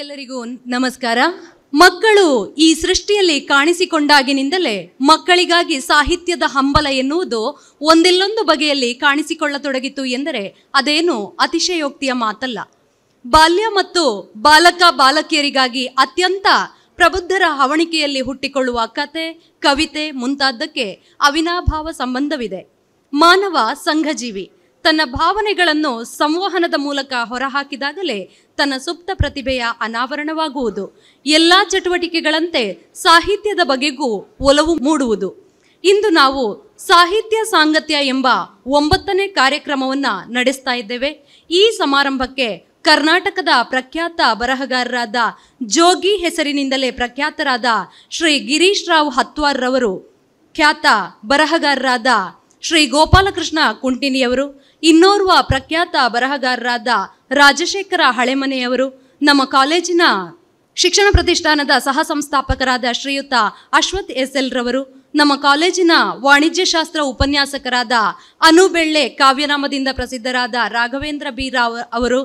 ಎಲ್ಲರಿಗೂ ನಮಸ್ಕಾರ ಮಕ್ಕಳು ಈ ಸೃಷ್ಟಿಯಲ್ಲಿ ಕಾಣಿಸಿಕೊಂಡಾಗಿನಿಂದಲೇ ಮಕ್ಕಳಿಗಾಗಿ ಸಾಹಿತ್ಯದ ಹಂಬಲ ಎನ್ನುವುದು ಒಂದಿಲ್ಲೊಂದು ಬಗೆಯಲ್ಲಿ ಕಾಣಿಸಿಕೊಳ್ಳತೊಡಗಿತು ಎಂದರೆ ಅದೇನು ಅತಿಶಯೋಕ್ತಿಯ ಮಾತಲ್ಲ ಬಾಲ್ಯ ಮತ್ತು ಬಾಲಕ ಬಾಲಕಿಯರಿಗಾಗಿ ಅತ್ಯಂತ ಪ್ರಬುದ್ಧರ ಹವಣಿಕೆಯಲ್ಲಿ ಹುಟ್ಟಿಕೊಳ್ಳುವ ಕತೆ ಕವಿತೆ ಮುಂತಾದಕ್ಕೆ ಅವಿನಾಭಾವ ಸಂಬಂಧವಿದೆ ಮಾನವ ಸಂಘಜೀವಿ ತನ್ನ ಭಾವನೆಗಳನ್ನು ಸಂವಹನದ ಮೂಲಕ ಹೊರಹಾಕಿದಾಗಲೇ ತನ್ನ ಸುಪ್ತ ಪ್ರತಿಭೆಯ ಅನಾವರಣವಾಗುವುದು ಎಲ್ಲ ಚಟುವಟಿಕೆಗಳಂತೆ ಸಾಹಿತ್ಯದ ಬಗೆಗೂ ಒಲವು ಮೂಡುವುದು ಇಂದು ನಾವು ಸಾಹಿತ್ಯ ಸಾಂಗತ್ಯ ಎಂಬ ಒಂಬತ್ತನೇ ಕಾರ್ಯಕ್ರಮವನ್ನು ನಡೆಸ್ತಾ ಇದ್ದೇವೆ ಈ ಸಮಾರಂಭಕ್ಕೆ ಕರ್ನಾಟಕದ ಪ್ರಖ್ಯಾತ ಬರಹಗಾರರಾದ ಜೋಗಿ ಹೆಸರಿನಿಂದಲೇ ಪ್ರಖ್ಯಾತರಾದ ಶ್ರೀ ಗಿರೀಶ್ ರಾವ್ ಹತ್ವಾರ್ರವರು ಖ್ಯಾತ ಬರಹಗಾರರಾದ ಶ್ರೀ ಗೋಪಾಲಕೃಷ್ಣ ಕುಂಟಿನಿಯವರು ಇನ್ನೋರ್ವ ಪ್ರಖ್ಯಾತ ಬರಹಗಾರರಾದ ರಾಜಶೇಖರ ಹಳೆಮನೆಯವರು ನಮ್ಮ ಕಾಲೇಜಿನ ಶಿಕ್ಷಣ ಪ್ರತಿಷ್ಠಾನದ ಸಹ ಸಂಸ್ಥಾಪಕರಾದ ಶ್ರೀಯುತ ಅಶ್ವಥ್ ಎಸ್ ಎಲ್ ರವರು ನಮ್ಮ ಕಾಲೇಜಿನ ವಾಣಿಜ್ಯಶಾಸ್ತ್ರ ಉಪನ್ಯಾಸಕರಾದ ಅನುಬೆಳ್ಳೆ ಕಾವ್ಯನಾಮದಿಂದ ಪ್ರಸಿದ್ಧರಾದ ರಾಘವೇಂದ್ರ ಬಿ ರಾವ್ ಅವರು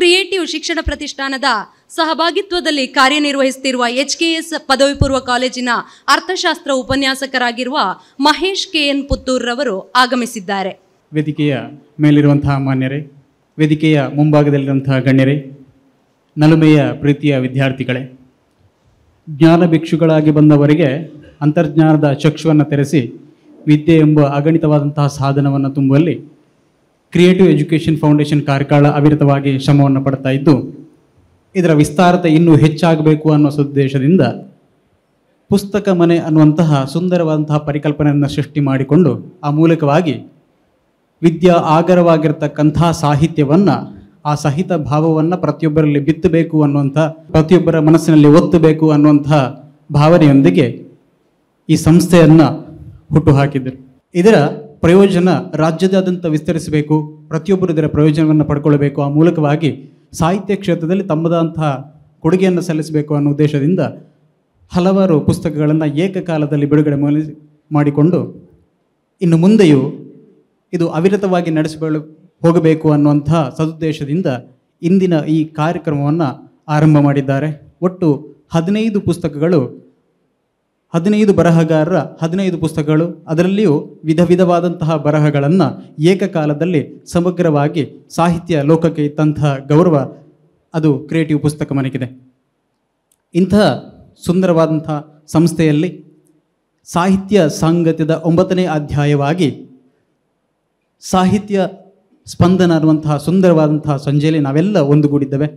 ಕ್ರಿಯೇಟಿವ್ ಶಿಕ್ಷಣ ಪ್ರತಿಷ್ಠಾನದ ಸಹಭಾಗಿತ್ವದಲ್ಲಿ ಕಾರ್ಯನಿರ್ವಹಿಸುತ್ತಿರುವ ಎಚ್ ಕೆ ಎಸ್ ಪದವಿ ಪೂರ್ವ ಕಾಲೇಜಿನ ಅರ್ಥಶಾಸ್ತ್ರ ಉಪನ್ಯಾಸಕರಾಗಿರುವ ಮಹೇಶ್ ಕೆ ಎನ್ ಪುತ್ತೂರ್ರವರು ಆಗಮಿಸಿದ್ದಾರೆ ವೇದಿಕೆಯ ಮೇಲಿರುವಂತಹ ಮಾನ್ಯರೇ ವೇದಿಕೆಯ ಮುಂಭಾಗದಲ್ಲಿರುವಂತಹ ಗಣ್ಯರೇ ನಲುಮೆಯ ಪ್ರೀತಿಯ ವಿದ್ಯಾರ್ಥಿಗಳೇ ಜ್ಞಾನ ಭಿಕ್ಷುಗಳಾಗಿ ಬಂದವರಿಗೆ ಅಂತರ್ಜ್ಞಾನದ ಚಕ್ಷುವನ್ನು ತೆರೆಸಿ ವಿದ್ಯೆ ಎಂಬ ಅಗಣಿತವಾದಂತಹ ಸಾಧನವನ್ನು ತುಂಬುವಲ್ಲಿ ಕ್ರಿಯೇಟಿವ್ ಎಜುಕೇಷನ್ ಫೌಂಡೇಶನ್ ಕಾರ್ಯಕಾಲ ಅವಿರತವಾಗಿ ಶ್ರಮವನ್ನು ಪಡ್ತಾ ಇದ್ದು ಇದರ ವಿಸ್ತಾರತೆ ಇನ್ನೂ ಹೆಚ್ಚಾಗಬೇಕು ಅನ್ನೋ ಸದ್ದೇಶದಿಂದ ಪುಸ್ತಕ ಮನೆ ಅನ್ನುವಂತಹ ಸುಂದರವಾದಂತಹ ಪರಿಕಲ್ಪನೆಯನ್ನು ಸೃಷ್ಟಿ ಮಾಡಿಕೊಂಡು ಆ ಮೂಲಕವಾಗಿ ವಿದ್ಯ ಆಗರವಾಗಿರ್ತಕ್ಕಂಥ ಸಾಹಿತ್ಯವನ್ನು ಆ ಸಹಿತ ಭಾವವನ್ನು ಪ್ರತಿಯೊಬ್ಬರಲ್ಲಿ ಬಿತ್ತಬೇಕು ಅನ್ನುವಂಥ ಪ್ರತಿಯೊಬ್ಬರ ಮನಸ್ಸಿನಲ್ಲಿ ಒತ್ತಬೇಕು ಅನ್ನುವಂಥ ಭಾವನೆಯೊಂದಿಗೆ ಈ ಸಂಸ್ಥೆಯನ್ನು ಹುಟ್ಟುಹಾಕಿದರು ಇದರ ಪ್ರಯೋಜನ ರಾಜ್ಯದಾದ್ಯಂತ ವಿಸ್ತರಿಸಬೇಕು ಪ್ರತಿಯೊಬ್ಬರು ಇದರ ಪ್ರಯೋಜನವನ್ನು ಪಡ್ಕೊಳ್ಬೇಕು ಆ ಮೂಲಕವಾಗಿ ಸಾಹಿತ್ಯ ಕ್ಷೇತ್ರದಲ್ಲಿ ತಮ್ಮದಂತಹ ಕೊಡುಗೆಯನ್ನು ಸಲ್ಲಿಸಬೇಕು ಅನ್ನೋ ಉದ್ದೇಶದಿಂದ ಹಲವಾರು ಪುಸ್ತಕಗಳನ್ನು ಏಕಕಾಲದಲ್ಲಿ ಬಿಡುಗಡೆ ಮಾಡಿಕೊಂಡು ಇನ್ನು ಮುಂದೆಯೂ ಇದು ಅವಿರತವಾಗಿ ನಡೆಸಿಕೊಳ್ಳ ಹೋಗಬೇಕು ಅನ್ನುವಂತಹ ಸದುದ್ದೇಶದಿಂದ ಇಂದಿನ ಈ ಕಾರ್ಯಕ್ರಮವನ್ನು ಆರಂಭ ಮಾಡಿದ್ದಾರೆ ಒಟ್ಟು ಹದಿನೈದು ಪುಸ್ತಕಗಳು ಹದಿನೈದು ಬರಹಗಾರರ ಹದಿನೈದು ಪುಸ್ತಕಗಳು ಅದರಲ್ಲಿಯೂ ವಿಧ ವಿಧವಾದಂತಹ ಬರಹಗಳನ್ನು ಏಕಕಾಲದಲ್ಲಿ ಸಮಗ್ರವಾಗಿ ಸಾಹಿತ್ಯ ಲೋಕಕ್ಕೆ ಇದ್ದಂತಹ ಗೌರವ ಅದು ಕ್ರಿಯೇಟಿವ್ ಪುಸ್ತಕ ಮನೆಗಿದೆ ಇಂತಹ ಸುಂದರವಾದಂತಹ ಸಂಸ್ಥೆಯಲ್ಲಿ ಸಾಹಿತ್ಯ ಸಾಂಗತ್ಯದ ಒಂಬತ್ತನೇ ಅಧ್ಯಾಯವಾಗಿ ಸಾಹಿತ್ಯ ಸ್ಪಂದನ ಅನ್ನುವಂತಹ ಸುಂದರವಾದಂತಹ ಸಂಜೆಯಲ್ಲಿ ನಾವೆಲ್ಲ ಒಂದುಗೂಡಿದ್ದೇವೆ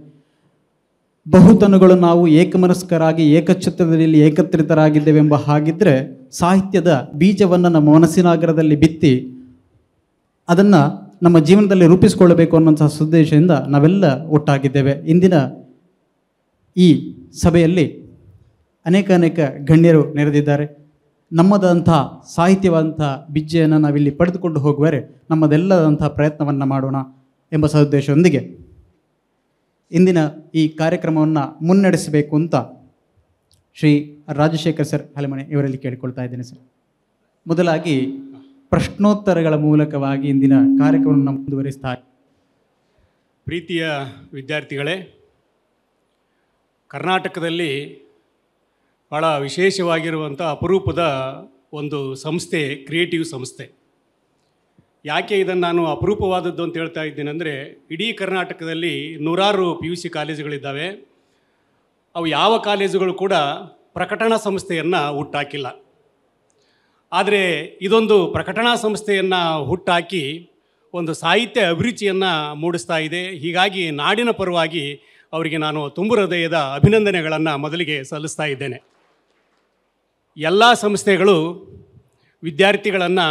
ಬಹುತನುಗಳು ನಾವು ಏಕಮನಸ್ಕರಾಗಿ ಏಕಚಿತ್ರದಲ್ಲಿ ಏಕತ್ರಿತರಾಗಿದ್ದೇವೆಂಬ ಎಂಬ ಹಾಗಿದ್ದರೆ ಸಾಹಿತ್ಯದ ಬೀಜವನ್ನು ನಮ್ಮ ಮನಸ್ಸಿನಾಗರದಲ್ಲಿ ಬಿತ್ತಿ ಅದನ್ನು ನಮ್ಮ ಜೀವನದಲ್ಲಿ ರೂಪಿಸಿಕೊಳ್ಳಬೇಕು ಅನ್ನುವಂತಹ ಸುದ್ದೇಶದಿಂದ ನಾವೆಲ್ಲ ಒಟ್ಟಾಗಿದ್ದೇವೆ ಇಂದಿನ ಈ ಸಭೆಯಲ್ಲಿ ಅನೇಕ ಅನೇಕ ಗಣ್ಯರು ನೆರೆದಿದ್ದಾರೆ ನಮ್ಮದಂಥ ಸಾಹಿತ್ಯವಾದಂಥ ಬಿಜ್ಜೆಯನ್ನು ನಾವಿಲ್ಲಿ ಪಡೆದುಕೊಂಡು ಹೋಗುವರೆ ನಮ್ಮದೆಲ್ಲದಂಥ ಪ್ರಯತ್ನವನ್ನು ಮಾಡೋಣ ಎಂಬ ಸದುದ್ದೇಶದೊಂದಿಗೆ ಇಂದಿನ ಈ ಕಾರ್ಯಕ್ರಮವನ್ನು ಮುನ್ನಡೆಸಬೇಕು ಅಂತ ಶ್ರೀ ರಾಜಶೇಖರ್ ಸರ್ ಹಲಮನೆ ಇವರಲ್ಲಿ ಕೇಳಿಕೊಳ್ತಾ ಇದ್ದೇನೆ ಸರ್ ಮೊದಲಾಗಿ ಪ್ರಶ್ನೋತ್ತರಗಳ ಮೂಲಕವಾಗಿ ಇಂದಿನ ಕಾರ್ಯಕ್ರಮವನ್ನು ಮುಂದುವರಿಸ್ತಾ ಪ್ರೀತಿಯ ವಿದ್ಯಾರ್ಥಿಗಳೇ ಕರ್ನಾಟಕದಲ್ಲಿ ಭಾಳ ವಿಶೇಷವಾಗಿರುವಂಥ ಅಪರೂಪದ ಒಂದು ಸಂಸ್ಥೆ ಕ್ರಿಯೇಟಿವ್ ಸಂಸ್ಥೆ ಯಾಕೆ ಇದನ್ನು ನಾನು ಅಪರೂಪವಾದದ್ದು ಅಂತ ಹೇಳ್ತಾ ಇದ್ದೀನಿ ಅಂದರೆ ಇಡೀ ಕರ್ನಾಟಕದಲ್ಲಿ ನೂರಾರು ಪಿ ಯು ಸಿ ಕಾಲೇಜುಗಳಿದ್ದಾವೆ ಅವು ಯಾವ ಕಾಲೇಜುಗಳು ಕೂಡ ಪ್ರಕಟಣಾ ಸಂಸ್ಥೆಯನ್ನು ಹುಟ್ಟಾಕಿಲ್ಲ ಆದರೆ ಇದೊಂದು ಪ್ರಕಟಣಾ ಸಂಸ್ಥೆಯನ್ನು ಹುಟ್ಟಾಕಿ ಒಂದು ಸಾಹಿತ್ಯ ಅಭಿರುಚಿಯನ್ನು ಮೂಡಿಸ್ತಾ ಇದೆ ಹೀಗಾಗಿ ನಾಡಿನ ಪರವಾಗಿ ಅವರಿಗೆ ನಾನು ತುಂಬು ಹೃದಯದ ಅಭಿನಂದನೆಗಳನ್ನು ಮೊದಲಿಗೆ ಸಲ್ಲಿಸ್ತಾ ಇದ್ದೇನೆ ಎಲ್ಲ ಸಂಸ್ಥೆಗಳು ವಿದ್ಯಾರ್ಥಿಗಳನ್ನು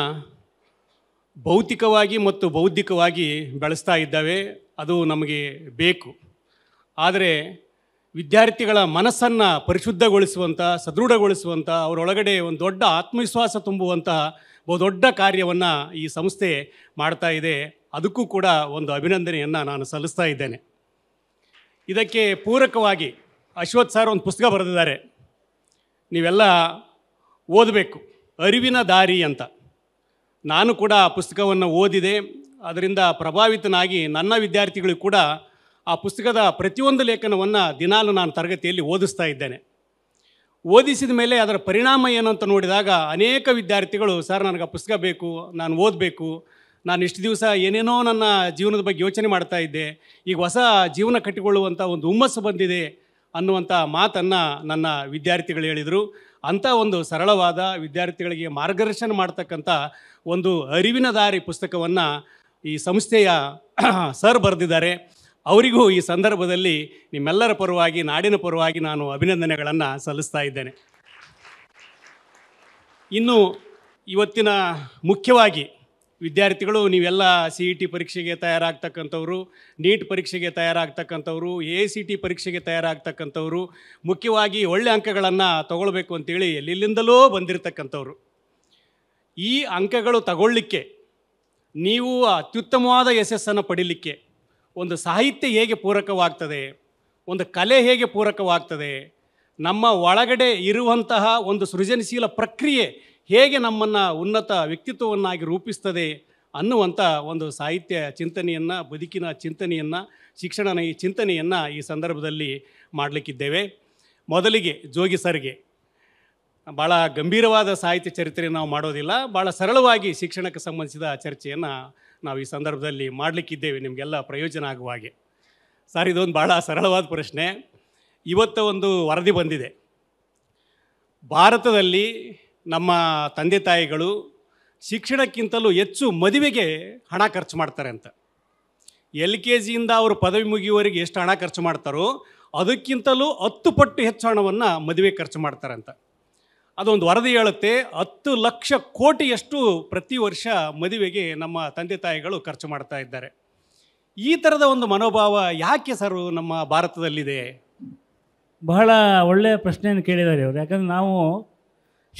ಭೌತಿಕವಾಗಿ ಮತ್ತು ಬೌದ್ಧಿಕವಾಗಿ ಬೆಳೆಸ್ತಾ ಇದ್ದಾವೆ ಅದು ನಮಗೆ ಬೇಕು ಆದರೆ ವಿದ್ಯಾರ್ಥಿಗಳ ಮನಸ್ಸನ್ನು ಪರಿಶುದ್ಧಗೊಳಿಸುವಂಥ ಸದೃಢಗೊಳಿಸುವಂಥ ಅವರೊಳಗಡೆ ಒಂದು ದೊಡ್ಡ ಆತ್ಮವಿಶ್ವಾಸ ತುಂಬುವಂತಹ ದೊಡ್ಡ ಕಾರ್ಯವನ್ನು ಈ ಸಂಸ್ಥೆ ಮಾಡ್ತಾ ಇದೆ ಅದಕ್ಕೂ ಕೂಡ ಒಂದು ಅಭಿನಂದನೆಯನ್ನು ನಾನು ಸಲ್ಲಿಸ್ತಾ ಇದ್ದೇನೆ ಇದಕ್ಕೆ ಪೂರಕವಾಗಿ ಅಶ್ವಥ್ ಸರ್ ಒಂದು ಪುಸ್ತಕ ಬರೆದಿದ್ದಾರೆ ನೀವೆಲ್ಲ ಓದಬೇಕು ಅರಿವಿನ ದಾರಿ ಅಂತ ನಾನು ಕೂಡ ಆ ಪುಸ್ತಕವನ್ನು ಓದಿದೆ ಅದರಿಂದ ಪ್ರಭಾವಿತನಾಗಿ ನನ್ನ ವಿದ್ಯಾರ್ಥಿಗಳು ಕೂಡ ಆ ಪುಸ್ತಕದ ಪ್ರತಿಯೊಂದು ಲೇಖನವನ್ನು ದಿನಾಲು ನಾನು ತರಗತಿಯಲ್ಲಿ ಓದಿಸ್ತಾ ಇದ್ದೇನೆ ಓದಿಸಿದ ಮೇಲೆ ಅದರ ಪರಿಣಾಮ ಏನು ಅಂತ ನೋಡಿದಾಗ ಅನೇಕ ವಿದ್ಯಾರ್ಥಿಗಳು ಸರ್ ನನಗೆ ಆ ಪುಸ್ತಕ ಬೇಕು ನಾನು ಓದಬೇಕು ನಾನು ಇಷ್ಟು ದಿವಸ ಏನೇನೋ ನನ್ನ ಜೀವನದ ಬಗ್ಗೆ ಯೋಚನೆ ಮಾಡ್ತಾ ಇದ್ದೆ ಈಗ ಹೊಸ ಜೀವನ ಕಟ್ಟಿಕೊಳ್ಳುವಂಥ ಒಂದು ಹುಮ್ಮಸ್ಸು ಬಂದಿದೆ ಅನ್ನುವಂಥ ಮಾತನ್ನು ನನ್ನ ವಿದ್ಯಾರ್ಥಿಗಳು ಹೇಳಿದರು ಅಂಥ ಒಂದು ಸರಳವಾದ ವಿದ್ಯಾರ್ಥಿಗಳಿಗೆ ಮಾರ್ಗದರ್ಶನ ಮಾಡ್ತಕ್ಕಂಥ ಒಂದು ಅರಿವಿನ ದಾರಿ ಪುಸ್ತಕವನ್ನು ಈ ಸಂಸ್ಥೆಯ ಸರ್ ಬರೆದಿದ್ದಾರೆ ಅವರಿಗೂ ಈ ಸಂದರ್ಭದಲ್ಲಿ ನಿಮ್ಮೆಲ್ಲರ ಪರವಾಗಿ ನಾಡಿನ ಪರವಾಗಿ ನಾನು ಅಭಿನಂದನೆಗಳನ್ನು ಸಲ್ಲಿಸ್ತಾ ಇದ್ದೇನೆ ಇನ್ನು ಇವತ್ತಿನ ಮುಖ್ಯವಾಗಿ ವಿದ್ಯಾರ್ಥಿಗಳು ನೀವೆಲ್ಲ ಸಿ ಇ ಟಿ ಪರೀಕ್ಷೆಗೆ ತಯಾರಾಗ್ತಕ್ಕಂಥವ್ರು ನೀಟ್ ಪರೀಕ್ಷೆಗೆ ತಯಾರಾಗ್ತಕ್ಕಂಥವ್ರು ಎ ಸಿ ಟಿ ಪರೀಕ್ಷೆಗೆ ತಯಾರಾಗ್ತಕ್ಕಂಥವ್ರು ಮುಖ್ಯವಾಗಿ ಒಳ್ಳೆ ಅಂಕಗಳನ್ನು ತೊಗೊಳ್ಬೇಕು ಅಂತೇಳಿ ಎಲ್ಲಿಂದಲೋ ಬಂದಿರತಕ್ಕಂಥವ್ರು ಈ ಅಂಕಗಳು ತಗೊಳ್ಳಿಕ್ಕೆ ನೀವು ಅತ್ಯುತ್ತಮವಾದ ಯಶಸ್ಸನ್ನು ಪಡೀಲಿಕ್ಕೆ ಒಂದು ಸಾಹಿತ್ಯ ಹೇಗೆ ಪೂರಕವಾಗ್ತದೆ ಒಂದು ಕಲೆ ಹೇಗೆ ಪೂರಕವಾಗ್ತದೆ ನಮ್ಮ ಒಳಗಡೆ ಇರುವಂತಹ ಒಂದು ಸೃಜನಶೀಲ ಪ್ರಕ್ರಿಯೆ ಹೇಗೆ ನಮ್ಮನ್ನು ಉನ್ನತ ವ್ಯಕ್ತಿತ್ವವನ್ನಾಗಿ ರೂಪಿಸ್ತದೆ ಅನ್ನುವಂಥ ಒಂದು ಸಾಹಿತ್ಯ ಚಿಂತನೆಯನ್ನು ಬದುಕಿನ ಚಿಂತನೆಯನ್ನು ಶಿಕ್ಷಣನ ಈ ಚಿಂತನೆಯನ್ನು ಈ ಸಂದರ್ಭದಲ್ಲಿ ಮಾಡಲಿಕ್ಕಿದ್ದೇವೆ ಮೊದಲಿಗೆ ಜೋಗಿ ಸರ್ಗೆ ಭಾಳ ಗಂಭೀರವಾದ ಸಾಹಿತ್ಯ ಚರಿತ್ರೆ ನಾವು ಮಾಡೋದಿಲ್ಲ ಭಾಳ ಸರಳವಾಗಿ ಶಿಕ್ಷಣಕ್ಕೆ ಸಂಬಂಧಿಸಿದ ಚರ್ಚೆಯನ್ನು ನಾವು ಈ ಸಂದರ್ಭದಲ್ಲಿ ಮಾಡಲಿಕ್ಕಿದ್ದೇವೆ ನಿಮಗೆಲ್ಲ ಪ್ರಯೋಜನ ಆಗುವ ಹಾಗೆ ಸರ್ ಇದೊಂದು ಭಾಳ ಸರಳವಾದ ಪ್ರಶ್ನೆ ಇವತ್ತು ಒಂದು ವರದಿ ಬಂದಿದೆ ಭಾರತದಲ್ಲಿ ನಮ್ಮ ತಂದೆ ತಾಯಿಗಳು ಶಿಕ್ಷಣಕ್ಕಿಂತಲೂ ಹೆಚ್ಚು ಮದುವೆಗೆ ಹಣ ಖರ್ಚು ಮಾಡ್ತಾರೆ ಅಂತ ಎಲ್ ಕೆ ಜಿಯಿಂದ ಅವರು ಪದವಿ ಮುಗಿಯುವವರಿಗೆ ಎಷ್ಟು ಹಣ ಖರ್ಚು ಮಾಡ್ತಾರೋ ಅದಕ್ಕಿಂತಲೂ ಹತ್ತು ಪಟ್ಟು ಹೆಚ್ಚು ಹಣವನ್ನು ಮದುವೆ ಖರ್ಚು ಮಾಡ್ತಾರೆ ಅಂತ ಅದೊಂದು ವರದಿ ಹೇಳುತ್ತೆ ಹತ್ತು ಲಕ್ಷ ಕೋಟಿಯಷ್ಟು ಪ್ರತಿ ವರ್ಷ ಮದುವೆಗೆ ನಮ್ಮ ತಂದೆ ತಾಯಿಗಳು ಖರ್ಚು ಮಾಡ್ತಾ ಇದ್ದಾರೆ ಈ ಥರದ ಒಂದು ಮನೋಭಾವ ಯಾಕೆ ಸರ್ ನಮ್ಮ ಭಾರತದಲ್ಲಿದೆ ಬಹಳ ಒಳ್ಳೆಯ ಪ್ರಶ್ನೆಯನ್ನು ಕೇಳಿದ್ದಾರೆ ಅವರು ಯಾಕಂದರೆ ನಾವು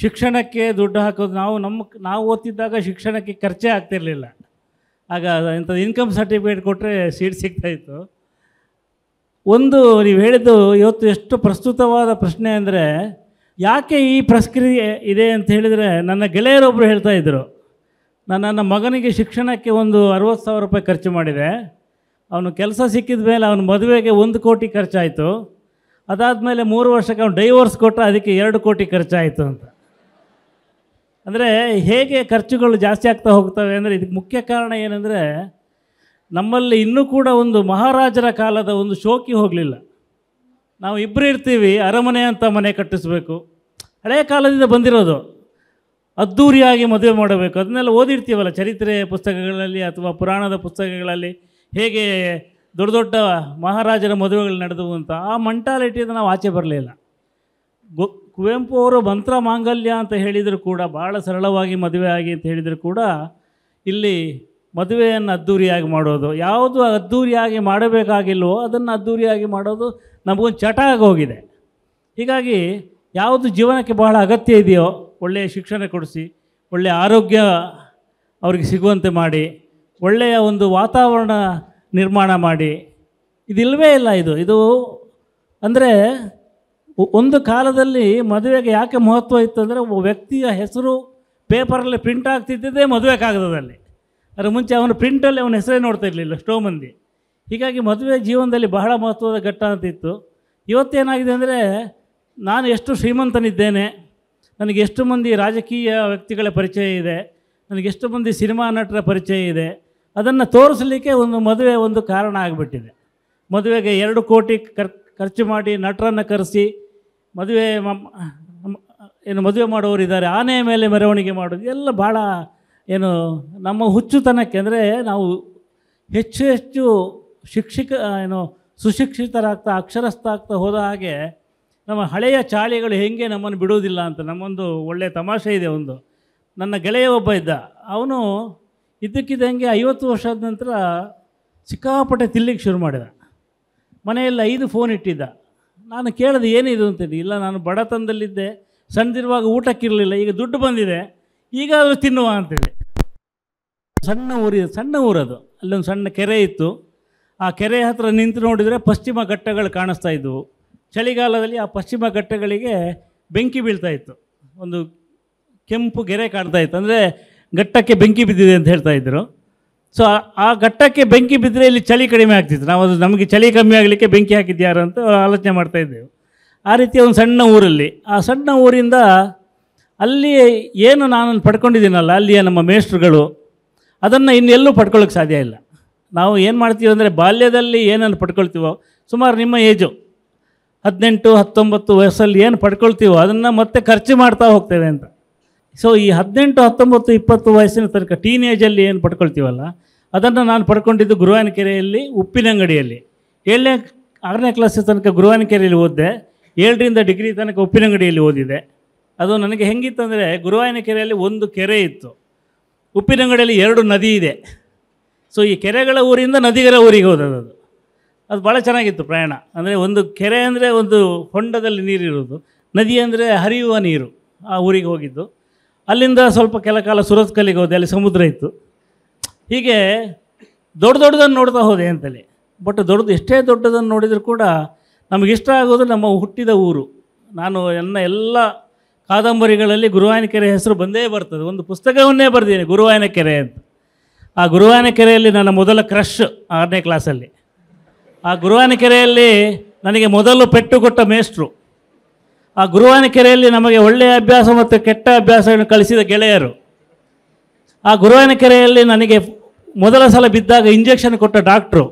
ಶಿಕ್ಷಣಕ್ಕೆ ದುಡ್ಡು ಹಾಕೋದು ನಾವು ನಮ್ಮ ನಾವು ಓದ್ತಿದ್ದಾಗ ಶಿಕ್ಷಣಕ್ಕೆ ಖರ್ಚೇ ಆಗ್ತಿರಲಿಲ್ಲ ಆಗ ಇಂಥದ್ದು ಇನ್ಕಮ್ ಸರ್ಟಿಫಿಕೇಟ್ ಕೊಟ್ಟರೆ ಸೀಟ್ ಸಿಗ್ತಾಯಿತ್ತು ಒಂದು ನೀವು ಹೇಳಿದ್ದು ಇವತ್ತು ಎಷ್ಟು ಪ್ರಸ್ತುತವಾದ ಪ್ರಶ್ನೆ ಅಂದರೆ ಯಾಕೆ ಈ ಪ್ರಕ್ರಿಯೆ ಇದೆ ಅಂತ ಹೇಳಿದರೆ ನನ್ನ ಗೆಳೆಯರೊಬ್ಬರು ಹೇಳ್ತಾ ಇದ್ದರು ನಾನು ನನ್ನ ಮಗನಿಗೆ ಶಿಕ್ಷಣಕ್ಕೆ ಒಂದು ಅರವತ್ತು ಸಾವಿರ ರೂಪಾಯಿ ಖರ್ಚು ಮಾಡಿದೆ ಅವನು ಕೆಲಸ ಸಿಕ್ಕಿದ ಮೇಲೆ ಅವನ ಮದುವೆಗೆ ಒಂದು ಕೋಟಿ ಖರ್ಚಾಯಿತು ಮೇಲೆ ಮೂರು ವರ್ಷಕ್ಕೆ ಅವ್ನು ಡೈವೋರ್ಸ್ ಕೊಟ್ಟರೆ ಅದಕ್ಕೆ ಎರಡು ಕೋಟಿ ಖರ್ಚಾಯಿತು ಅಂತ ಅಂದರೆ ಹೇಗೆ ಖರ್ಚುಗಳು ಜಾಸ್ತಿ ಆಗ್ತಾ ಹೋಗ್ತವೆ ಅಂದರೆ ಇದಕ್ಕೆ ಮುಖ್ಯ ಕಾರಣ ಏನಂದರೆ ನಮ್ಮಲ್ಲಿ ಇನ್ನೂ ಕೂಡ ಒಂದು ಮಹಾರಾಜರ ಕಾಲದ ಒಂದು ಶೋಕಿ ಹೋಗಲಿಲ್ಲ ನಾವು ಇಬ್ಬರು ಇರ್ತೀವಿ ಅರಮನೆ ಅಂತ ಮನೆ ಕಟ್ಟಿಸ್ಬೇಕು ಹಳೆಯ ಕಾಲದಿಂದ ಬಂದಿರೋದು ಅದ್ಧೂರಿಯಾಗಿ ಮದುವೆ ಮಾಡಬೇಕು ಅದನ್ನೆಲ್ಲ ಓದಿರ್ತೀವಲ್ಲ ಚರಿತ್ರೆ ಪುಸ್ತಕಗಳಲ್ಲಿ ಅಥವಾ ಪುರಾಣದ ಪುಸ್ತಕಗಳಲ್ಲಿ ಹೇಗೆ ದೊಡ್ಡ ದೊಡ್ಡ ಮಹಾರಾಜರ ಮದುವೆಗಳು ನಡೆದವು ಅಂತ ಆ ಮಂಟಾಲಿಟಿಯಿಂದ ನಾವು ಆಚೆ ಬರಲಿಲ್ಲ ಗೊ ಕುವೆಂಪು ಅವರು ಮಂತ್ರ ಮಾಂಗಲ್ಯ ಅಂತ ಹೇಳಿದರೂ ಕೂಡ ಭಾಳ ಸರಳವಾಗಿ ಮದುವೆ ಆಗಿ ಅಂತ ಹೇಳಿದರೂ ಕೂಡ ಇಲ್ಲಿ ಮದುವೆಯನ್ನು ಅದ್ದೂರಿಯಾಗಿ ಮಾಡೋದು ಯಾವುದು ಅದ್ದೂರಿಯಾಗಿ ಮಾಡಬೇಕಾಗಿಲ್ವೋ ಅದನ್ನು ಅದ್ದೂರಿಯಾಗಿ ಮಾಡೋದು ನಮಗೊಂದು ಚಟ ಆಗೋಗಿದೆ ಹೀಗಾಗಿ ಯಾವುದು ಜೀವನಕ್ಕೆ ಬಹಳ ಅಗತ್ಯ ಇದೆಯೋ ಒಳ್ಳೆಯ ಶಿಕ್ಷಣ ಕೊಡಿಸಿ ಒಳ್ಳೆಯ ಆರೋಗ್ಯ ಅವ್ರಿಗೆ ಸಿಗುವಂತೆ ಮಾಡಿ ಒಳ್ಳೆಯ ಒಂದು ವಾತಾವರಣ ನಿರ್ಮಾಣ ಮಾಡಿ ಇದಿಲ್ವೇ ಇಲ್ಲ ಇದು ಇದು ಅಂದರೆ ಒಂದು ಕಾಲದಲ್ಲಿ ಮದುವೆಗೆ ಯಾಕೆ ಮಹತ್ವ ಇತ್ತು ಅಂದರೆ ಒಬ್ಬ ವ್ಯಕ್ತಿಯ ಹೆಸರು ಪೇಪರಲ್ಲಿ ಪ್ರಿಂಟ್ ಆಗ್ತಿದ್ದೇ ಮದುವೆ ಕಾಗದದಲ್ಲಿ ಅದರ ಮುಂಚೆ ಅವನು ಪ್ರಿಂಟಲ್ಲಿ ಅವನ ಹೆಸರೇ ನೋಡ್ತಾ ಇರಲಿಲ್ಲ ಎಷ್ಟೋ ಮಂದಿ ಹೀಗಾಗಿ ಮದುವೆ ಜೀವನದಲ್ಲಿ ಬಹಳ ಮಹತ್ವದ ಘಟ್ಟ ಅಂತಿತ್ತು ಇವತ್ತೇನಾಗಿದೆ ಅಂದರೆ ನಾನು ಎಷ್ಟು ಶ್ರೀಮಂತನಿದ್ದೇನೆ ನನಗೆ ಎಷ್ಟು ಮಂದಿ ರಾಜಕೀಯ ವ್ಯಕ್ತಿಗಳ ಪರಿಚಯ ಇದೆ ನನಗೆ ಎಷ್ಟು ಮಂದಿ ಸಿನಿಮಾ ನಟರ ಪರಿಚಯ ಇದೆ ಅದನ್ನು ತೋರಿಸಲಿಕ್ಕೆ ಒಂದು ಮದುವೆ ಒಂದು ಕಾರಣ ಆಗಿಬಿಟ್ಟಿದೆ ಮದುವೆಗೆ ಎರಡು ಕೋಟಿ ಖರ್ಚು ಮಾಡಿ ನಟರನ್ನು ಕರೆಸಿ ಮದುವೆ ಏನು ಮದುವೆ ಮಾಡುವವರಿದ್ದಾರೆ ಆನೆಯ ಮೇಲೆ ಮೆರವಣಿಗೆ ಮಾಡೋದು ಎಲ್ಲ ಭಾಳ ಏನು ನಮ್ಮ ಹುಚ್ಚುತನಕ್ಕೆ ಅಂದರೆ ನಾವು ಹೆಚ್ಚು ಹೆಚ್ಚು ಶಿಕ್ಷಕ ಏನು ಸುಶಿಕ್ಷಿತರಾಗ್ತಾ ಅಕ್ಷರಸ್ಥ ಆಗ್ತಾ ಹೋದ ಹಾಗೆ ನಮ್ಮ ಹಳೆಯ ಚಾಳಿಗಳು ಹೇಗೆ ನಮ್ಮನ್ನು ಬಿಡುವುದಿಲ್ಲ ಅಂತ ನಮ್ಮೊಂದು ಒಳ್ಳೆಯ ತಮಾಷೆ ಇದೆ ಒಂದು ನನ್ನ ಗೆಳೆಯ ಒಬ್ಬ ಇದ್ದ ಅವನು ಇದ್ದಕ್ಕಿದ್ದಂಗೆ ಐವತ್ತು ವರ್ಷದ ನಂತರ ಸಿಕ್ಕಾಪಟ್ಟೆ ತಿಲ್ಲಿಗೆ ಶುರು ಮಾಡಿದ ಮನೆಯಲ್ಲಿ ಐದು ಫೋನ್ ಇಟ್ಟಿದ್ದ ನಾನು ಕೇಳಿದೆ ಏನಿದು ಅಂತೇಳಿ ಇಲ್ಲ ನಾನು ಬಡತನದಲ್ಲಿದ್ದೆ ಸಣ್ಣದಿರುವಾಗ ಊಟಕ್ಕಿರಲಿಲ್ಲ ಈಗ ದುಡ್ಡು ಬಂದಿದೆ ಈಗ ಅದು ತಿನ್ನುವ ಅಂತೇಳಿ ಸಣ್ಣ ಊರಿದೆ ಸಣ್ಣ ಊರದು ಅಲ್ಲೊಂದು ಸಣ್ಣ ಕೆರೆ ಇತ್ತು ಆ ಕೆರೆ ಹತ್ರ ನಿಂತು ನೋಡಿದರೆ ಪಶ್ಚಿಮ ಘಟ್ಟಗಳು ಕಾಣಿಸ್ತಾ ಇದ್ದವು ಚಳಿಗಾಲದಲ್ಲಿ ಆ ಪಶ್ಚಿಮ ಘಟ್ಟಗಳಿಗೆ ಬೆಂಕಿ ಬೀಳ್ತಾ ಇತ್ತು ಒಂದು ಕೆಂಪು ಗೆರೆ ಕಾಣ್ತಾ ಇತ್ತು ಅಂದರೆ ಘಟ್ಟಕ್ಕೆ ಬೆಂಕಿ ಬಿದ್ದಿದೆ ಅಂತ ಹೇಳ್ತಾ ಇದ್ದರು ಸೊ ಆ ಘಟ್ಟಕ್ಕೆ ಬೆಂಕಿ ಬಿದ್ದರೆ ಇಲ್ಲಿ ಚಳಿ ಕಡಿಮೆ ಆಗ್ತಿತ್ತು ನಾವು ಅದು ನಮಗೆ ಚಳಿ ಕಮ್ಮಿ ಆಗಲಿಕ್ಕೆ ಬೆಂಕಿ ಹಾಕಿದ್ಯಾರು ಅಂತ ಆಲೋಚನೆ ಮಾಡ್ತಾ ಆ ರೀತಿಯ ಒಂದು ಸಣ್ಣ ಊರಲ್ಲಿ ಆ ಸಣ್ಣ ಊರಿಂದ ಅಲ್ಲಿ ಏನು ನಾನು ಪಡ್ಕೊಂಡಿದ್ದೀನಲ್ಲ ಅಲ್ಲಿಯ ನಮ್ಮ ಮೇಷ್ಟ್ರುಗಳು ಅದನ್ನು ಇನ್ನೆಲ್ಲೂ ಪಡ್ಕೊಳ್ಳೋಕ್ಕೆ ಸಾಧ್ಯ ಇಲ್ಲ ನಾವು ಏನು ಮಾಡ್ತೀವಿ ಅಂದರೆ ಬಾಲ್ಯದಲ್ಲಿ ಏನನ್ನು ಪಡ್ಕೊಳ್ತೀವೋ ಸುಮಾರು ನಿಮ್ಮ ಏಜು ಹದಿನೆಂಟು ಹತ್ತೊಂಬತ್ತು ವಯಸ್ಸಲ್ಲಿ ಏನು ಪಡ್ಕೊಳ್ತೀವೋ ಅದನ್ನು ಮತ್ತೆ ಖರ್ಚು ಮಾಡ್ತಾ ಹೋಗ್ತೇವೆ ಅಂತ ಸೊ ಈ ಹದಿನೆಂಟು ಹತ್ತೊಂಬತ್ತು ಇಪ್ಪತ್ತು ವಯಸ್ಸಿನ ತನಕ ಟೀನೇಜಲ್ಲಿ ಏನು ಪಡ್ಕೊಳ್ತೀವಲ್ಲ ಅದನ್ನು ನಾನು ಪಡ್ಕೊಂಡಿದ್ದು ಗುರುವಾನಕೆರೆಯಲ್ಲಿ ಉಪ್ಪಿನಂಗಡಿಯಲ್ಲಿ ಏಳನೇ ಆರನೇ ಕ್ಲಾಸಿನ ತನಕ ಕೆರೆಯಲ್ಲಿ ಓದಿದೆ ಏಳರಿಂದ ಡಿಗ್ರಿ ತನಕ ಉಪ್ಪಿನಂಗಡಿಯಲ್ಲಿ ಓದಿದೆ ಅದು ನನಗೆ ಹೆಂಗಿತ್ತಂದರೆ ಕೆರೆಯಲ್ಲಿ ಒಂದು ಕೆರೆ ಇತ್ತು ಉಪ್ಪಿನಂಗಡಿಯಲ್ಲಿ ಎರಡು ನದಿ ಇದೆ ಸೊ ಈ ಕೆರೆಗಳ ಊರಿಂದ ನದಿಗಳ ಊರಿಗೆ ಹೋದದ್ದು ಅದು ಅದು ಭಾಳ ಚೆನ್ನಾಗಿತ್ತು ಪ್ರಯಾಣ ಅಂದರೆ ಒಂದು ಕೆರೆ ಅಂದರೆ ಒಂದು ಹೊಂಡದಲ್ಲಿ ನೀರಿರೋದು ನದಿ ಅಂದರೆ ಹರಿಯುವ ನೀರು ಆ ಊರಿಗೆ ಹೋಗಿದ್ದು ಅಲ್ಲಿಂದ ಸ್ವಲ್ಪ ಕೆಲ ಕಾಲ ಸುರತ್ಕಲ್ಲಿಗೆ ಹೋದೆ ಅಲ್ಲಿ ಸಮುದ್ರ ಇತ್ತು ಹೀಗೆ ದೊಡ್ಡ ದೊಡ್ಡದನ್ನು ನೋಡ್ತಾ ಹೋದೆ ಅಂತಲೇ ಬಟ್ ದೊಡ್ಡದು ಎಷ್ಟೇ ದೊಡ್ಡದನ್ನು ನೋಡಿದರೂ ಕೂಡ ನಮಗಿಷ್ಟ ಆಗೋದು ನಮ್ಮ ಹುಟ್ಟಿದ ಊರು ನಾನು ನನ್ನ ಎಲ್ಲ ಕಾದಂಬರಿಗಳಲ್ಲಿ ಗುರುವಾಯನ ಕೆರೆ ಹೆಸರು ಬಂದೇ ಬರ್ತದೆ ಒಂದು ಪುಸ್ತಕವನ್ನೇ ಬರೆದಿದ್ದೀನಿ ಗುರುವಾಯನ ಕೆರೆ ಅಂತ ಆ ಗುರುವಾಯನ ಕೆರೆಯಲ್ಲಿ ನನ್ನ ಮೊದಲ ಕ್ರಶ್ ಆರನೇ ಕ್ಲಾಸಲ್ಲಿ ಆ ಗುರುವಾಯನ ಕೆರೆಯಲ್ಲಿ ನನಗೆ ಮೊದಲು ಪೆಟ್ಟು ಕೊಟ್ಟ ಮೇಷ್ಟ್ರು ಆ ಗುರುವಾಯನ ಕೆರೆಯಲ್ಲಿ ನಮಗೆ ಒಳ್ಳೆಯ ಅಭ್ಯಾಸ ಮತ್ತು ಕೆಟ್ಟ ಅಭ್ಯಾಸಗಳನ್ನು ಕಳಿಸಿದ ಗೆಳೆಯರು ಆ ಗುರುವಾಯನ ಕೆರೆಯಲ್ಲಿ ನನಗೆ ಮೊದಲ ಸಲ ಬಿದ್ದಾಗ ಇಂಜೆಕ್ಷನ್ ಕೊಟ್ಟ ಡಾಕ್ಟ್ರು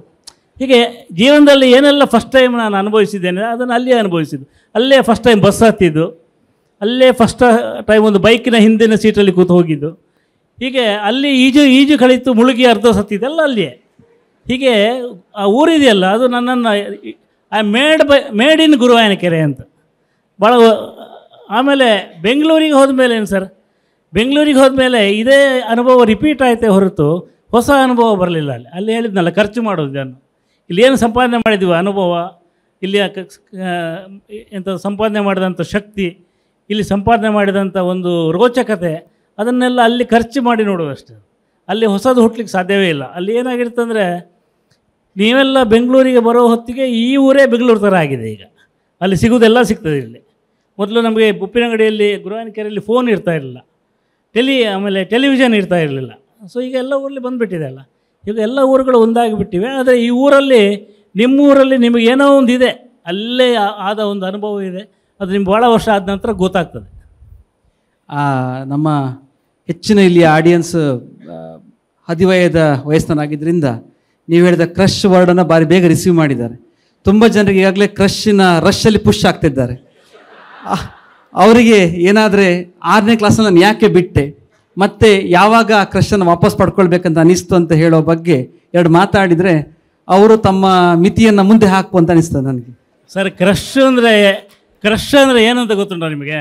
ಹೀಗೆ ಜೀವನದಲ್ಲಿ ಏನೆಲ್ಲ ಫಸ್ಟ್ ಟೈಮ್ ನಾನು ಅನುಭವಿಸಿದ್ದೇನೆ ಅದನ್ನು ಅಲ್ಲೇ ಅನುಭವಿಸಿದ್ದು ಅಲ್ಲೇ ಫಸ್ಟ್ ಟೈಮ್ ಬಸ್ ಹತ್ತಿದ್ದು ಅಲ್ಲೇ ಫಸ್ಟ್ ಟೈಮ್ ಒಂದು ಬೈಕಿನ ಹಿಂದಿನ ಸೀಟಲ್ಲಿ ಕೂತು ಹೋಗಿದ್ದು ಹೀಗೆ ಅಲ್ಲಿ ಈಜು ಈಜು ಕಳಿತು ಮುಳುಗಿ ಅರ್ಧ ಸತ್ತಿದ್ದೆಲ್ಲ ಅಲ್ಲಿಯೇ ಹೀಗೆ ಆ ಊರಿದೆಯಲ್ಲ ಅದು ನನ್ನನ್ನು I made by made in Guruvayanakere ಅಂತ ಭಾಳ ಆಮೇಲೆ ಬೆಂಗಳೂರಿಗೆ ಮೇಲೆ ಏನು ಸರ್ ಬೆಂಗಳೂರಿಗೆ ಮೇಲೆ ಇದೇ ಅನುಭವ ರಿಪೀಟ್ ಆಯಿತೆ ಹೊರತು ಹೊಸ ಅನುಭವ ಬರಲಿಲ್ಲ ಅಲ್ಲಿ ಅಲ್ಲಿ ಹೇಳಿದ್ನಲ್ಲ ಖರ್ಚು ಮಾಡೋದು ನಾನು ಇಲ್ಲಿ ಏನು ಸಂಪಾದನೆ ಮಾಡಿದ್ವಿ ಅನುಭವ ಇಲ್ಲಿ ಎಂಥ ಸಂಪಾದನೆ ಮಾಡಿದಂಥ ಶಕ್ತಿ ಇಲ್ಲಿ ಸಂಪಾದನೆ ಮಾಡಿದಂಥ ಒಂದು ರೋಚಕತೆ ಅದನ್ನೆಲ್ಲ ಅಲ್ಲಿ ಖರ್ಚು ಮಾಡಿ ನೋಡೋದಷ್ಟೇ ಅಲ್ಲಿ ಹೊಸದು ಹುಟ್ಟಲಿಕ್ಕೆ ಸಾಧ್ಯವೇ ಇಲ್ಲ ಅಲ್ಲಿ ಏನಾಗಿರ್ತಂದರೆ ನೀವೆಲ್ಲ ಬೆಂಗಳೂರಿಗೆ ಬರೋ ಹೊತ್ತಿಗೆ ಈ ಊರೇ ಬೆಂಗಳೂರು ಥರ ಆಗಿದೆ ಈಗ ಅಲ್ಲಿ ಸಿಗೋದೆಲ್ಲ ಸಿಗ್ತದೆ ಇಲ್ಲಿ ಮೊದಲು ನಮಗೆ ಉಪ್ಪಿನಂಗಡಿಯಲ್ಲಿ ಗುರುವಾನಿಕೆರೆಯಲ್ಲಿ ಫೋನ್ ಇರ್ತಾ ಇರಲಿಲ್ಲ ಟೆಲಿ ಆಮೇಲೆ ಟೆಲಿವಿಷನ್ ಇರ್ತಾ ಇರಲಿಲ್ಲ ಸೊ ಈಗ ಎಲ್ಲ ಊರಲ್ಲಿ ಬಂದುಬಿಟ್ಟಿದೆ ಅಲ್ಲ ಈಗ ಎಲ್ಲ ಊರುಗಳು ಒಂದಾಗಿಬಿಟ್ಟಿವೆ ಆದರೆ ಈ ಊರಲ್ಲಿ ನಿಮ್ಮೂರಲ್ಲಿ ನಿಮಗೆ ಏನೋ ಒಂದು ಇದೆ ಅಲ್ಲೇ ಆದ ಒಂದು ಅನುಭವ ಇದೆ ಅದು ನಿಮ್ಗೆ ಭಾಳ ವರ್ಷ ಆದ ನಂತರ ಗೊತ್ತಾಗ್ತದೆ ನಮ್ಮ ಹೆಚ್ಚಿನ ಇಲ್ಲಿ ಆಡಿಯನ್ಸ್ ಹದಿವಯದ ವಯಸ್ಸನಾಗಿದ್ದರಿಂದ ನೀವು ಹೇಳಿದ ಕ್ರಶ್ ವರ್ಡನ್ನು ಭಾರಿ ಬೇಗ ರಿಸೀವ್ ಮಾಡಿದ್ದಾರೆ ತುಂಬ ಜನರಿಗೆ ಈಗಾಗಲೇ ಕ್ರಶ್ನ ರಶ್ಶಲ್ಲಿ ಪುಷ್ ಆಗ್ತಿದ್ದಾರೆ ಅವರಿಗೆ ಏನಾದರೆ ಆರನೇ ಕ್ಲಾಸನ್ನು ನಾನು ಯಾಕೆ ಬಿಟ್ಟೆ ಮತ್ತೆ ಯಾವಾಗ ಆ ಕ್ರಶ್ಶನ್ನು ವಾಪಸ್ ಪಡ್ಕೊಳ್ಬೇಕಂತ ಅನಿಸ್ತು ಅಂತ ಹೇಳೋ ಬಗ್ಗೆ ಎರಡು ಮಾತಾಡಿದರೆ ಅವರು ತಮ್ಮ ಮಿತಿಯನ್ನು ಮುಂದೆ ಹಾಕು ಅಂತ ಅನಿಸ್ತದೆ ನನಗೆ ಸರ್ ಕ್ರಶ್ ಅಂದರೆ ಕ್ರಶ್ ಅಂದರೆ ಏನಂತ ಗೊತ್ತುಂಟ ನಿಮಗೆ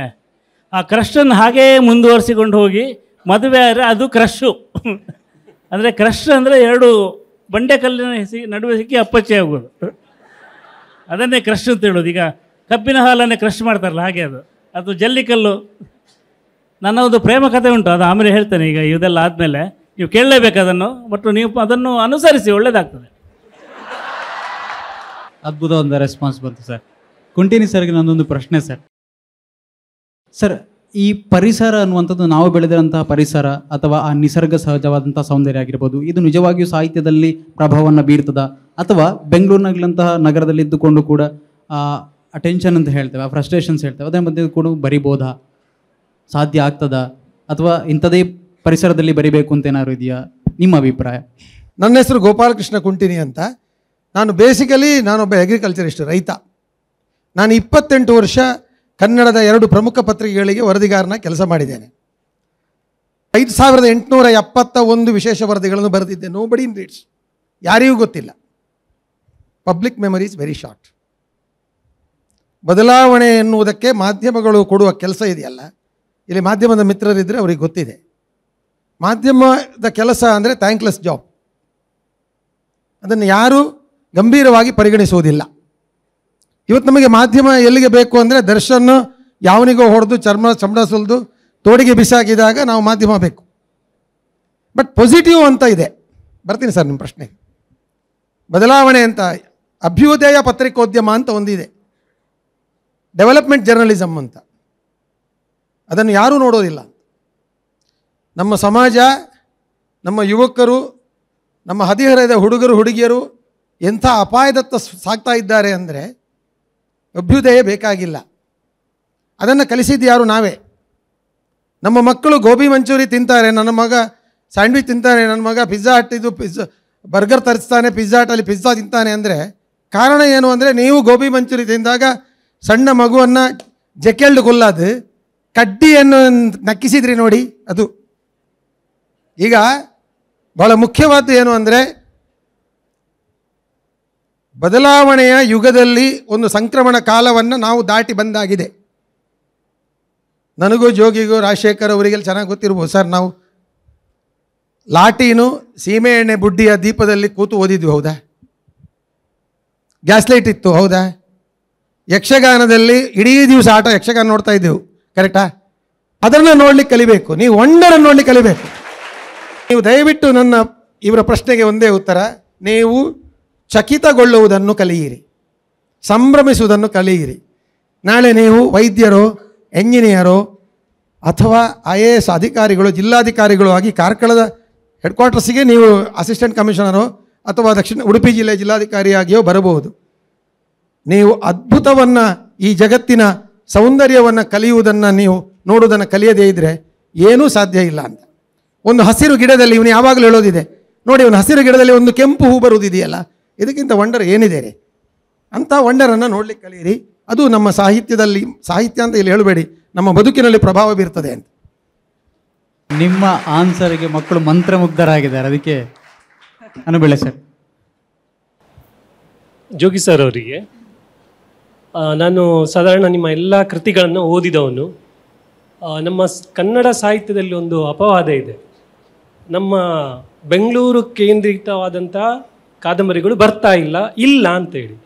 ಆ ಕ್ರಶನ್ನು ಹಾಗೇ ಮುಂದುವರಿಸಿಕೊಂಡು ಹೋಗಿ ಮದುವೆ ಆದರೆ ಅದು ಕ್ರಶ್ಶು ಅಂದರೆ ಕ್ರಶ್ ಅಂದರೆ ಎರಡು ಬಂಡೆ ಕಲ್ಲಿನ ನಡುವೆ ಸಿಕ್ಕಿ ಅಪ್ಪಚ್ಚೆ ಆಗೋದು ಅದನ್ನೇ ಕ್ರಶ್ ಅಂತ ಹೇಳೋದು ಈಗ ಕಬ್ಬಿನ ಹಾಲನ್ನೇ ಕ್ರಶ್ ಮಾಡ್ತಾರಲ್ಲ ಹಾಗೆ ಅದು ಅದು ಕಲ್ಲು ನನ್ನ ಒಂದು ಪ್ರೇಮ ಕಥೆ ಉಂಟು ಅದು ಆಮೇಲೆ ಹೇಳ್ತೇನೆ ಈಗ ಇದೆಲ್ಲ ಆದಮೇಲೆ ನೀವು ಕೇಳಲೇಬೇಕು ಅದನ್ನು ಬಟ್ ನೀವು ಅದನ್ನು ಅನುಸರಿಸಿ ಒಳ್ಳೇದಾಗ್ತದೆ ಅದ್ಭುತ ಒಂದು ರೆಸ್ಪಾನ್ಸ್ ಬಂತು ಸರ್ ಕುಂಟಿನಿ ಸರ್ಗೆ ನನ್ನೊಂದು ಪ್ರಶ್ನೆ ಸರ್ ಸರ್ ಈ ಪರಿಸರ ಅನ್ನುವಂಥದ್ದು ನಾವು ಬೆಳೆದಿರಂತಹ ಪರಿಸರ ಅಥವಾ ಆ ನಿಸರ್ಗ ಸಹಜವಾದಂಥ ಸೌಂದರ್ಯ ಆಗಿರ್ಬೋದು ಇದು ನಿಜವಾಗಿಯೂ ಸಾಹಿತ್ಯದಲ್ಲಿ ಪ್ರಭಾವವನ್ನು ಬೀರ್ತದ ಅಥವಾ ಬೆಂಗಳೂರಿನಾಗಲಂತಹ ನಗರದಲ್ಲಿ ಇದ್ದುಕೊಂಡು ಕೂಡ ಅಟೆನ್ಷನ್ ಅಂತ ಹೇಳ್ತೇವೆ ಆ ಫ್ರಸ್ಟ್ರೇಷನ್ಸ್ ಹೇಳ್ತೇವೆ ಅದೇ ಮಧ್ಯೆ ಕೂಡ ಬರಿಬೋದಾ ಸಾಧ್ಯ ಆಗ್ತದ ಅಥವಾ ಇಂಥದೇ ಪರಿಸರದಲ್ಲಿ ಬರಿಬೇಕು ಅಂತ ಏನಾದ್ರು ಇದೆಯಾ ನಿಮ್ಮ ಅಭಿಪ್ರಾಯ ನನ್ನ ಹೆಸರು ಗೋಪಾಲಕೃಷ್ಣ ಕುಂಟಿನಿ ಅಂತ ನಾನು ಬೇಸಿಕಲಿ ನಾನೊಬ್ಬ ಅಗ್ರಿಕಲ್ಚರಿಸ್ಟ್ ರೈತ ನಾನು ಇಪ್ಪತ್ತೆಂಟು ವರ್ಷ ಕನ್ನಡದ ಎರಡು ಪ್ರಮುಖ ಪತ್ರಿಕೆಗಳಿಗೆ ವರದಿಗಾರನ ಕೆಲಸ ಮಾಡಿದ್ದೇನೆ ಐದು ಸಾವಿರದ ಎಂಟುನೂರ ಎಪ್ಪತ್ತ ಒಂದು ವಿಶೇಷ ವರದಿಗಳನ್ನು ಬರೆದಿದ್ದೆ ನೋ ಬಡಿ ಇನ್ ರೀಡ್ಸ್ ಯಾರಿಗೂ ಗೊತ್ತಿಲ್ಲ public memory is very short ಬದಲಾವಣೆ ಎನ್ನುವುದಕ್ಕೆ ಮಾಧ್ಯಮಗಳು ಕೊಡುವ ಕೆಲಸ ಇದೆಯಲ್ಲ ಇಲ್ಲಿ ಮಾಧ್ಯಮದ ಮಿತ್ರರಿದ್ದರೆ ಅವ್ರಿಗೆ ಗೊತ್ತಿದೆ ಮಾಧ್ಯಮದ ಕೆಲಸ ಅಂದರೆ ಥ್ಯಾಂಕ್ಲೆಸ್ ಜಾಬ್ ಅದನ್ನು ಯಾರೂ ಗಂಭೀರವಾಗಿ ಪರಿಗಣಿಸುವುದಿಲ್ಲ ಇವತ್ತು ನಮಗೆ ಮಾಧ್ಯಮ ಎಲ್ಲಿಗೆ ಬೇಕು ಅಂದರೆ ದರ್ಶನ್ ಯಾವನಿಗೋ ಹೊಡೆದು ಚರ್ಮ ಚಮಡ ಸುಲಿದು ತೋಡಿಗೆ ಬಿಸಾಕಿದಾಗ ನಾವು ಮಾಧ್ಯಮ ಬೇಕು ಬಟ್ ಪಾಸಿಟಿವ್ ಅಂತ ಇದೆ ಬರ್ತೀನಿ ಸರ್ ನಿಮ್ಮ ಪ್ರಶ್ನೆ ಬದಲಾವಣೆ ಅಂತ ಅಭ್ಯುದಯ ಪತ್ರಿಕೋದ್ಯಮ ಅಂತ ಒಂದಿದೆ ಡೆವಲಪ್ಮೆಂಟ್ ಜರ್ನಲಿಸಮ್ ಅಂತ ಅದನ್ನು ಯಾರೂ ನೋಡೋದಿಲ್ಲ ನಮ್ಮ ಸಮಾಜ ನಮ್ಮ ಯುವಕರು ನಮ್ಮ ಹದಿಹರೆಯದ ಹುಡುಗರು ಹುಡುಗಿಯರು ಎಂಥ ಅಪಾಯದತ್ತ ಸಾಗ್ತಾ ಇದ್ದಾರೆ ಅಂದರೆ ಅಭ್ಯುದಯ ಬೇಕಾಗಿಲ್ಲ ಅದನ್ನು ಕಲಿಸಿದ್ದು ಯಾರು ನಾವೇ ನಮ್ಮ ಮಕ್ಕಳು ಗೋಬಿ ಮಂಚೂರಿ ತಿಂತಾರೆ ನನ್ನ ಮಗ ಸ್ಯಾಂಡ್ವಿಚ್ ತಿಂತಾನೆ ನನ್ನ ಮಗ ಪಿಜ್ಜಾ ಹಟ್ಟಿದ್ದು ಪಿಜ್ಜಾ ಬರ್ಗರ್ ತರಿಸ್ತಾನೆ ಪಿಜ್ಜಾ ಹಟ್ಟಲ್ಲಿ ಪಿಜ್ಜಾ ತಿಂತಾನೆ ಅಂದರೆ ಕಾರಣ ಏನು ಅಂದರೆ ನೀವು ಗೋಬಿ ಮಂಚೂರಿ ತಿಂದಾಗ ಸಣ್ಣ ಮಗುವನ್ನು ಜಕೆಲ್ಡ್ ಕೊಲ್ಲಾದು ಕಡ್ಡಿಯನ್ನು ನಕ್ಕಿಸಿದ್ರಿ ನೋಡಿ ಅದು ಈಗ ಬಹಳ ಮುಖ್ಯವಾದ ಏನು ಅಂದರೆ ಬದಲಾವಣೆಯ ಯುಗದಲ್ಲಿ ಒಂದು ಸಂಕ್ರಮಣ ಕಾಲವನ್ನು ನಾವು ದಾಟಿ ಬಂದಾಗಿದೆ ನನಗೂ ಜೋಗಿಗೂ ರಾಜಶೇಖರ್ ಅವರಿಗೆಲ್ಲ ಚೆನ್ನಾಗಿ ಗೊತ್ತಿರ್ಬೋದು ಸರ್ ನಾವು ಲಾಟೀನು ಸೀಮೆಎಣ್ಣೆ ಬುಡ್ಡಿಯ ದೀಪದಲ್ಲಿ ಕೂತು ಓದಿದ್ವಿ ಹೌದಾ ಲೈಟ್ ಇತ್ತು ಹೌದಾ ಯಕ್ಷಗಾನದಲ್ಲಿ ಇಡೀ ದಿವಸ ಆಟ ಯಕ್ಷಗಾನ ನೋಡ್ತಾ ಇದ್ದೆವು ಕರೆಕ್ಟಾ ಅದನ್ನು ನೋಡ್ಲಿಕ್ಕೆ ಕಲಿಬೇಕು ನೀವು ಒಂಡರನ್ನು ನೋಡ್ಲಿಕ್ಕೆ ಕಲಿಬೇಕು ನೀವು ದಯವಿಟ್ಟು ನನ್ನ ಇವರ ಪ್ರಶ್ನೆಗೆ ಒಂದೇ ಉತ್ತರ ನೀವು ಚಕಿತಗೊಳ್ಳುವುದನ್ನು ಕಲಿಯಿರಿ ಸಂಭ್ರಮಿಸುವುದನ್ನು ಕಲಿಯಿರಿ ನಾಳೆ ನೀವು ವೈದ್ಯರು ಎಂಜಿನಿಯರು ಅಥವಾ ಐ ಎ ಎಸ್ ಅಧಿಕಾರಿಗಳು ಜಿಲ್ಲಾಧಿಕಾರಿಗಳು ಆಗಿ ಕಾರ್ಕಳದ ಹೆಡ್ ಕ್ವಾರ್ಟರ್ಸಿಗೆ ನೀವು ಅಸಿಸ್ಟೆಂಟ್ ಕಮಿಷನರು ಅಥವಾ ದಕ್ಷಿಣ ಉಡುಪಿ ಜಿಲ್ಲೆ ಜಿಲ್ಲಾಧಿಕಾರಿಯಾಗಿಯೋ ಬರಬಹುದು ನೀವು ಅದ್ಭುತವನ್ನು ಈ ಜಗತ್ತಿನ ಸೌಂದರ್ಯವನ್ನು ಕಲಿಯುವುದನ್ನು ನೀವು ನೋಡುವುದನ್ನು ಕಲಿಯದೇ ಇದ್ದರೆ ಏನೂ ಸಾಧ್ಯ ಇಲ್ಲ ಅಂತ ಒಂದು ಹಸಿರು ಗಿಡದಲ್ಲಿ ಇವನು ಯಾವಾಗಲೂ ಹೇಳೋದಿದೆ ನೋಡಿ ಇವನು ಹಸಿರು ಗಿಡದಲ್ಲಿ ಒಂದು ಕೆಂಪು ಹೂ ಬರುವುದಿದೆಯಲ್ಲ ಇದಕ್ಕಿಂತ ವಂಡರ್ ಏನಿದೆ ರೀ ಅಂಥ ವಂಡರನ್ನು ನೋಡಲಿಕ್ಕೆ ಕಲಿಯಿರಿ ಅದು ನಮ್ಮ ಸಾಹಿತ್ಯದಲ್ಲಿ ಸಾಹಿತ್ಯ ಅಂತ ಇಲ್ಲಿ ಹೇಳಬೇಡಿ ನಮ್ಮ ಬದುಕಿನಲ್ಲಿ ಪ್ರಭಾವ ಬೀರ್ತದೆ ಅಂತ ನಿಮ್ಮ ಆನ್ಸರ್ಗೆ ಮಕ್ಕಳು ಮಂತ್ರಮುಗ್ಧರಾಗಿದ್ದಾರೆ ಅದಕ್ಕೆ ಅನುಬೆಳೆ ಸರ್ ಜೋಗಿ ಸರ್ ಅವರಿಗೆ ನಾನು ಸಾಧಾರಣ ನಿಮ್ಮ ಎಲ್ಲ ಕೃತಿಗಳನ್ನು ಓದಿದವನು ನಮ್ಮ ಕನ್ನಡ ಸಾಹಿತ್ಯದಲ್ಲಿ ಒಂದು ಅಪವಾದ ಇದೆ ನಮ್ಮ ಬೆಂಗಳೂರು ಕೇಂದ್ರಿತವಾದಂಥ ಕಾದಂಬರಿಗಳು ಬರ್ತಾ ಇಲ್ಲ ಇಲ್ಲ ಅಂತೇಳಿ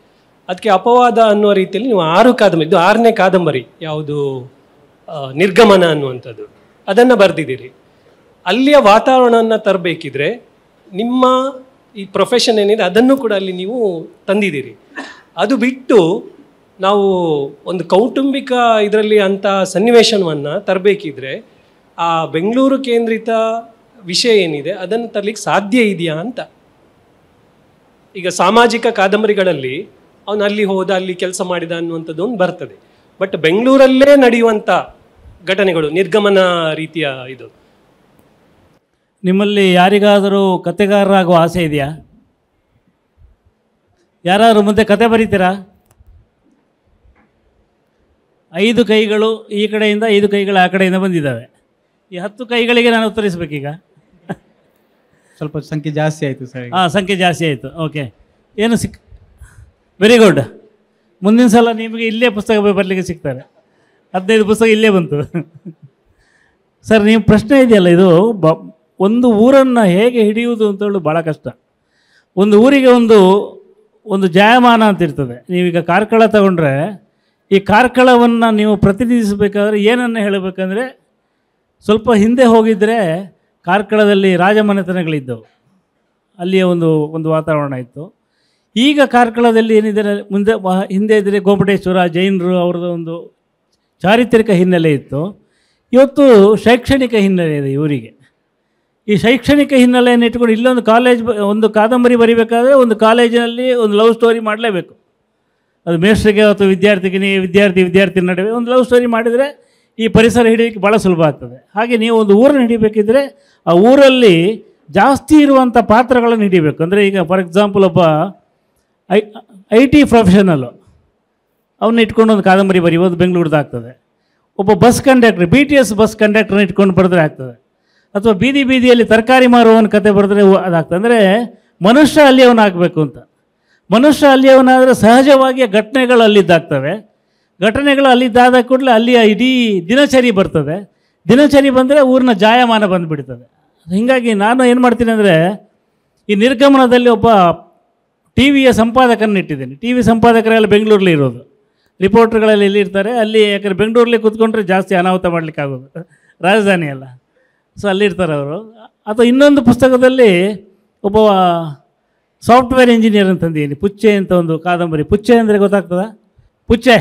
ಅದಕ್ಕೆ ಅಪವಾದ ಅನ್ನುವ ರೀತಿಯಲ್ಲಿ ನೀವು ಆರು ಕಾದಂಬರಿ ಇದು ಆರನೇ ಕಾದಂಬರಿ ಯಾವುದು ನಿರ್ಗಮನ ಅನ್ನುವಂಥದ್ದು ಅದನ್ನು ಬರೆದಿದ್ದೀರಿ ಅಲ್ಲಿಯ ವಾತಾವರಣವನ್ನು ತರಬೇಕಿದ್ರೆ ನಿಮ್ಮ ಈ ಪ್ರೊಫೆಷನ್ ಏನಿದೆ ಅದನ್ನು ಕೂಡ ಅಲ್ಲಿ ನೀವು ತಂದಿದ್ದೀರಿ ಅದು ಬಿಟ್ಟು ನಾವು ಒಂದು ಕೌಟುಂಬಿಕ ಇದರಲ್ಲಿ ಅಂಥ ಸನ್ನಿವೇಶವನ್ನು ತರಬೇಕಿದ್ರೆ ಆ ಬೆಂಗಳೂರು ಕೇಂದ್ರಿತ ವಿಷಯ ಏನಿದೆ ಅದನ್ನು ತರಲಿಕ್ಕೆ ಸಾಧ್ಯ ಇದೆಯಾ ಅಂತ ಈಗ ಸಾಮಾಜಿಕ ಕಾದಂಬರಿಗಳಲ್ಲಿ ಅವನು ಅಲ್ಲಿ ಹೋದ ಅಲ್ಲಿ ಕೆಲಸ ಮಾಡಿದ ಅನ್ನುವಂಥದ್ದು ಒಂದು ಬರ್ತದೆ ಬಟ್ ಬೆಂಗಳೂರಲ್ಲೇ ನಡೆಯುವಂಥ ಘಟನೆಗಳು ನಿರ್ಗಮನ ರೀತಿಯ ಇದು ನಿಮ್ಮಲ್ಲಿ ಯಾರಿಗಾದರೂ ಕತೆಗಾರರಾಗುವ ಆಸೆ ಇದೆಯಾ ಯಾರಾದರೂ ಮುಂದೆ ಕತೆ ಬರೀತೀರಾ ಐದು ಕೈಗಳು ಈ ಕಡೆಯಿಂದ ಐದು ಕೈಗಳು ಆ ಕಡೆಯಿಂದ ಬಂದಿದ್ದಾವೆ ಈ ಹತ್ತು ಕೈಗಳಿಗೆ ನಾನು ಉತ್ತರಿಸಬೇಕೀಗ ಸ್ವಲ್ಪ ಸಂಖ್ಯೆ ಜಾಸ್ತಿ ಆಯಿತು ಸರ್ ಹಾಂ ಸಂಖ್ಯೆ ಜಾಸ್ತಿ ಆಯಿತು ಓಕೆ ಏನು ಸಿಕ್ ವೆರಿ ಗುಡ್ ಮುಂದಿನ ಸಲ ನಿಮಗೆ ಇಲ್ಲೇ ಪುಸ್ತಕ ಬರಲಿಕ್ಕೆ ಸಿಗ್ತಾರೆ ಹದಿನೈದು ಪುಸ್ತಕ ಇಲ್ಲೇ ಬಂತು ಸರ್ ನೀವು ಪ್ರಶ್ನೆ ಇದೆಯಲ್ಲ ಇದು ಬ ಒಂದು ಊರನ್ನು ಹೇಗೆ ಹಿಡಿಯುವುದು ಅಂತೇಳಿ ಭಾಳ ಕಷ್ಟ ಒಂದು ಊರಿಗೆ ಒಂದು ಒಂದು ಜಾಯಮಾನ ಅಂತ ಇರ್ತದೆ ನೀವೀಗ ಕಾರ್ಕಳ ತಗೊಂಡ್ರೆ ಈ ಕಾರ್ಕಳವನ್ನು ನೀವು ಪ್ರತಿನಿಧಿಸಬೇಕಾದ್ರೆ ಏನನ್ನು ಹೇಳಬೇಕಂದ್ರೆ ಸ್ವಲ್ಪ ಹಿಂದೆ ಹೋಗಿದ್ದರೆ ಕಾರ್ಕಳದಲ್ಲಿ ರಾಜಮನೆತನಗಳಿದ್ದವು ಅಲ್ಲಿಯ ಒಂದು ಒಂದು ವಾತಾವರಣ ಇತ್ತು ಈಗ ಕಾರ್ಕಳದಲ್ಲಿ ಏನಿದೆ ಮುಂದೆ ಹಿಂದೆ ಇದ್ದರೆ ಗೋಪಟೇಶ್ವರ ಜೈನರು ಅವ್ರದ್ದು ಒಂದು ಚಾರಿತ್ರಿಕ ಹಿನ್ನೆಲೆ ಇತ್ತು ಇವತ್ತು ಶೈಕ್ಷಣಿಕ ಹಿನ್ನೆಲೆ ಇದೆ ಇವರಿಗೆ ಈ ಶೈಕ್ಷಣಿಕ ಹಿನ್ನೆಲೆಯನ್ನು ಇಟ್ಕೊಂಡು ಇಲ್ಲೊಂದು ಕಾಲೇಜ್ ಒಂದು ಕಾದಂಬರಿ ಬರಿಬೇಕಾದ್ರೆ ಒಂದು ಕಾಲೇಜಿನಲ್ಲಿ ಒಂದು ಲವ್ ಸ್ಟೋರಿ ಮಾಡಲೇಬೇಕು ಅದು ಮೇಸ್ಟ್ರಿಗೆ ಅಥವಾ ವಿದ್ಯಾರ್ಥಿಗಿನಿ ವಿದ್ಯಾರ್ಥಿ ವಿದ್ಯಾರ್ಥಿ ನಡುವೆ ಒಂದು ಲವ್ ಸ್ಟೋರಿ ಮಾಡಿದರೆ ಈ ಪರಿಸರ ಹಿಡಿಯೋಕ್ಕೆ ಭಾಳ ಸುಲಭ ಆಗ್ತದೆ ಹಾಗೆ ನೀವು ಒಂದು ಊರನ್ನು ಹಿಡಿಬೇಕಿದ್ರೆ ಆ ಊರಲ್ಲಿ ಜಾಸ್ತಿ ಇರುವಂಥ ಪಾತ್ರಗಳನ್ನು ಹಿಡಿಬೇಕು ಅಂದರೆ ಈಗ ಫಾರ್ ಎಕ್ಸಾಂಪಲ್ ಒಬ್ಬ ಐ ಐ ಟಿ ಪ್ರೊಫೆಷನಲ್ಲು ಅವನ್ನ ಇಟ್ಕೊಂಡು ಒಂದು ಕಾದಂಬರಿ ಬರೀಬೋದು ಬೆಂಗಳೂರ್ದಾಗ್ತದೆ ಒಬ್ಬ bus conductor B T S bus ಕಂಡಕ್ಟ್ರನ್ನ ಇಟ್ಕೊಂಡು ಬರೆದ್ರೆ ಆಗ್ತದೆ ಅಥವಾ ಬೀದಿ ಬೀದಿಯಲ್ಲಿ ತರಕಾರಿ ಮಾರುವವನ ಕತೆ ಬರೆದ್ರೆ ಅದಾಗ್ತದೆ ಅಂದರೆ ಮನುಷ್ಯ ಅಲ್ಲಿ ಆಗಬೇಕು ಅಂತ ಮನುಷ್ಯ ಅಲ್ಲಿ ಅವನಾದರೆ ಸಹಜವಾಗಿ ಘಟನೆಗಳು ಅಲ್ಲಿದ್ದಾಗ್ತವೆ ಘಟನೆಗಳು ಅಲ್ಲಿದ್ದಾದ ಕೂಡಲೇ ಅಲ್ಲಿಯ ಇಡೀ ದಿನಚರಿ ಬರ್ತದೆ ದಿನಚರಿ ಬಂದರೆ ಊರಿನ ಜಾಯಮಾನ ಬಂದುಬಿಡ್ತದೆ ಹೀಗಾಗಿ ನಾನು ಏನು ಮಾಡ್ತೀನಿ ಅಂದರೆ ಈ ನಿರ್ಗಮನದಲ್ಲಿ ಒಬ್ಬ ಟಿ ವಿಯ ಸಂಪಾದಕನ ಇಟ್ಟಿದ್ದೀನಿ ಟಿ ವಿ ಸಂಪಾದಕರೆಲ್ಲ ಬೆಂಗಳೂರಲ್ಲಿ ಇರೋದು ಇಲ್ಲಿ ಇರ್ತಾರೆ ಅಲ್ಲಿ ಯಾಕಂದರೆ ಬೆಂಗಳೂರಲ್ಲಿ ಕೂತ್ಕೊಂಡ್ರೆ ಜಾಸ್ತಿ ಅನಾಹುತ ಮಾಡಲಿಕ್ಕಾಗೋದು ರಾಜಧಾನಿ ಸೊ ಅಲ್ಲಿರ್ತಾರೆ ಅವರು ಅಥವಾ ಇನ್ನೊಂದು ಪುಸ್ತಕದಲ್ಲಿ ಒಬ್ಬ ಸಾಫ್ಟ್ವೇರ್ ಇಂಜಿನಿಯರ್ ಅಂತಂದೀನಿ ಪುಚ್ಚೆ ಅಂತ ಒಂದು ಕಾದಂಬರಿ ಪುಚ್ಚೆ ಅಂದರೆ ಗೊತ್ತಾಗ್ತದ ಪುಚ್ಚೆ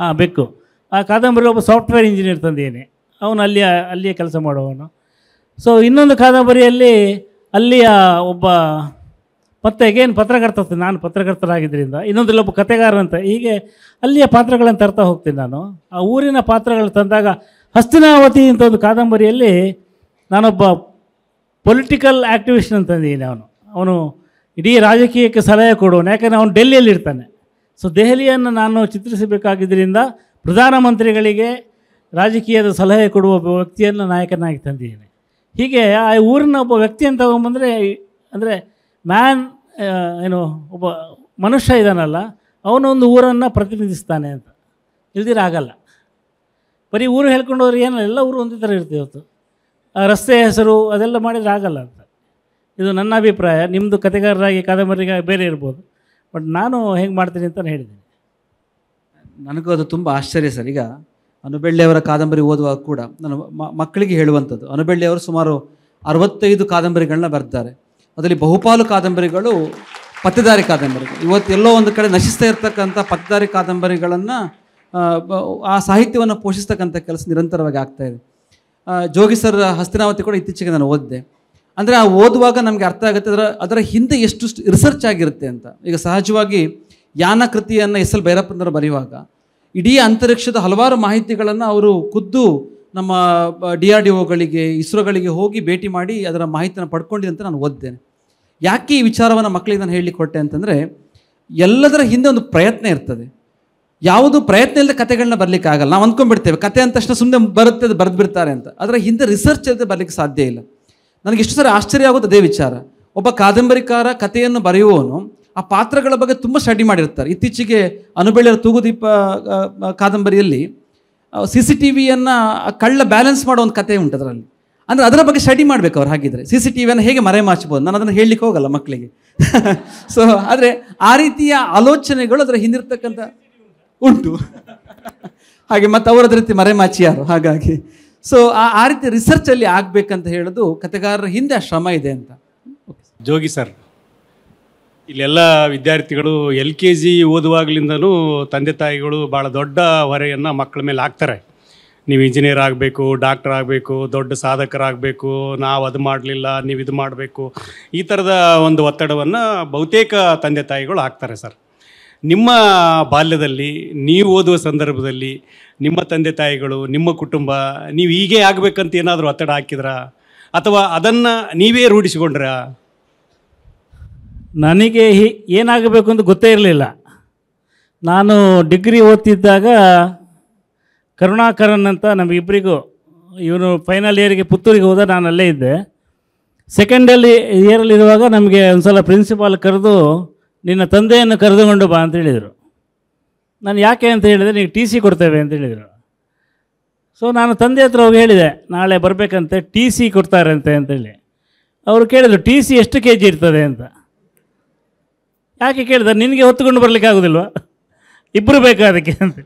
ಹಾಂ ಬೆಕ್ಕು ಆ ಕಾದಂಬರಿ ಒಬ್ಬ ಸಾಫ್ಟ್ವೇರ್ ಇಂಜಿನಿಯರ್ ತಂದಿದ್ದೀನಿ ಅವನು ಅಲ್ಲಿಯ ಅಲ್ಲಿಯೇ ಕೆಲಸ ಮಾಡುವವನು ಸೊ ಇನ್ನೊಂದು ಕಾದಂಬರಿಯಲ್ಲಿ ಅಲ್ಲಿಯ ಒಬ್ಬ ಮತ್ತೆ ಏನು ಪತ್ರಕರ್ತ ನಾನು ಪತ್ರಕರ್ತರಾಗಿದ್ದರಿಂದ ಒಬ್ಬ ಕತೆಗಾರ ಅಂತ ಹೀಗೆ ಅಲ್ಲಿಯ ಪಾತ್ರಗಳನ್ನು ತರ್ತಾ ಹೋಗ್ತೀನಿ ನಾನು ಆ ಊರಿನ ಪಾತ್ರಗಳು ತಂದಾಗ ಹಸ್ತಿನಾವತಿ ಅಂತ ಒಂದು ಕಾದಂಬರಿಯಲ್ಲಿ ನಾನೊಬ್ಬ ಪೊಲಿಟಿಕಲ್ ಆ್ಯಕ್ಟಿವಿಸ್ಟ್ ಅಂತಂದಿದ್ದೀನಿ ಅವನು ಅವನು ಇಡೀ ರಾಜಕೀಯಕ್ಕೆ ಸಲಹೆ ಕೊಡೋನು ಯಾಕಂದರೆ ಅವನು ಡೆಲ್ಲಿಯಲ್ಲಿ ಇರ್ತಾನೆ ಸೊ ದೆಹಲಿಯನ್ನು ನಾನು ಚಿತ್ರಿಸಬೇಕಾಗಿದ್ದರಿಂದ ಪ್ರಧಾನಮಂತ್ರಿಗಳಿಗೆ ರಾಜಕೀಯದ ಸಲಹೆ ಕೊಡುವ ಒಬ್ಬ ವ್ಯಕ್ತಿಯನ್ನು ನಾಯಕನಾಗಿ ತಂದಿದ್ದೀನಿ ಹೀಗೆ ಆ ಊರಿನ ಒಬ್ಬ ವ್ಯಕ್ತಿಯನ್ನು ತಗೊಂಬಂದರೆ ಅಂದರೆ ಮ್ಯಾನ್ ಏನು ಒಬ್ಬ ಮನುಷ್ಯ ಇದ್ದಾನಲ್ಲ ಅವನೊಂದು ಊರನ್ನು ಪ್ರತಿನಿಧಿಸ್ತಾನೆ ಅಂತ ಇಲ್ದಿರಾಗಲ್ಲ ಬರೀ ಊರು ಹೇಳ್ಕೊಂಡು ಹೋದ್ರೆ ಏನಲ್ಲ ಎಲ್ಲ ಊರು ಒಂದೇ ಥರ ಇರ್ತೀವಿ ಇವತ್ತು ರಸ್ತೆ ಹೆಸರು ಅದೆಲ್ಲ ಮಾಡಿದರೆ ಆಗಲ್ಲ ಅಂತ ಇದು ನನ್ನ ಅಭಿಪ್ರಾಯ ನಿಮ್ಮದು ಕಥೆಗಾರರಾಗಿ ಕಾದಂಬರಿಗಾಗಿ ಬೇರೆ ಇರ್ಬೋದು ಬಟ್ ನಾನು ಹೆಂಗೆ ಮಾಡ್ತೀನಿ ಅಂತ ಹೇಳಿದ್ದೀನಿ ನನಗೂ ಅದು ತುಂಬ ಆಶ್ಚರ್ಯ ಸರ್ ಈಗ ಅವರ ಕಾದಂಬರಿ ಓದುವಾಗ ಕೂಡ ನಾನು ಮಕ್ಕಳಿಗೆ ಹೇಳುವಂಥದ್ದು ಅನುಬೆಳ್ಳಿಯವರು ಸುಮಾರು ಅರವತ್ತೈದು ಕಾದಂಬರಿಗಳನ್ನ ಬರ್ತಾರೆ ಅದರಲ್ಲಿ ಬಹುಪಾಲು ಕಾದಂಬರಿಗಳು ಪತ್ತೆದಾರಿ ಕಾದಂಬರಿಗಳು ಇವತ್ತು ಎಲ್ಲೋ ಒಂದು ಕಡೆ ನಶಿಸ್ತಾ ಇರ್ತಕ್ಕಂಥ ಪತ್ತೆದಾರಿ ಕಾದಂಬರಿಗಳನ್ನು ಆ ಸಾಹಿತ್ಯವನ್ನು ಪೋಷಿಸ್ತಕ್ಕಂಥ ಕೆಲಸ ನಿರಂತರವಾಗಿ ಆಗ್ತಾ ಇದೆ ಜೋಗಿ ಸರ್ ಹಸ್ತಿನಾವತಿ ಕೂಡ ಇತ್ತೀಚೆಗೆ ನಾನು ಓದಿದೆ ಅಂದರೆ ಆ ಓದುವಾಗ ನಮಗೆ ಅರ್ಥ ಆಗುತ್ತೆ ಅದರ ಅದರ ಹಿಂದೆ ಎಷ್ಟು ರಿಸರ್ಚ್ ಆಗಿರುತ್ತೆ ಅಂತ ಈಗ ಸಹಜವಾಗಿ ಯಾನ ಕೃತಿಯನ್ನು ಎಸ್ ಎಲ್ ಭೈರಪ್ಪನವರು ಬರೆಯುವಾಗ ಇಡೀ ಅಂತರಿಕ್ಷದ ಹಲವಾರು ಮಾಹಿತಿಗಳನ್ನು ಅವರು ಖುದ್ದು ನಮ್ಮ ಡಿ ಆರ್ ಡಿ ಒಗಳಿಗೆ ಇಸ್ರೋಗಳಿಗೆ ಹೋಗಿ ಭೇಟಿ ಮಾಡಿ ಅದರ ಮಾಹಿತಿಯನ್ನು ಪಡ್ಕೊಂಡಿದೆ ಅಂತ ನಾನು ಓದಿದ್ದೇನೆ ಯಾಕೆ ಈ ವಿಚಾರವನ್ನು ಮಕ್ಕಳಿಗೆ ನಾನು ಹೇಳಿಕೊಟ್ಟೆ ಅಂತಂದರೆ ಎಲ್ಲದರ ಹಿಂದೆ ಒಂದು ಪ್ರಯತ್ನ ಇರ್ತದೆ ಯಾವುದು ಪ್ರಯತ್ನ ಇಲ್ಲದ ಕಥೆಗಳನ್ನ ಬರಲಿಕ್ಕೆ ಆಗಲ್ಲ ನಾವು ಅಂದ್ಕೊಂಡ್ಬಿಡ್ತೇವೆ ಕತೆ ಅಂತ ತಕ್ಷಣ ಸುಮ್ಮನೆ ಬರುತ್ತೆ ಅದು ಬರೆದು ಅಂತ ಅದರ ಹಿಂದೆ ರಿಸರ್ಚ್ ಇಲ್ಲದೆ ಬರಲಿಕ್ಕೆ ಸಾಧ್ಯ ಇಲ್ಲ ನನಗೆ ಎಷ್ಟು ಸಾರಿ ಆಶ್ಚರ್ಯ ಆಗೋದು ಅದೇ ವಿಚಾರ ಒಬ್ಬ ಕಾದಂಬರಿಕಾರ ಕಥೆಯನ್ನು ಬರೆಯುವವನು ಆ ಪಾತ್ರಗಳ ಬಗ್ಗೆ ತುಂಬ ಸ್ಟಡಿ ಮಾಡಿರ್ತಾರೆ ಇತ್ತೀಚೆಗೆ ಅನುಬೆಳೆಯರ ತೂಗುದೀಪ ಕಾದಂಬರಿಯಲ್ಲಿ ಸಿ ಸಿ ಟಿ ವಿಯನ್ನು ಕಳ್ಳ ಬ್ಯಾಲೆನ್ಸ್ ಮಾಡೋ ಒಂದು ಕತೆ ಉಂಟು ಅದರಲ್ಲಿ ಅಂದರೆ ಅದರ ಬಗ್ಗೆ ಸ್ಟಡಿ ಮಾಡಬೇಕು ಅವ್ರು ಹಾಗಿದ್ರೆ ಸಿ ಸಿ ಟಿ ವಿಯನ್ನು ಹೇಗೆ ಮರೆ ನಾನು ಅದನ್ನು ಹೇಳಲಿಕ್ಕೆ ಹೋಗಲ್ಲ ಮಕ್ಕಳಿಗೆ ಸೊ ಆದರೆ ಆ ರೀತಿಯ ಆಲೋಚನೆಗಳು ಅದರ ಹಿಂದಿರ್ತಕ್ಕಂಥ ಉಂಟು ಹಾಗೆ ಮತ್ತು ಅವರದ ರೀತಿ ಮರೆಮಾಚಿಯಾರು ಹಾಗಾಗಿ ಸೊ ಆ ಆ ರೀತಿ ರಿಸರ್ಚಲ್ಲಿ ಆಗ್ಬೇಕಂತ ಹೇಳೋದು ಕಥೆಗಾರರ ಹಿಂದೆ ಆ ಶ್ರಮ ಇದೆ ಅಂತ ಜೋಗಿ ಸರ್ ಇಲ್ಲೆಲ್ಲ ವಿದ್ಯಾರ್ಥಿಗಳು ಎಲ್ ಕೆ ಜಿ ಓದುವಾಗಲಿಂದನೂ ತಂದೆ ತಾಯಿಗಳು ಭಾಳ ದೊಡ್ಡ ಹೊರೆಯನ್ನು ಮಕ್ಕಳ ಮೇಲೆ ಹಾಕ್ತಾರೆ ನೀವು ಇಂಜಿನಿಯರ್ ಆಗಬೇಕು ಡಾಕ್ಟರ್ ಆಗಬೇಕು ದೊಡ್ಡ ಸಾಧಕರಾಗಬೇಕು ನಾವು ಅದು ಮಾಡಲಿಲ್ಲ ನೀವು ಇದು ಮಾಡಬೇಕು ಈ ಥರದ ಒಂದು ಒತ್ತಡವನ್ನು ಬಹುತೇಕ ತಂದೆ ತಾಯಿಗಳು ಹಾಕ್ತಾರೆ ಸರ್ ನಿಮ್ಮ ಬಾಲ್ಯದಲ್ಲಿ ನೀವು ಓದುವ ಸಂದರ್ಭದಲ್ಲಿ ನಿಮ್ಮ ತಂದೆ ತಾಯಿಗಳು ನಿಮ್ಮ ಕುಟುಂಬ ನೀವು ಹೀಗೆ ಆಗಬೇಕಂತ ಏನಾದರೂ ಒತ್ತಡ ಹಾಕಿದ್ರಾ ಅಥವಾ ಅದನ್ನು ನೀವೇ ರೂಢಿಸಿಕೊಂಡ್ರ ನನಗೆ ಏನಾಗಬೇಕು ಅಂತ ಗೊತ್ತೇ ಇರಲಿಲ್ಲ ನಾನು ಡಿಗ್ರಿ ಓದ್ತಿದ್ದಾಗ ಕರುಣಾಕರನ್ ಅಂತ ನಮಗಿಬ್ಬರಿಗೂ ಇವನು ಫೈನಲ್ ಇಯರಿಗೆ ಪುತ್ತೂರಿಗೆ ಹೋದ ನಾನು ಅಲ್ಲೇ ಇದ್ದೆ ಸೆಕೆಂಡಲ್ಲಿ ಇಯರಲ್ಲಿರುವಾಗ ನಮಗೆ ಒಂದು ಸಲ ಪ್ರಿನ್ಸಿಪಾಲ್ ಕರೆದು ನಿನ್ನ ತಂದೆಯನ್ನು ಕರೆದುಕೊಂಡು ಬಾ ಅಂತ ಹೇಳಿದರು ನಾನು ಯಾಕೆ ಅಂತ ಹೇಳಿದರೆ ನೀವು ಟಿ ಸಿ ಕೊಡ್ತೇವೆ ಅಂತ ಹೇಳಿದರು ಸೊ ನಾನು ತಂದೆ ಹತ್ರ ಹೋಗಿ ಹೇಳಿದೆ ನಾಳೆ ಬರಬೇಕಂತೆ ಟಿ ಸಿ ಕೊಡ್ತಾರಂತೆ ಅಂತೇಳಿ ಅವರು ಕೇಳಿದರು ಟಿ ಸಿ ಎಷ್ಟು ಕೆ ಜಿ ಇರ್ತದೆ ಅಂತ ಯಾಕೆ ಕೇಳಿದೆ ನಿನಗೆ ಹೊತ್ತುಕೊಂಡು ಬರಲಿಕ್ಕೆ ಆಗೋದಿಲ್ವ ಇಬ್ಬರು ಬೇಕು ಅದಕ್ಕೆ ಅಂತ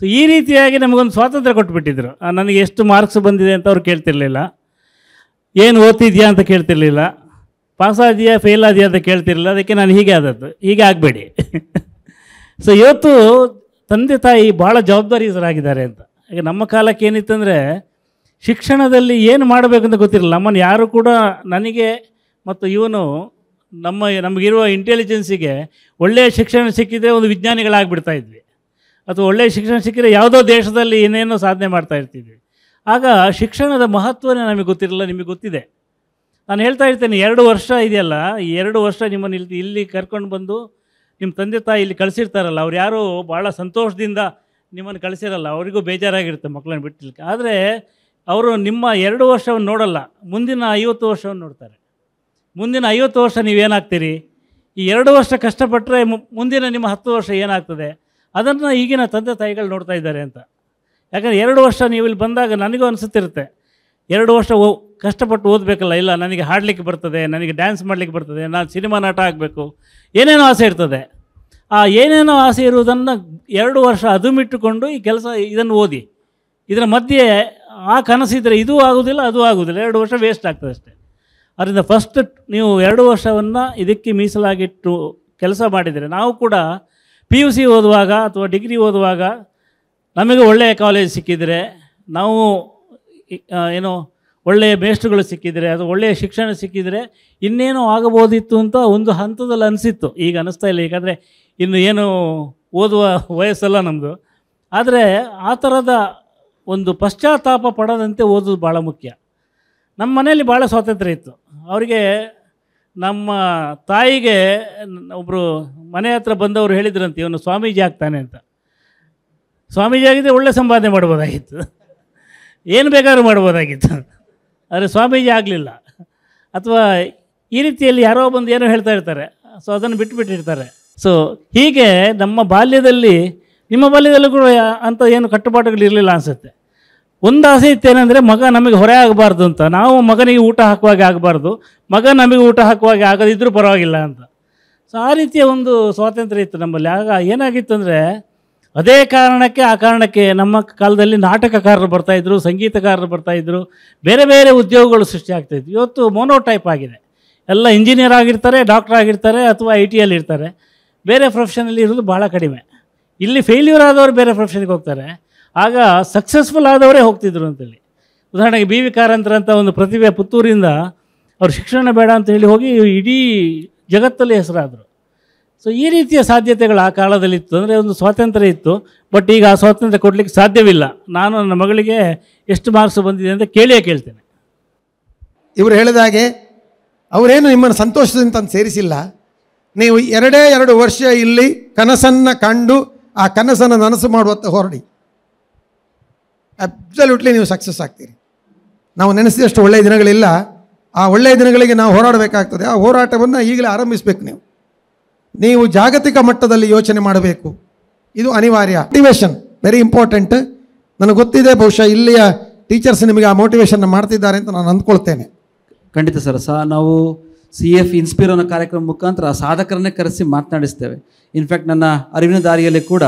ಸೊ ಈ ರೀತಿಯಾಗಿ ನಮಗೊಂದು ಸ್ವಾತಂತ್ರ್ಯ ಕೊಟ್ಟುಬಿಟ್ಟಿದ್ರು ನನಗೆ ಎಷ್ಟು ಮಾರ್ಕ್ಸ್ ಬಂದಿದೆ ಅಂತ ಅವ್ರು ಕೇಳ್ತಿರ್ಲಿಲ್ಲ ಏನು ಓದ್ತಿದ್ಯಾ ಅಂತ ಕೇಳ್ತಿರ್ಲಿಲ್ಲ ಪಾಸ್ ಆದ್ಯಾ ಫೇಲ್ ಆದ್ಯಾ ಅಂತ ಕೇಳ್ತಿರಲಿಲ್ಲ ಅದಕ್ಕೆ ನಾನು ಹೀಗೆ ಆದದ್ದು ಹೀಗೆ ಆಗಬೇಡಿ ಸೊ ಇವತ್ತು ತಂದೆ ತಾಯಿ ಭಾಳ ಜವಾಬ್ದಾರಿಯರಾಗಿದ್ದಾರೆ ಅಂತ ಈಗ ನಮ್ಮ ಕಾಲಕ್ಕೆ ಏನಿತ್ತಂದರೆ ಶಿಕ್ಷಣದಲ್ಲಿ ಏನು ಮಾಡಬೇಕಂತ ಗೊತ್ತಿರಲಿಲ್ಲ ನಮ್ಮನ್ನು ಯಾರು ಕೂಡ ನನಗೆ ಮತ್ತು ಇವನು ನಮ್ಮ ನಮಗಿರುವ ಇಂಟೆಲಿಜೆನ್ಸಿಗೆ ಒಳ್ಳೆಯ ಶಿಕ್ಷಣ ಸಿಕ್ಕಿದರೆ ಒಂದು ವಿಜ್ಞಾನಿಗಳಾಗಿಬಿಡ್ತಾ ಇದ್ವಿ ಅಥವಾ ಒಳ್ಳೆಯ ಶಿಕ್ಷಣ ಸಿಕ್ಕಿದರೆ ಯಾವುದೋ ದೇಶದಲ್ಲಿ ಏನೇನೋ ಸಾಧನೆ ಮಾಡ್ತಾ ಇರ್ತಿದ್ವಿ ಆಗ ಶಿಕ್ಷಣದ ಮಹತ್ವನೇ ನಮಗೆ ಗೊತ್ತಿರಲಿಲ್ಲ ನಿಮಗೆ ಗೊತ್ತಿದೆ ನಾನು ಹೇಳ್ತಾ ಇರ್ತೇನೆ ಎರಡು ವರ್ಷ ಇದೆಯಲ್ಲ ಈ ಎರಡು ವರ್ಷ ನಿಮ್ಮನ್ನು ಇಲ್ಲಿ ಇಲ್ಲಿ ಕರ್ಕೊಂಡು ಬಂದು ನಿಮ್ಮ ತಂದೆ ತಾಯಿ ಇಲ್ಲಿ ಕಳಿಸಿರ್ತಾರಲ್ಲ ಅವ್ರು ಯಾರು ಭಾಳ ಸಂತೋಷದಿಂದ ನಿಮ್ಮನ್ನು ಕಳಿಸಿರಲ್ಲ ಅವರಿಗೂ ಬೇಜಾರಾಗಿರುತ್ತೆ ಮಕ್ಕಳನ್ನು ಬಿಟ್ಟು ಆದರೆ ಅವರು ನಿಮ್ಮ ಎರಡು ವರ್ಷವನ್ನು ನೋಡಲ್ಲ ಮುಂದಿನ ಐವತ್ತು ವರ್ಷವನ್ನು ನೋಡ್ತಾರೆ ಮುಂದಿನ ಐವತ್ತು ವರ್ಷ ನೀವೇನಾಗ್ತೀರಿ ಈ ಎರಡು ವರ್ಷ ಕಷ್ಟಪಟ್ಟರೆ ಮುಂದಿನ ನಿಮ್ಮ ಹತ್ತು ವರ್ಷ ಏನಾಗ್ತದೆ ಅದನ್ನು ಈಗಿನ ತಂದೆ ತಾಯಿಗಳು ನೋಡ್ತಾ ಇದ್ದಾರೆ ಅಂತ ಯಾಕಂದರೆ ಎರಡು ವರ್ಷ ನೀವು ಇಲ್ಲಿ ಬಂದಾಗ ನನಗೂ ಅನಿಸುತ್ತಿರುತ್ತೆ ಎರಡು ವರ್ಷ ಓ ಕಷ್ಟಪಟ್ಟು ಓದಬೇಕಲ್ಲ ಇಲ್ಲ ನನಗೆ ಹಾಡಲಿಕ್ಕೆ ಬರ್ತದೆ ನನಗೆ ಡ್ಯಾನ್ಸ್ ಮಾಡಲಿಕ್ಕೆ ಬರ್ತದೆ ನಾನು ಸಿನಿಮಾ ನಾಟ ಆಗಬೇಕು ಏನೇನೋ ಆಸೆ ಇರ್ತದೆ ಆ ಏನೇನೋ ಆಸೆ ಇರುವುದನ್ನು ಎರಡು ವರ್ಷ ಅದು ಇಟ್ಟುಕೊಂಡು ಈ ಕೆಲಸ ಇದನ್ನು ಓದಿ ಇದರ ಮಧ್ಯೆ ಆ ಕನಸಿದ್ರೆ ಇದೂ ಆಗೋದಿಲ್ಲ ಅದು ಆಗೋದಿಲ್ಲ ಎರಡು ವರ್ಷ ವೇಸ್ಟ್ ಆಗ್ತದೆ ಅಷ್ಟೇ ಅದರಿಂದ ಫಸ್ಟ್ ನೀವು ಎರಡು ವರ್ಷವನ್ನು ಇದಕ್ಕೆ ಮೀಸಲಾಗಿಟ್ಟು ಕೆಲಸ ಮಾಡಿದರೆ ನಾವು ಕೂಡ ಪಿ ಯು ಸಿ ಓದುವಾಗ ಅಥವಾ ಡಿಗ್ರಿ ಓದುವಾಗ ನಮಗೆ ಒಳ್ಳೆಯ ಕಾಲೇಜ್ ಸಿಕ್ಕಿದರೆ ನಾವು ಏನೋ ಒಳ್ಳೆಯ ಮೇಷ್ಟ್ರುಗಳು ಸಿಕ್ಕಿದರೆ ಅದು ಒಳ್ಳೆಯ ಶಿಕ್ಷಣ ಸಿಕ್ಕಿದರೆ ಇನ್ನೇನೋ ಆಗಬೋದಿತ್ತು ಅಂತ ಒಂದು ಹಂತದಲ್ಲಿ ಅನಿಸಿತ್ತು ಈಗ ಅನ್ನಿಸ್ತಾ ಇಲ್ಲ ಏಕೆಂದರೆ ಇನ್ನು ಏನು ಓದುವ ವಯಸ್ಸಲ್ಲ ನಮ್ಮದು ಆದರೆ ಆ ಥರದ ಒಂದು ಪಶ್ಚಾತ್ತಾಪ ಪಡದಂತೆ ಓದೋದು ಭಾಳ ಮುಖ್ಯ ನಮ್ಮ ಮನೆಯಲ್ಲಿ ಭಾಳ ಸ್ವಾತಂತ್ರ್ಯ ಇತ್ತು ಅವರಿಗೆ ನಮ್ಮ ತಾಯಿಗೆ ಒಬ್ಬರು ಮನೆ ಹತ್ರ ಬಂದವರು ಹೇಳಿದ್ರಂತೆ ಇವನು ಸ್ವಾಮೀಜಿ ಆಗ್ತಾನೆ ಅಂತ ಸ್ವಾಮೀಜಿ ಆಗಿದೆ ಒಳ್ಳೆ ಸಂಪಾದನೆ ಮಾಡ್ಬೋದಾಗಿತ್ತು ಏನು ಬೇಕಾದ್ರೂ ಮಾಡ್ಬೋದಾಗಿತ್ತು ಆದರೆ ಸ್ವಾಮೀಜಿ ಆಗಲಿಲ್ಲ ಅಥವಾ ಈ ರೀತಿಯಲ್ಲಿ ಯಾರೋ ಬಂದು ಏನೋ ಹೇಳ್ತಾ ಇರ್ತಾರೆ ಸೊ ಅದನ್ನು ಬಿಟ್ಟುಬಿಟ್ಟಿರ್ತಾರೆ ಸೊ ಹೀಗೆ ನಮ್ಮ ಬಾಲ್ಯದಲ್ಲಿ ನಿಮ್ಮ ಬಾಲ್ಯದಲ್ಲೂ ಕೂಡ ಅಂಥ ಏನು ಕಟ್ಟುಪಾಟುಗಳು ಇರಲಿಲ್ಲ ಅನಿಸುತ್ತೆ ಒಂದು ಆಸೆ ಇತ್ತೇನೆಂದರೆ ಮಗ ನಮಗೆ ಹೊರೆ ಆಗಬಾರ್ದು ಅಂತ ನಾವು ಮಗನಿಗೆ ಊಟ ಹಾಕುವಾಗೆ ಆಗಬಾರ್ದು ಮಗ ನಮಗೆ ಊಟ ಹಾಕುವಾಗೆ ಆಗದಿದ್ದರೂ ಪರವಾಗಿಲ್ಲ ಅಂತ ಸೊ ಆ ರೀತಿಯ ಒಂದು ಸ್ವಾತಂತ್ರ್ಯ ಇತ್ತು ನಮ್ಮಲ್ಲಿ ಆಗ ಏನಾಗಿತ್ತು ಅಂದರೆ ಅದೇ ಕಾರಣಕ್ಕೆ ಆ ಕಾರಣಕ್ಕೆ ನಮ್ಮ ಕಾಲದಲ್ಲಿ ನಾಟಕಕಾರರು ಬರ್ತಾಯಿದ್ರು ಸಂಗೀತಕಾರರು ಬರ್ತಾಯಿದ್ರು ಬೇರೆ ಬೇರೆ ಉದ್ಯೋಗಗಳು ಸೃಷ್ಟಿಯಾಗ್ತಾಯಿದ್ವು ಇವತ್ತು ಮೊನೋಟೈಪ್ ಆಗಿದೆ ಎಲ್ಲ ಇಂಜಿನಿಯರ್ ಆಗಿರ್ತಾರೆ ಡಾಕ್ಟರ್ ಆಗಿರ್ತಾರೆ ಅಥವಾ ಐ ಟಿಯಲ್ಲಿ ಇರ್ತಾರೆ ಬೇರೆ ಪ್ರೊಫೆಷನಲ್ಲಿ ಇರೋದು ಭಾಳ ಕಡಿಮೆ ಇಲ್ಲಿ ಫೇಲ್ಯೂರ್ ಆದವರು ಬೇರೆ ಪ್ರೊಫೆಷನ್ಗೆ ಹೋಗ್ತಾರೆ ಆಗ ಸಕ್ಸಸ್ಫುಲ್ ಆದವರೇ ಹೋಗ್ತಿದ್ರು ಅಂತೇಳಿ ಉದಾಹರಣೆಗೆ ಬಿ ವಿ ಕಾರಂತರ ಅಂತ ಒಂದು ಪ್ರತಿಭೆ ಪುತ್ತೂರಿಂದ ಅವ್ರು ಶಿಕ್ಷಣ ಬೇಡ ಅಂತ ಹೇಳಿ ಹೋಗಿ ಇಡೀ ಜಗತ್ತಲ್ಲಿ ಹೆಸರಾದರು ಸೊ ಈ ರೀತಿಯ ಸಾಧ್ಯತೆಗಳು ಆ ಕಾಲದಲ್ಲಿತ್ತು ಅಂದರೆ ಒಂದು ಸ್ವಾತಂತ್ರ್ಯ ಇತ್ತು ಬಟ್ ಈಗ ಆ ಸ್ವಾತಂತ್ರ್ಯ ಕೊಡಲಿಕ್ಕೆ ಸಾಧ್ಯವಿಲ್ಲ ನಾನು ನನ್ನ ಮಗಳಿಗೆ ಎಷ್ಟು ಮಾರ್ಕ್ಸ್ ಬಂದಿದೆ ಅಂತ ಕೇಳಿಯೇ ಕೇಳ್ತೇನೆ ಇವರು ಹೇಳಿದ ಹಾಗೆ ಅವರೇನು ನಿಮ್ಮನ್ನು ಸಂತೋಷದಿಂದ ತಂದು ಸೇರಿಸಿಲ್ಲ ನೀವು ಎರಡೇ ಎರಡು ವರ್ಷ ಇಲ್ಲಿ ಕನಸನ್ನು ಕಂಡು ಆ ಕನಸನ್ನು ನನಸು ಮಾಡುವತ್ತ ಹೊರಡಿ ಅಬ್ಸಲ್ಯೂಟ್ಲಿ ನೀವು ಸಕ್ಸಸ್ ಆಗ್ತೀರಿ ನಾವು ನೆನೆಸಿದಷ್ಟು ಒಳ್ಳೆಯ ದಿನಗಳಿಲ್ಲ ಆ ಒಳ್ಳೆಯ ದಿನಗಳಿಗೆ ನಾವು ಹೋರಾಡಬೇಕಾಗ್ತದೆ ಆ ಹೋರಾಟವನ್ನು ಈಗಲೇ ಆರಂಭಿಸಬೇಕು ನೀವು ನೀವು ಜಾಗತಿಕ ಮಟ್ಟದಲ್ಲಿ ಯೋಚನೆ ಮಾಡಬೇಕು ಇದು ಅನಿವಾರ್ಯ ಮೋಟಿವೇಶನ್ ವೆರಿ ಇಂಪಾರ್ಟೆಂಟ್ ನನಗೆ ಗೊತ್ತಿದೆ ಬಹುಶಃ ಇಲ್ಲಿಯ ಟೀಚರ್ಸ್ ನಿಮಗೆ ಆ ಮೋಟಿವೇಶನ್ ಮಾಡ್ತಿದ್ದಾರೆ ಅಂತ ನಾನು ಅಂದ್ಕೊಳ್ತೇನೆ ಖಂಡಿತ ಸರ್ ಸಹ ನಾವು ಸಿ ಎಫ್ ಇನ್ಸ್ಪಿರ್ ಅನ್ನೋ ಕಾರ್ಯಕ್ರಮ ಮುಖಾಂತರ ಸಾಧಕರನ್ನೇ ಕರೆಸಿ ಮಾತನಾಡಿಸ್ತೇವೆ ಇನ್ಫ್ಯಾಕ್ಟ್ ನನ್ನ ಅರಿವಿನ ದಾರಿಯಲ್ಲಿ ಕೂಡ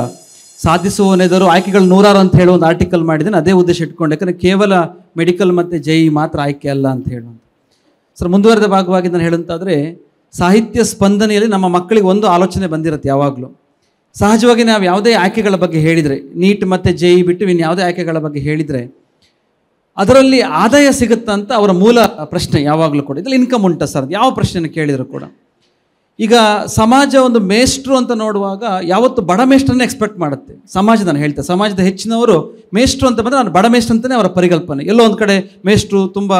ಸಾಧಿಸುವನೆದರು ಆಯ್ಕೆಗಳು ನೂರಾರು ಅಂತ ಹೇಳಿ ಒಂದು ಆರ್ಟಿಕಲ್ ಮಾಡಿದ್ದೇನೆ ಅದೇ ಉದ್ದೇಶ ಇಟ್ಕೊಂಡು ಯಾಕಂದರೆ ಕೇವಲ ಮೆಡಿಕಲ್ ಮತ್ತು ಜೈ ಮಾತ್ರ ಆಯ್ಕೆ ಅಲ್ಲ ಅಂತ ಹೇಳುವಂಥ ಸರ್ ಮುಂದುವರೆದ ಭಾಗವಾಗಿ ನಾನು ಹೇಳುವಂತಾದರೆ ಸಾಹಿತ್ಯ ಸ್ಪಂದನೆಯಲ್ಲಿ ನಮ್ಮ ಮಕ್ಕಳಿಗೆ ಒಂದು ಆಲೋಚನೆ ಬಂದಿರುತ್ತೆ ಯಾವಾಗಲೂ ಸಹಜವಾಗಿ ನಾವು ಯಾವುದೇ ಆಯ್ಕೆಗಳ ಬಗ್ಗೆ ಹೇಳಿದರೆ ನೀಟ್ ಮತ್ತು ಜೆ ಇ ಬಿಟ್ಟು ಇನ್ನು ಯಾವುದೇ ಆಯ್ಕೆಗಳ ಬಗ್ಗೆ ಹೇಳಿದರೆ ಅದರಲ್ಲಿ ಆದಾಯ ಸಿಗುತ್ತಾ ಅಂತ ಅವರ ಮೂಲ ಪ್ರಶ್ನೆ ಯಾವಾಗಲೂ ಕೂಡ ಇದರಲ್ಲಿ ಇನ್ಕಮ್ ಉಂಟಾ ಸರ್ ಯಾವ ಪ್ರಶ್ನೆಯನ್ನು ಕೇಳಿದರೂ ಕೂಡ ಈಗ ಸಮಾಜ ಒಂದು ಮೇಷ್ಟ್ರು ಅಂತ ನೋಡುವಾಗ ಯಾವತ್ತು ಬಡ ಮೇಷ್ಟ್ರನ್ನೇ ಎಕ್ಸ್ಪೆಕ್ಟ್ ಮಾಡುತ್ತೆ ಸಮಾಜ ನಾನು ಹೇಳ್ತೇನೆ ಸಮಾಜದ ಹೆಚ್ಚಿನವರು ಮೇಷ್ಟ್ರು ಅಂತ ಬಂದರೆ ನಾನು ಬಡ ಮೇಷ್ಟ್ರು ಅಂತಲೇ ಅವರ ಪರಿಕಲ್ಪನೆ ಎಲ್ಲೋ ಒಂದು ಕಡೆ ಮೇಷ್ಟ್ರು ತುಂಬ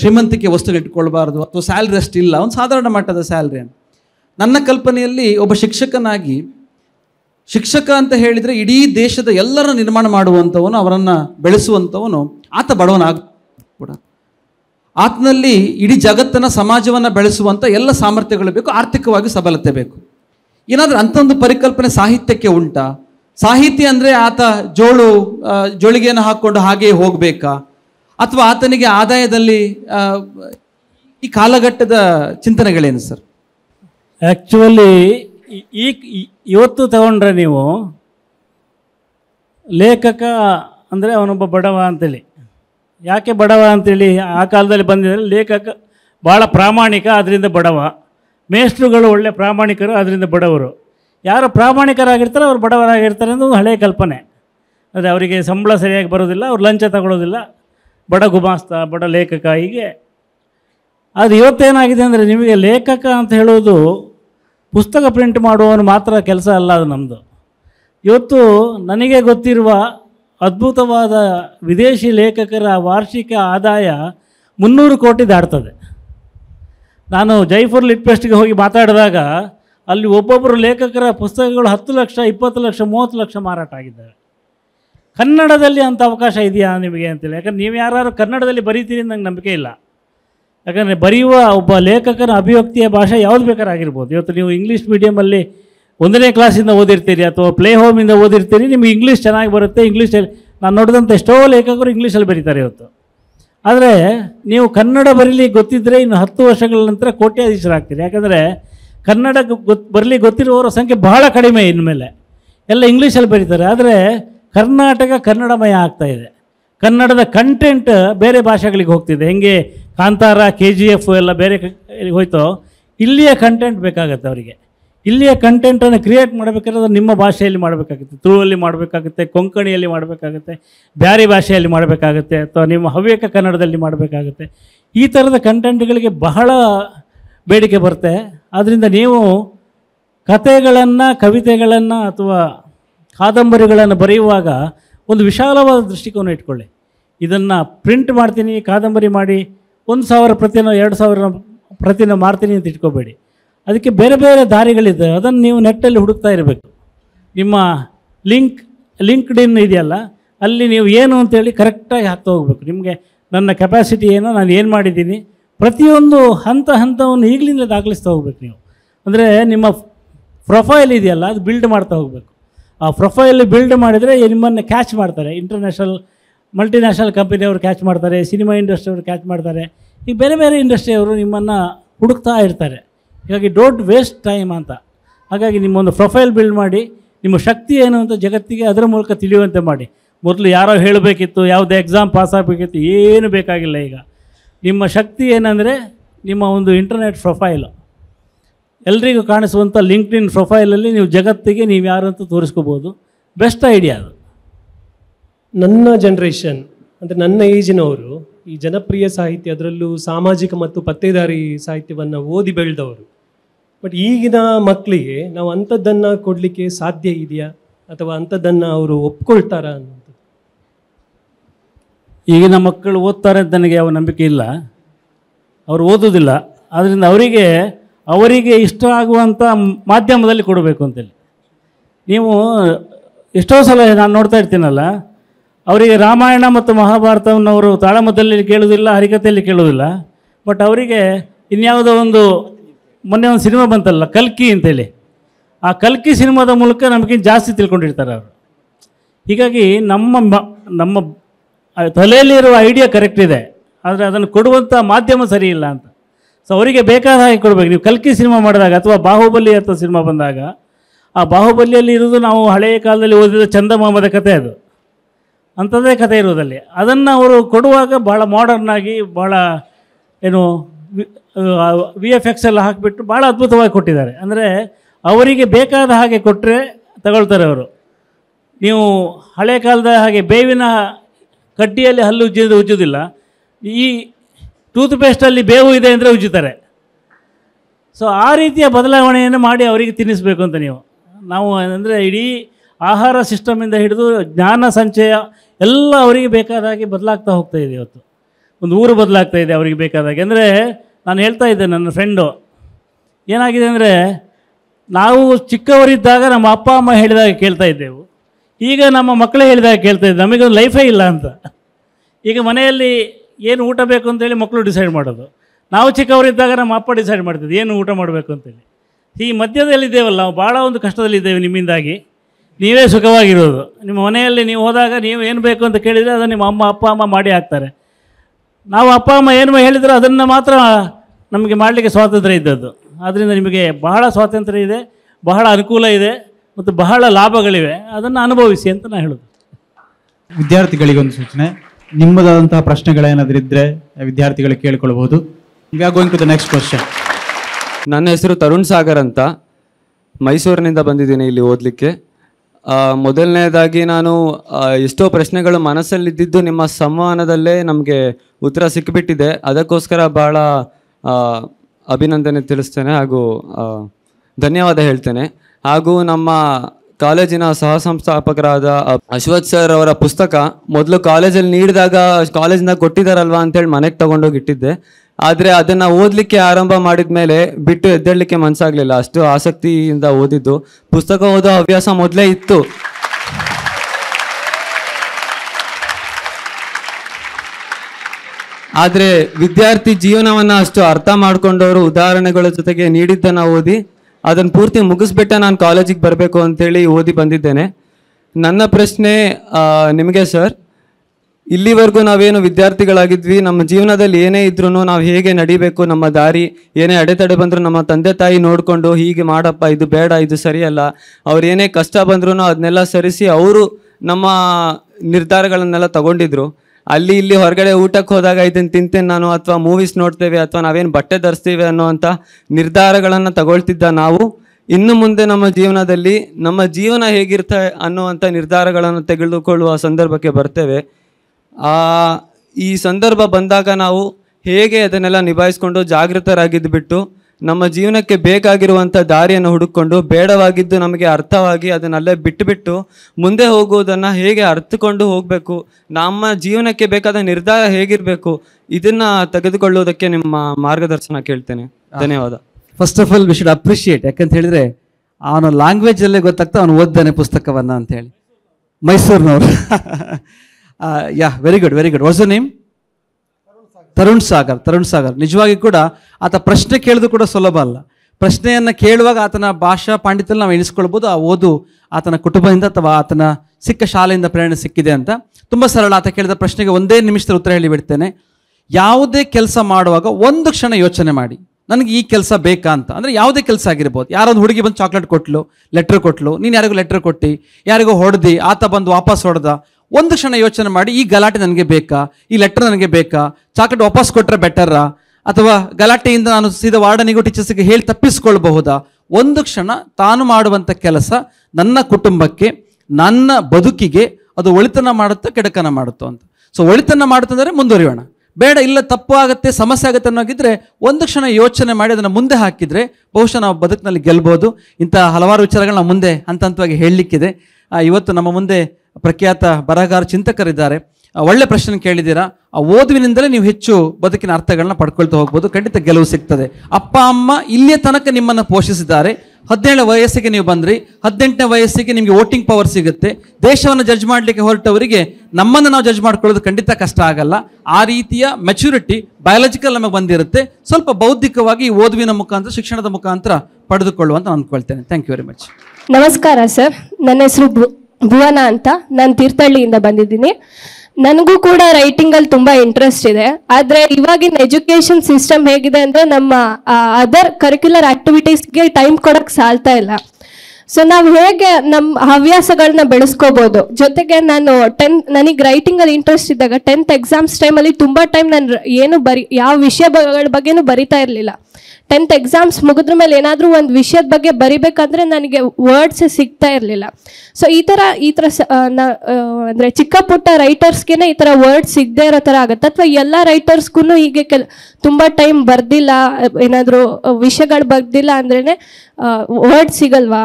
ಶ್ರೀಮಂತಿಕೆ ವಸ್ತುಗಳಿಟ್ಕೊಳ್ಬಾರ್ದು ಅಥವಾ ಸ್ಯಾಲ್ರಿ ಅಷ್ಟು ಇಲ್ಲ ಒಂದು ಸಾಧಾರಣ ಮಟ್ಟದ ಸ್ಯಾಲ್ರಿ ಅಂತ ನನ್ನ ಕಲ್ಪನೆಯಲ್ಲಿ ಒಬ್ಬ ಶಿಕ್ಷಕನಾಗಿ ಶಿಕ್ಷಕ ಅಂತ ಹೇಳಿದರೆ ಇಡೀ ದೇಶದ ಎಲ್ಲರ ನಿರ್ಮಾಣ ಮಾಡುವಂಥವನು ಅವರನ್ನು ಬೆಳೆಸುವಂಥವನು ಆತ ಬಡವನಾಗ ಕೂಡ ಆತನಲ್ಲಿ ಇಡೀ ಜಗತ್ತನ್ನು ಸಮಾಜವನ್ನು ಬೆಳೆಸುವಂಥ ಎಲ್ಲ ಸಾಮರ್ಥ್ಯಗಳು ಬೇಕು ಆರ್ಥಿಕವಾಗಿ ಸಬಲತೆ ಬೇಕು ಏನಾದರೂ ಅಂಥೊಂದು ಪರಿಕಲ್ಪನೆ ಸಾಹಿತ್ಯಕ್ಕೆ ಉಂಟ ಸಾಹಿತ್ಯ ಅಂದರೆ ಆತ ಜೋಳು ಜೋಳಿಗೆಯನ್ನು ಹಾಕ್ಕೊಂಡು ಹಾಗೆ ಹೋಗಬೇಕಾ ಅಥವಾ ಆತನಿಗೆ ಆದಾಯದಲ್ಲಿ ಈ ಕಾಲಘಟ್ಟದ ಚಿಂತನೆಗಳೇನು ಸರ್ ಆ್ಯಕ್ಚುಲಿ ಈ ಇವತ್ತು ತಗೊಂಡ್ರೆ ನೀವು ಲೇಖಕ ಅಂದರೆ ಅವನೊಬ್ಬ ಬಡವ ಅಂತೇಳಿ ಯಾಕೆ ಬಡವ ಅಂತೇಳಿ ಆ ಕಾಲದಲ್ಲಿ ಬಂದಿದ್ದಾರೆ ಲೇಖಕ ಭಾಳ ಪ್ರಾಮಾಣಿಕ ಅದರಿಂದ ಬಡವ ಮೇಷ್ಟ್ರುಗಳು ಒಳ್ಳೆ ಪ್ರಾಮಾಣಿಕರು ಅದರಿಂದ ಬಡವರು ಯಾರು ಪ್ರಾಮಾಣಿಕರಾಗಿರ್ತಾರೆ ಅವ್ರು ಬಡವರಾಗಿರ್ತಾರೆ ಅನ್ನೋದು ಹಳೆಯ ಕಲ್ಪನೆ ಅಂದರೆ ಅವರಿಗೆ ಸಂಬಳ ಸರಿಯಾಗಿ ಬರೋದಿಲ್ಲ ಅವ್ರು ಲಂಚ ತಗೊಳ್ಳೋದಿಲ್ಲ ಬಡ ಗುಮಾಸ್ತ ಬಡ ಲೇಖಕ ಹೀಗೆ ಅದು ಇವತ್ತೇನಾಗಿದೆ ಅಂದರೆ ನಿಮಗೆ ಲೇಖಕ ಅಂತ ಹೇಳೋದು ಪುಸ್ತಕ ಪ್ರಿಂಟ್ ಮಾಡುವವನು ಮಾತ್ರ ಕೆಲಸ ಅಲ್ಲ ಅದು ನಮ್ಮದು ಇವತ್ತು ನನಗೆ ಗೊತ್ತಿರುವ ಅದ್ಭುತವಾದ ವಿದೇಶಿ ಲೇಖಕರ ವಾರ್ಷಿಕ ಆದಾಯ ಮುನ್ನೂರು ಕೋಟಿ ದಾಟ್ತದೆ ನಾನು ಜೈಪುರ್ ಪೆಸ್ಟ್ಗೆ ಹೋಗಿ ಮಾತಾಡಿದಾಗ ಅಲ್ಲಿ ಒಬ್ಬೊಬ್ಬರು ಲೇಖಕರ ಪುಸ್ತಕಗಳು ಹತ್ತು ಲಕ್ಷ ಇಪ್ಪತ್ತು ಲಕ್ಷ ಮೂವತ್ತು ಲಕ್ಷ ಮಾರಾಟ ಆಗಿದ್ದಾವೆ ಕನ್ನಡದಲ್ಲಿ ಅಂಥ ಅವಕಾಶ ಇದೆಯಾ ನಿಮಗೆ ಅಂತೇಳಿ ಯಾಕಂದ್ರೆ ನೀವು ಯಾರು ಕನ್ನಡದಲ್ಲಿ ಬರೀತೀರಿ ನಂಗೆ ನಂಬಿಕೆ ಇಲ್ಲ ಯಾಕಂದರೆ ಬರೆಯುವ ಒಬ್ಬ ಲೇಖಕನ ಅಭಿವ್ಯಕ್ತಿಯ ಭಾಷೆ ಯಾವ್ದು ಆಗಿರ್ಬೋದು ಇವತ್ತು ನೀವು ಇಂಗ್ಲೀಷ್ ಮೀಡಿಯಮಲ್ಲಿ ಒಂದನೇ ಕ್ಲಾಸಿಂದ ಓದಿರ್ತೀರಿ ಅಥವಾ ಪ್ಲೇ ಹೋಮಿಂದ ಓದಿರ್ತೀರಿ ನಿಮಗೆ ಇಂಗ್ಲೀಷ್ ಚೆನ್ನಾಗಿ ಬರುತ್ತೆ ಇಂಗ್ಲೀಷಲ್ಲಿ ನಾನು ನೋಡಿದಂಥ ಎಷ್ಟೋ ಲೇಖಕರು ಇಂಗ್ಲೀಷಲ್ಲಿ ಬರೀತಾರೆ ಇವತ್ತು ಆದರೆ ನೀವು ಕನ್ನಡ ಬರೀಲಿ ಗೊತ್ತಿದ್ದರೆ ಇನ್ನು ಹತ್ತು ವರ್ಷಗಳ ನಂತರ ಕೋಟ್ಯಾಧೀಶರಾಗ್ತೀರಿ ಯಾಕಂದರೆ ಕನ್ನಡ ಗೊತ್ತು ಬರಲಿ ಗೊತ್ತಿರುವವರ ಸಂಖ್ಯೆ ಬಹಳ ಕಡಿಮೆ ಇನ್ಮೇಲೆ ಎಲ್ಲ ಇಂಗ್ಲೀಷಲ್ಲಿ ಬರೀತಾರೆ ಆದರೆ ಕರ್ನಾಟಕ ಕನ್ನಡಮಯ ಆಗ್ತಾ ಇದೆ ಕನ್ನಡದ ಕಂಟೆಂಟ್ ಬೇರೆ ಭಾಷೆಗಳಿಗೆ ಹೋಗ್ತಿದೆ ಹೆಂಗೆ ಕಾಂತಾರ ಕೆ ಜಿ ಎಫ್ ಎಲ್ಲ ಬೇರೆ ಹೋಯ್ತೋ ಇಲ್ಲಿಯ ಕಂಟೆಂಟ್ ಬೇಕಾಗತ್ತೆ ಅವರಿಗೆ ಇಲ್ಲಿಯ ಕಂಟೆಂಟನ್ನು ಕ್ರಿಯೇಟ್ ಮಾಡಬೇಕಾದ್ರೆ ಅದು ನಿಮ್ಮ ಭಾಷೆಯಲ್ಲಿ ಮಾಡಬೇಕಾಗುತ್ತೆ ತುಳುವಲ್ಲಿ ಮಾಡಬೇಕಾಗುತ್ತೆ ಕೊಂಕಣಿಯಲ್ಲಿ ಮಾಡಬೇಕಾಗುತ್ತೆ ಬ್ಯಾರಿ ಭಾಷೆಯಲ್ಲಿ ಮಾಡಬೇಕಾಗುತ್ತೆ ಅಥವಾ ನಿಮ್ಮ ಹವ್ಯಕ ಕನ್ನಡದಲ್ಲಿ ಮಾಡಬೇಕಾಗುತ್ತೆ ಈ ಥರದ ಕಂಟೆಂಟ್ಗಳಿಗೆ ಬಹಳ ಬೇಡಿಕೆ ಬರುತ್ತೆ ಆದ್ದರಿಂದ ನೀವು ಕತೆಗಳನ್ನು ಕವಿತೆಗಳನ್ನು ಅಥವಾ ಕಾದಂಬರಿಗಳನ್ನು ಬರೆಯುವಾಗ ಒಂದು ವಿಶಾಲವಾದ ದೃಷ್ಟಿಕೋನ ಇಟ್ಕೊಳ್ಳಿ ಇದನ್ನು ಪ್ರಿಂಟ್ ಮಾಡ್ತೀನಿ ಕಾದಂಬರಿ ಮಾಡಿ ಒಂದು ಸಾವಿರ ಪ್ರತಿನೋ ಎರಡು ಸಾವಿರ ಪ್ರತಿನೋ ಮಾಡ್ತೀನಿ ಅಂತ ಇಟ್ಕೋಬೇಡಿ ಅದಕ್ಕೆ ಬೇರೆ ಬೇರೆ ದಾರಿಗಳಿದೆ ಅದನ್ನು ನೀವು ನೆಟ್ಟಲ್ಲಿ ಹುಡುಕ್ತಾ ಇರಬೇಕು ನಿಮ್ಮ ಲಿಂಕ್ ಲಿಂಕ್ಡ್ ಇನ್ ಇದೆಯಲ್ಲ ಅಲ್ಲಿ ನೀವು ಏನು ಅಂತೇಳಿ ಕರೆಕ್ಟಾಗಿ ಹಾಕ್ತಾ ಹೋಗ್ಬೇಕು ನಿಮಗೆ ನನ್ನ ಕೆಪಾಸಿಟಿ ಏನೋ ನಾನು ಏನು ಮಾಡಿದ್ದೀನಿ ಪ್ರತಿಯೊಂದು ಹಂತ ಹಂತವನ್ನು ಈಗಲಿಂದ ದಾಖಲಿಸ್ತಾ ಹೋಗ್ಬೇಕು ನೀವು ಅಂದರೆ ನಿಮ್ಮ ಪ್ರೊಫೈಲ್ ಇದೆಯಲ್ಲ ಅದು ಬಿಲ್ಡ್ ಮಾಡ್ತಾ ಹೋಗಬೇಕು ಆ ಪ್ರೊಫೈಲ್ ಬಿಲ್ಡ್ ಮಾಡಿದರೆ ನಿಮ್ಮನ್ನು ಕ್ಯಾಚ್ ಮಾಡ್ತಾರೆ ಇಂಟರ್ನ್ಯಾಷನಲ್ ಮಲ್ಟಿನ್ಯಾಷನಲ್ ಕಂಪನಿಯವರು ಕ್ಯಾಚ್ ಮಾಡ್ತಾರೆ ಸಿನಿಮಾ ಇಂಡಸ್ಟ್ರಿಯವರು ಕ್ಯಾಚ್ ಮಾಡ್ತಾರೆ ಈಗ ಬೇರೆ ಬೇರೆ ಇಂಡಸ್ಟ್ರಿಯವರು ನಿಮ್ಮನ್ನು ಹುಡುಕ್ತಾ ಇರ್ತಾರೆ ಹೀಗಾಗಿ ಡೋಂಟ್ ವೇಸ್ಟ್ ಟೈಮ್ ಅಂತ ಹಾಗಾಗಿ ನಿಮ್ಮೊಂದು ಪ್ರೊಫೈಲ್ ಬಿಲ್ಡ್ ಮಾಡಿ ನಿಮ್ಮ ಶಕ್ತಿ ಏನು ಅಂತ ಜಗತ್ತಿಗೆ ಅದರ ಮೂಲಕ ತಿಳಿಯುವಂತೆ ಮಾಡಿ ಮೊದಲು ಯಾರೋ ಹೇಳಬೇಕಿತ್ತು ಯಾವುದೇ ಎಕ್ಸಾಮ್ ಪಾಸ್ ಆಗಬೇಕಿತ್ತು ಏನು ಬೇಕಾಗಿಲ್ಲ ಈಗ ನಿಮ್ಮ ಶಕ್ತಿ ಏನಂದರೆ ನಿಮ್ಮ ಒಂದು ಇಂಟರ್ನೆಟ್ ಪ್ರೊಫೈಲು ಎಲ್ರಿಗೂ ಕಾಣಿಸುವಂಥ ಲಿಂಕ್ಡ್ ಇನ್ ಪ್ರೊಫೈಲಲ್ಲಿ ನೀವು ಜಗತ್ತಿಗೆ ನೀವು ಯಾರಂತೂ ತೋರಿಸ್ಕೋಬೋದು ಬೆಸ್ಟ್ ಐಡಿಯಾ ಅದು ನನ್ನ ಜನ್ರೇಷನ್ ಅಂದರೆ ನನ್ನ ಏಜಿನವರು ಈ ಜನಪ್ರಿಯ ಸಾಹಿತ್ಯ ಅದರಲ್ಲೂ ಸಾಮಾಜಿಕ ಮತ್ತು ಪತ್ತೆದಾರಿ ಸಾಹಿತ್ಯವನ್ನು ಓದಿ ಬೆಳೆದವರು ಬಟ್ ಈಗಿನ ಮಕ್ಕಳಿಗೆ ನಾವು ಅಂಥದ್ದನ್ನು ಕೊಡಲಿಕ್ಕೆ ಸಾಧ್ಯ ಇದೆಯಾ ಅಥವಾ ಅಂಥದ್ದನ್ನು ಅವರು ಒಪ್ಕೊಳ್ತಾರ ಅನ್ನೋದು ಈಗಿನ ಮಕ್ಕಳು ಓದ್ತಾರೆ ಅಂತ ನನಗೆ ಯಾವ ನಂಬಿಕೆ ಇಲ್ಲ ಅವರು ಓದೋದಿಲ್ಲ ಆದ್ದರಿಂದ ಅವರಿಗೆ ಅವರಿಗೆ ಇಷ್ಟ ಆಗುವಂಥ ಮಾಧ್ಯಮದಲ್ಲಿ ಕೊಡಬೇಕು ಅಂತೇಳಿ ನೀವು ಎಷ್ಟೋ ಸಲ ನಾನು ನೋಡ್ತಾ ಇರ್ತೀನಲ್ಲ ಅವರಿಗೆ ರಾಮಾಯಣ ಮತ್ತು ಮಹಾಭಾರತವನ್ನು ಅವರು ತಾಳಮದಲ್ಲಿ ಕೇಳುವುದಿಲ್ಲ ಹರಿಕತೆಯಲ್ಲಿ ಕೇಳುವುದಿಲ್ಲ ಬಟ್ ಅವರಿಗೆ ಇನ್ಯಾವುದೋ ಒಂದು ಮೊನ್ನೆ ಒಂದು ಸಿನಿಮಾ ಬಂತಲ್ಲ ಕಲ್ಕಿ ಅಂತೇಳಿ ಆ ಕಲ್ಕಿ ಸಿನಿಮಾದ ಮೂಲಕ ನಮಗಿಂತ ಜಾಸ್ತಿ ತಿಳ್ಕೊಂಡಿರ್ತಾರೆ ಅವರು ಹೀಗಾಗಿ ನಮ್ಮ ಮ ನಮ್ಮ ತಲೆಯಲ್ಲಿರುವ ಐಡಿಯಾ ಕರೆಕ್ಟ್ ಇದೆ ಆದರೆ ಅದನ್ನು ಕೊಡುವಂಥ ಮಾಧ್ಯಮ ಸರಿ ಇಲ್ಲ ಅಂತ ಸೊ ಅವರಿಗೆ ಬೇಕಾದ ಹಾಗೆ ಕೊಡಬೇಕು ನೀವು ಕಲ್ಕಿ ಸಿನಿಮಾ ಮಾಡಿದಾಗ ಅಥವಾ ಬಾಹುಬಲಿ ಅಥವಾ ಸಿನಿಮಾ ಬಂದಾಗ ಆ ಬಾಹುಬಲಿಯಲ್ಲಿ ಇರೋದು ನಾವು ಹಳೆಯ ಕಾಲದಲ್ಲಿ ಓದಿದ ಚಂದಮಾಮದ ಕಥೆ ಅದು ಅಂಥದ್ದೇ ಕಥೆ ಇರೋದಲ್ಲಿ ಅದನ್ನು ಅವರು ಕೊಡುವಾಗ ಭಾಳ ಮಾಡರ್ನ್ ಆಗಿ ಭಾಳ ಏನು ವಿ ಎಫ್ ಎಕ್ಸ್ ಎಲ್ಲ ಹಾಕಿಬಿಟ್ಟು ಭಾಳ ಅದ್ಭುತವಾಗಿ ಕೊಟ್ಟಿದ್ದಾರೆ ಅಂದರೆ ಅವರಿಗೆ ಬೇಕಾದ ಹಾಗೆ ಕೊಟ್ಟರೆ ತಗೊಳ್ತಾರೆ ಅವರು ನೀವು ಹಳೆ ಕಾಲದ ಹಾಗೆ ಬೇವಿನ ಕಡ್ಡಿಯಲ್ಲಿ ಹಲ್ಲು ಉಜ್ಜಿದ್ರೆ ಉಜ್ಜೋದಿಲ್ಲ ಈ ಟೂತ್ಪೇಸ್ಟಲ್ಲಿ ಬೇವು ಇದೆ ಅಂದರೆ ಉಜ್ಜುತ್ತಾರೆ ಸೊ ಆ ರೀತಿಯ ಬದಲಾವಣೆಯನ್ನು ಮಾಡಿ ಅವರಿಗೆ ತಿನ್ನಿಸಬೇಕು ಅಂತ ನೀವು ನಾವು ಅಂದರೆ ಇಡೀ ಆಹಾರ ಸಿಸ್ಟಮಿಂದ ಹಿಡಿದು ಜ್ಞಾನ ಸಂಚಯ ಎಲ್ಲ ಅವರಿಗೆ ಬೇಕಾದಾಗಿ ಬದಲಾಗ್ತಾ ಹೋಗ್ತಾ ಇದೆ ಇವತ್ತು ಒಂದು ಊರು ಬದಲಾಗ್ತಾ ಇದೆ ಅವರಿಗೆ ಬೇಕಾದಾಗೆ ಅಂದರೆ ನಾನು ಹೇಳ್ತಾ ಇದ್ದೆ ನನ್ನ ಫ್ರೆಂಡು ಏನಾಗಿದೆ ಅಂದರೆ ನಾವು ಚಿಕ್ಕವರಿದ್ದಾಗ ನಮ್ಮ ಅಪ್ಪ ಅಮ್ಮ ಹೇಳಿದಾಗ ಕೇಳ್ತಾ ಇದ್ದೆವು ಈಗ ನಮ್ಮ ಮಕ್ಕಳೇ ಹೇಳಿದಾಗ ಕೇಳ್ತಾ ಇದ್ದೆ ನಮಗೊಂದು ಲೈಫೇ ಇಲ್ಲ ಅಂತ ಈಗ ಮನೆಯಲ್ಲಿ ಏನು ಊಟ ಬೇಕು ಅಂತೇಳಿ ಮಕ್ಕಳು ಡಿಸೈಡ್ ಮಾಡೋದು ನಾವು ಚಿಕ್ಕವರಿದ್ದಾಗ ನಮ್ಮ ಅಪ್ಪ ಡಿಸೈಡ್ ಮಾಡ್ತಿದ್ದೆ ಏನು ಊಟ ಮಾಡಬೇಕು ಅಂತೇಳಿ ಈ ಮಧ್ಯದಲ್ಲಿದ್ದೇವಲ್ಲ ನಾವು ಭಾಳ ಒಂದು ಕಷ್ಟದಲ್ಲಿದ್ದೇವೆ ನಿಮ್ಮಿಂದಾಗಿ ನೀವೇ ಸುಖವಾಗಿರೋದು ನಿಮ್ಮ ಮನೆಯಲ್ಲಿ ನೀವು ಹೋದಾಗ ನೀವು ಏನು ಬೇಕು ಅಂತ ಕೇಳಿದರೆ ಅದನ್ನು ನಿಮ್ಮ ಅಮ್ಮ ಅಪ್ಪ ಅಮ್ಮ ಮಾಡಿ ಹಾಕ್ತಾರೆ ನಾವು ಅಪ್ಪ ಅಮ್ಮ ಏನು ಹೇಳಿದ್ರು ಅದನ್ನು ಮಾತ್ರ ನಮಗೆ ಮಾಡಲಿಕ್ಕೆ ಸ್ವಾತಂತ್ರ್ಯ ಇದ್ದದ್ದು ಆದ್ದರಿಂದ ನಿಮಗೆ ಬಹಳ ಸ್ವಾತಂತ್ರ್ಯ ಇದೆ ಬಹಳ ಅನುಕೂಲ ಇದೆ ಮತ್ತು ಬಹಳ ಲಾಭಗಳಿವೆ ಅದನ್ನು ಅನುಭವಿಸಿ ಅಂತ ನಾನು ಹೇಳೋದು ವಿದ್ಯಾರ್ಥಿಗಳಿಗೊಂದು ಸೂಚನೆ ನಿಮ್ಮದಾದಂತಹ ಪ್ರಶ್ನೆಗಳೇನಾದರೂ ಇದ್ದರೆ ವಿದ್ಯಾರ್ಥಿಗಳು ಕೇಳಿಕೊಳ್ಬೋದು ಗೋಯಿಂಗ್ ಟು ನೆಕ್ಸ್ಟ್ ಕ್ವಶನ್ ನನ್ನ ಹೆಸರು ತರುಣ್ ಸಾಗರ್ ಅಂತ ಮೈಸೂರಿನಿಂದ ಬಂದಿದ್ದೀನಿ ಇಲ್ಲಿ ಓದಲಿಕ್ಕೆ ಮೊದಲನೇದಾಗಿ ನಾನು ಎಷ್ಟೋ ಪ್ರಶ್ನೆಗಳು ಮನಸ್ಸಲ್ಲಿದ್ದಿದ್ದು ನಿಮ್ಮ ಸಂವಹನದಲ್ಲೇ ನಮಗೆ ಉತ್ತರ ಸಿಕ್ಕಿಬಿಟ್ಟಿದೆ ಅದಕ್ಕೋಸ್ಕರ ಭಾಳ ಅಭಿನಂದನೆ ತಿಳಿಸ್ತೇನೆ ಹಾಗೂ ಧನ್ಯವಾದ ಹೇಳ್ತೇನೆ ಹಾಗೂ ನಮ್ಮ ಕಾಲೇಜಿನ ಸಹ ಸಂಸ್ಥಾಪಕರಾದ ಅಶ್ವಥ್ ಸರ್ ಅವರ ಪುಸ್ತಕ ಮೊದಲು ಕಾಲೇಜಲ್ಲಿ ನೀಡಿದಾಗ ಕಾಲೇಜಿಂದ ಕೊಟ್ಟಿದ್ದಾರಲ್ವಾ ಅಂತೇಳಿ ಮನೆಗೆ ತಗೊಂಡೋಗಿಟ್ಟಿದ್ದೆ ಆದರೆ ಅದನ್ನು ಓದಲಿಕ್ಕೆ ಆರಂಭ ಮಾಡಿದ ಮೇಲೆ ಬಿಟ್ಟು ಎದ್ದೇಳಲಿಕ್ಕೆ ಮನಸ್ಸಾಗಲಿಲ್ಲ ಅಷ್ಟು ಆಸಕ್ತಿಯಿಂದ ಓದಿದ್ದು ಪುಸ್ತಕ ಓದೋ ಹವ್ಯಾಸ ಮೊದಲೇ ಇತ್ತು ಆದರೆ ವಿದ್ಯಾರ್ಥಿ ಜೀವನವನ್ನು ಅಷ್ಟು ಅರ್ಥ ಮಾಡಿಕೊಂಡವರು ಉದಾಹರಣೆಗಳ ಜೊತೆಗೆ ನೀಡಿದ್ದನ್ನು ಓದಿ ಅದನ್ನು ಪೂರ್ತಿ ಮುಗಿಸ್ಬಿಟ್ಟ ನಾನು ಕಾಲೇಜಿಗೆ ಬರಬೇಕು ಅಂತೇಳಿ ಓದಿ ಬಂದಿದ್ದೇನೆ ನನ್ನ ಪ್ರಶ್ನೆ ನಿಮಗೆ ಸರ್ ಇಲ್ಲಿವರೆಗೂ ನಾವೇನು ವಿದ್ಯಾರ್ಥಿಗಳಾಗಿದ್ವಿ ನಮ್ಮ ಜೀವನದಲ್ಲಿ ಏನೇ ಇದ್ರೂ ನಾವು ಹೇಗೆ ನಡಿಬೇಕು ನಮ್ಮ ದಾರಿ ಏನೇ ಅಡೆತಡೆ ಬಂದರೂ ನಮ್ಮ ತಂದೆ ತಾಯಿ ನೋಡಿಕೊಂಡು ಹೀಗೆ ಮಾಡಪ್ಪ ಇದು ಬೇಡ ಇದು ಸರಿಯಲ್ಲ ಅವ್ರು ಏನೇ ಕಷ್ಟ ಬಂದ್ರೂ ಅದನ್ನೆಲ್ಲ ಸರಿಸಿ ಅವರು ನಮ್ಮ ನಿರ್ಧಾರಗಳನ್ನೆಲ್ಲ ತಗೊಂಡಿದ್ರು ಅಲ್ಲಿ ಇಲ್ಲಿ ಹೊರಗಡೆ ಊಟಕ್ಕೆ ಹೋದಾಗ ಇದನ್ನು ತಿಂತೇನೆ ನಾನು ಅಥವಾ ಮೂವೀಸ್ ನೋಡ್ತೇವೆ ಅಥವಾ ನಾವೇನು ಬಟ್ಟೆ ಧರಿಸ್ತೀವಿ ಅನ್ನೋವಂಥ ನಿರ್ಧಾರಗಳನ್ನು ತಗೊಳ್ತಿದ್ದ ನಾವು ಇನ್ನು ಮುಂದೆ ನಮ್ಮ ಜೀವನದಲ್ಲಿ ನಮ್ಮ ಜೀವನ ಹೇಗಿರ್ತ ಅನ್ನುವಂಥ ನಿರ್ಧಾರಗಳನ್ನು ತೆಗೆದುಕೊಳ್ಳುವ ಸಂದರ್ಭಕ್ಕೆ ಬರ್ತೇವೆ ಈ ಸಂದರ್ಭ ಬಂದಾಗ ನಾವು ಹೇಗೆ ಅದನ್ನೆಲ್ಲ ನಿಭಾಯಿಸ್ಕೊಂಡು ಜಾಗೃತರಾಗಿದ್ದು ಬಿಟ್ಟು ನಮ್ಮ ಜೀವನಕ್ಕೆ ಬೇಕಾಗಿರುವಂಥ ದಾರಿಯನ್ನು ಹುಡುಕೊಂಡು ಬೇಡವಾಗಿದ್ದು ನಮಗೆ ಅರ್ಥವಾಗಿ ಅದನ್ನಲ್ಲೇ ಬಿಟ್ಟುಬಿಟ್ಟು ಮುಂದೆ ಹೋಗುವುದನ್ನು ಹೇಗೆ ಅರ್ಥಕೊಂಡು ಹೋಗಬೇಕು ನಮ್ಮ ಜೀವನಕ್ಕೆ ಬೇಕಾದ ನಿರ್ಧಾರ ಹೇಗಿರಬೇಕು ಇದನ್ನು ತೆಗೆದುಕೊಳ್ಳುವುದಕ್ಕೆ ನಿಮ್ಮ ಮಾರ್ಗದರ್ಶನ ಕೇಳ್ತೇನೆ ಧನ್ಯವಾದ first of all we should appreciate ಯಾಕಂತ ಹೇಳಿದ್ರೆ ಅವನ ಲ್ಯಾಂಗ್ವೇಜಲ್ಲೇ ಗೊತ್ತಾಗ್ತಾ ಅವನು ಓದ್ದಾನೆ ಪುಸ್ತಕವನ್ನು ಅಂತೇಳಿ ಮೈಸೂರಿನವರು yeah very good very good was the name Tarun Sagar Tarun Sagar ನಿಜವಾಗಿ ಕೂಡ ಆತ ಪ್ರಶ್ನೆ ಕೇಳಿದ್ರು ಕೂಡ ಸುಲಭ ಅಲ್ಲ ಪ್ರಶ್ನೆಯನ್ನು ಕೇಳುವಾಗ ಆತನ ಭಾಷಾ ಪಾಂಡಿತ್ಯಲ್ಲಿ ನಾವು ಎಣಿಸ್ಕೊಳ್ಬೋದು ಆ ಓದು ಆತನ ಕುಟುಂಬದಿಂದ ಅಥವಾ ಆತನ ಸಿಕ್ಕ ಶಾಲೆಯಿಂದ ಪ್ರೇರಣೆ ಸಿಕ್ಕಿದೆ ಅಂತ ತುಂಬ ಸರಳ ಆತ ಕೇಳಿದ ಪ್ರಶ್ನೆಗೆ ಒಂದೇ ನಿಮಿಷದ ಉತ್ತರ ಹೇಳಿಬಿಡ್ತೇನೆ ಯಾವುದೇ ಕೆಲಸ ಮಾಡುವಾಗ ಒಂದು ಕ್ಷಣ ಯೋಚನೆ ಮಾಡಿ ನನಗೆ ಈ ಕೆಲಸ ಬೇಕಾ ಅಂತ ಅಂದರೆ ಯಾವುದೇ ಕೆಲಸ ಆಗಿರ್ಬೋದು ಯಾರೊಂದು ಹುಡುಗಿ ಬಂದು ಚಾಕ್ಲೇಟ್ ಕೊಟ್ಲು ಲೆಟ್ರ್ ಕೊಟ್ಲು ನೀನು ಯಾರಿಗೂ ಲೆಟ್ರ್ ಕೊಟ್ಟು ಯಾರಿಗೂ ಹೊಡೆದು ಆತ ಬಂದು ವಾಪಸ್ ಹೊಡೆದ ಒಂದು ಕ್ಷಣ ಯೋಚನೆ ಮಾಡಿ ಈ ಗಲಾಟೆ ನನಗೆ ಬೇಕಾ ಈ ಲೆಟರ್ ನನಗೆ ಬೇಕಾ ಚಾಕ್ಲೇಟ್ ವಾಪಸ್ ಕೊಟ್ಟರೆ ಬೆಟರ್ರಾ ಅಥವಾ ಗಲಾಟೆಯಿಂದ ನಾನು ಸೀದ ವಾರ್ಡನಿಗೂ ಟೀಚರ್ಸ್ಗೆ ಹೇಳಿ ತಪ್ಪಿಸ್ಕೊಳ್ಬಹುದಾ ಒಂದು ಕ್ಷಣ ತಾನು ಮಾಡುವಂಥ ಕೆಲಸ ನನ್ನ ಕುಟುಂಬಕ್ಕೆ ನನ್ನ ಬದುಕಿಗೆ ಅದು ಒಳಿತನ ಮಾಡುತ್ತೋ ಕೆಡಕನ ಮಾಡುತ್ತೋ ಅಂತ ಸೊ ಒಳಿತನ ಮಾಡುತ್ತಂದರೆ ಮುಂದುವರಿಯೋಣ ಬೇಡ ಇಲ್ಲ ತಪ್ಪು ಆಗುತ್ತೆ ಸಮಸ್ಯೆ ಆಗುತ್ತೆ ಅನ್ನೋಗಿದ್ರೆ ಒಂದು ಕ್ಷಣ ಯೋಚನೆ ಮಾಡಿ ಅದನ್ನು ಮುಂದೆ ಹಾಕಿದರೆ ಬಹುಶಃ ನಾವು ಬದುಕಿನಲ್ಲಿ ಗೆಲ್ಬೋದು ಇಂಥ ಹಲವಾರು ವಿಚಾರಗಳನ್ನ ಮುಂದೆ ಹಂತ ಹಂತವಾಗಿ ಹೇಳಲಿಕ್ಕಿದೆ ಇವತ್ತು ನಮ್ಮ ಮುಂದೆ ಪ್ರಖ್ಯಾತ ಬರಹಗಾರ ಚಿಂತಕರಿದ್ದಾರೆ ಒಳ್ಳೆ ಪ್ರಶ್ನೆ ಕೇಳಿದ್ದೀರಾ ಆ ಓದುವಿನಿಂದಲೇ ನೀವು ಹೆಚ್ಚು ಬದುಕಿನ ಅರ್ಥಗಳನ್ನ ಪಡ್ಕೊಳ್ತಾ ಹೋಗ್ಬೋದು ಖಂಡಿತ ಗೆಲುವು ಸಿಗ್ತದೆ ಅಪ್ಪ ಅಮ್ಮ ಇಲ್ಲಿಯ ತನಕ ನಿಮ್ಮನ್ನು ಪೋಷಿಸಿದ್ದಾರೆ ಹದಿನೇಳು ವಯಸ್ಸಿಗೆ ನೀವು ಬಂದ್ರಿ ಹದಿನೆಂಟನೇ ವಯಸ್ಸಿಗೆ ನಿಮಗೆ ವೋಟಿಂಗ್ ಪವರ್ ಸಿಗುತ್ತೆ ದೇಶವನ್ನು ಜಡ್ಜ್ ಮಾಡಲಿಕ್ಕೆ ಹೊರಟವರಿಗೆ ನಮ್ಮನ್ನು ನಾವು ಜಡ್ಜ್ ಮಾಡ್ಕೊಳ್ಳೋದು ಖಂಡಿತ ಕಷ್ಟ ಆಗಲ್ಲ ಆ ರೀತಿಯ ಮೆಚುರಿಟಿ ಬಯಾಲಜಿಕಲ್ ನಮಗೆ ಬಂದಿರುತ್ತೆ ಸ್ವಲ್ಪ ಬೌದ್ಧಿಕವಾಗಿ ಓದುವಿನ ಮುಖಾಂತರ ಶಿಕ್ಷಣದ ಮುಖಾಂತರ ಪಡೆದುಕೊಳ್ಳುವಂತ ಅಂದ್ಕೊಳ್ತೇನೆ ಥ್ಯಾಂಕ್ ಯು ವೆರಿ ಮಚ್ ನಮಸ್ಕಾರ ಸರ್ ನನ್ನ ಹೆಸರು ಭುವನ ಅಂತ ನಾನು ತೀರ್ಥಹಳ್ಳಿಯಿಂದ ಬಂದಿದ್ದೀನಿ ನನಗೂ ಕೂಡ ರೈಟಿಂಗಲ್ಲಿ ತುಂಬ ಇಂಟ್ರೆಸ್ಟ್ ಇದೆ ಆದರೆ ಇವಾಗಿನ ಎಜುಕೇಷನ್ ಸಿಸ್ಟಮ್ ಹೇಗಿದೆ ಅಂದರೆ ನಮ್ಮ ಅದರ್ ಕರಿಕ್ಯುಲರ್ ಆ್ಯಕ್ಟಿವಿಟೀಸ್ಗೆ ಟೈಮ್ ಕೊಡೋಕ್ಕೆ ಸಾಲ್ತಾ ಇಲ್ಲ ಸೊ ನಾವು ಹೇಗೆ ನಮ್ಮ ಹವ್ಯಾಸಗಳನ್ನ ಬೆಳೆಸ್ಕೋಬಹುದು ಜೊತೆಗೆ ನಾನು ಟೆನ್ ನನಗೆ ರೈಟಿಂಗ್ ಅಲ್ಲಿ ಇಂಟ್ರೆಸ್ಟ್ ಇದ್ದಾಗ ಟೆಂತ್ ಎಕ್ಸಾಮ್ಸ್ ಟೈಮಲ್ಲಿ ತುಂಬಾ ಟೈಮ್ ನಾನು ಏನು ಬರಿ ಯಾವ ವಿಷಯಗಳ ಬಗ್ಗೆನೂ ಬರಿತಾ ಇರಲಿಲ್ಲ ಟೆಂತ್ ಎಕ್ಸಾಮ್ಸ್ ಮುಗಿದ್ರ ಮೇಲೆ ಏನಾದರೂ ಒಂದು ವಿಷಯದ ಬಗ್ಗೆ ಬರಿಬೇಕಂದ್ರೆ ನನಗೆ ವರ್ಡ್ಸ್ ಸಿಗ್ತಾ ಇರಲಿಲ್ಲ ಸೊ ಈ ಥರ ಈ ಥರ ಅಂದರೆ ಚಿಕ್ಕ ಪುಟ್ಟ ರೈಟರ್ಸ್ಗೆ ಈ ಥರ ವರ್ಡ್ಸ್ ಸಿಗದೆ ಇರೋ ಥರ ಆಗುತ್ತೆ ಅಥವಾ ಎಲ್ಲ ರೈಟರ್ಸ್ಗೂ ಹೀಗೆ ಕೆಲ ತುಂಬ ಟೈಮ್ ಬರ್ದಿಲ್ಲ ಏನಾದರೂ ವಿಷಯಗಳು ಬರ್ದಿಲ್ಲ ಅಂದ್ರೇ ವರ್ಡ್ ಸಿಗಲ್ವಾ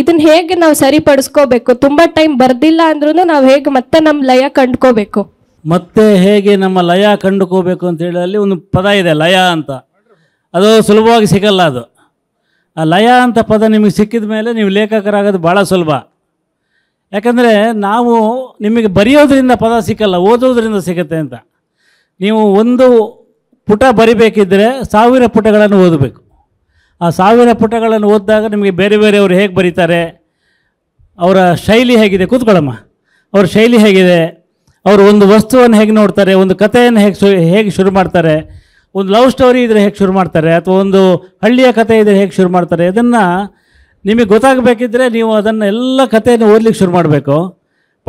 ಇದನ್ನ ಹೇಗೆ ನಾವು ಸರಿಪಡಿಸ್ಕೋಬೇಕು ತುಂಬಾ ಟೈಮ್ ಬರ್ದಿಲ್ಲ ಅಂದ್ರೂ ನಾವು ಹೇಗೆ ಮತ್ತೆ ನಮ್ಮ ಲಯ ಕಂಡ್ಕೋಬೇಕು ಮತ್ತೆ ಹೇಗೆ ನಮ್ಮ ಲಯ ಕಂಡುಕೋಬೇಕು ಅಂತ ಹೇಳಿದಲ್ಲಿ ಒಂದು ಪದ ಇದೆ ಲಯ ಅಂತ ಅದು ಸುಲಭವಾಗಿ ಸಿಗಲ್ಲ ಅದು ಆ ಲಯ ಅಂತ ಪದ ನಿಮಗೆ ಸಿಕ್ಕಿದ ಮೇಲೆ ನೀವು ಲೇಖಕರಾಗೋದು ಭಾಳ ಸುಲಭ ಯಾಕಂದರೆ ನಾವು ನಿಮಗೆ ಬರೆಯೋದ್ರಿಂದ ಪದ ಸಿಕ್ಕಲ್ಲ ಓದೋದ್ರಿಂದ ಸಿಗುತ್ತೆ ಅಂತ ನೀವು ಒಂದು ಪುಟ ಬರಿಬೇಕಿದ್ದರೆ ಸಾವಿರ ಪುಟಗಳನ್ನು ಓದಬೇಕು ಆ ಸಾವಿರ ಪುಟಗಳನ್ನು ಓದಿದಾಗ ನಿಮಗೆ ಬೇರೆ ಬೇರೆಯವರು ಹೇಗೆ ಬರೀತಾರೆ ಅವರ ಶೈಲಿ ಹೇಗಿದೆ ಕೂತ್ಕೊಳ್ಳಮ್ಮ ಅವ್ರ ಶೈಲಿ ಹೇಗಿದೆ ಅವರು ಒಂದು ವಸ್ತುವನ್ನು ಹೇಗೆ ನೋಡ್ತಾರೆ ಒಂದು ಕಥೆಯನ್ನು ಹೇಗೆ ಶು ಹೇಗೆ ಶುರು ಮಾಡ್ತಾರೆ ಒಂದು ಲವ್ ಸ್ಟೋರಿ ಇದ್ದರೆ ಹೇಗೆ ಶುರು ಮಾಡ್ತಾರೆ ಅಥವಾ ಒಂದು ಹಳ್ಳಿಯ ಕಥೆ ಇದ್ದರೆ ಹೇಗೆ ಶುರು ಮಾಡ್ತಾರೆ ಇದನ್ನು ನಿಮಗೆ ಗೊತ್ತಾಗಬೇಕಿದ್ರೆ ನೀವು ಅದನ್ನು ಎಲ್ಲ ಕಥೆಯನ್ನು ಓದ್ಲಿಕ್ಕೆ ಶುರು ಮಾಡಬೇಕು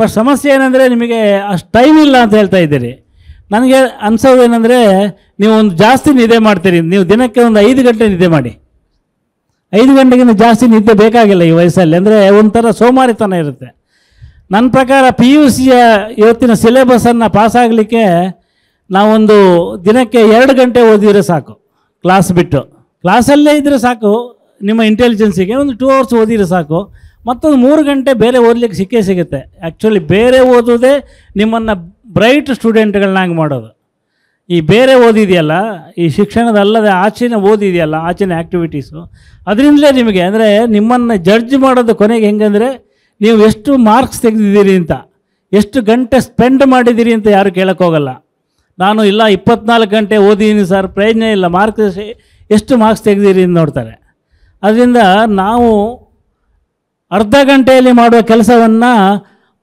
ಬಟ್ ಸಮಸ್ಯೆ ಏನಂದರೆ ನಿಮಗೆ ಅಷ್ಟು ಟೈಮ್ ಇಲ್ಲ ಅಂತ ಹೇಳ್ತಾ ಇದ್ದೀರಿ ನನಗೆ ಅನ್ಸೋದೇನೆಂದರೆ ನೀವು ಒಂದು ಜಾಸ್ತಿ ನಿದ್ದೆ ಮಾಡ್ತೀರಿ ನೀವು ದಿನಕ್ಕೆ ಒಂದು ಐದು ಗಂಟೆ ನಿದ್ದೆ ಮಾಡಿ ಐದು ಗಂಟೆಗಿಂತ ಜಾಸ್ತಿ ನಿದ್ದೆ ಬೇಕಾಗಿಲ್ಲ ಈ ವಯಸ್ಸಲ್ಲಿ ಅಂದರೆ ಒಂಥರ ಸೋಮಾರಿತನ ಇರುತ್ತೆ ನನ್ನ ಪ್ರಕಾರ ಪಿ ಯು ಸಿಯ ಇವತ್ತಿನ ಸಿಲೆಬಸ್ಸನ್ನು ಪಾಸಾಗಲಿಕ್ಕೆ ನಾವೊಂದು ದಿನಕ್ಕೆ ಎರಡು ಗಂಟೆ ಓದಿದರೆ ಸಾಕು ಕ್ಲಾಸ್ ಬಿಟ್ಟು ಕ್ಲಾಸಲ್ಲೇ ಇದ್ದರೆ ಸಾಕು ನಿಮ್ಮ ಇಂಟೆಲಿಜೆನ್ಸಿಗೆ ಒಂದು ಟೂ ಅವರ್ಸ್ ಓದಿದರೆ ಸಾಕು ಮತ್ತೊಂದು ಮೂರು ಗಂಟೆ ಬೇರೆ ಓದಲಿಕ್ಕೆ ಸಿಕ್ಕೇ ಸಿಗುತ್ತೆ ಆ್ಯಕ್ಚುಲಿ ಬೇರೆ ಓದೋದೇ ನಿಮ್ಮನ್ನು ಬ್ರೈಟ್ ಸ್ಟೂಡೆಂಟ್ಗಳನ್ನಾಗಿ ಮಾಡೋದು ಈ ಬೇರೆ ಓದಿದೆಯಲ್ಲ ಈ ಶಿಕ್ಷಣದಲ್ಲದೆ ಆಚೆನ ಓದಿದೆಯಲ್ಲ ಆಚಿನ ಆ್ಯಕ್ಟಿವಿಟೀಸು ಅದರಿಂದಲೇ ನಿಮಗೆ ಅಂದರೆ ನಿಮ್ಮನ್ನು ಜಡ್ಜ್ ಮಾಡೋದು ಕೊನೆಗೆ ಹೆಂಗಂದರೆ ನೀವು ಎಷ್ಟು ಮಾರ್ಕ್ಸ್ ತೆಗೆದಿದ್ದೀರಿ ಅಂತ ಎಷ್ಟು ಗಂಟೆ ಸ್ಪೆಂಡ್ ಮಾಡಿದ್ದೀರಿ ಅಂತ ಯಾರು ಕೇಳೋಕ್ಕೋಗಲ್ಲ ನಾನು ಇಲ್ಲ ಇಪ್ಪತ್ನಾಲ್ಕು ಗಂಟೆ ಓದಿದ್ದೀನಿ ಸರ್ ಪ್ರಯೋಜನ ಇಲ್ಲ ಮಾರ್ಕ್ಸ್ ಎಷ್ಟು ಮಾರ್ಕ್ಸ್ ತೆಗೆದಿರಿ ಅಂತ ನೋಡ್ತಾರೆ ಅದರಿಂದ ನಾವು ಅರ್ಧ ಗಂಟೆಯಲ್ಲಿ ಮಾಡುವ ಕೆಲಸವನ್ನು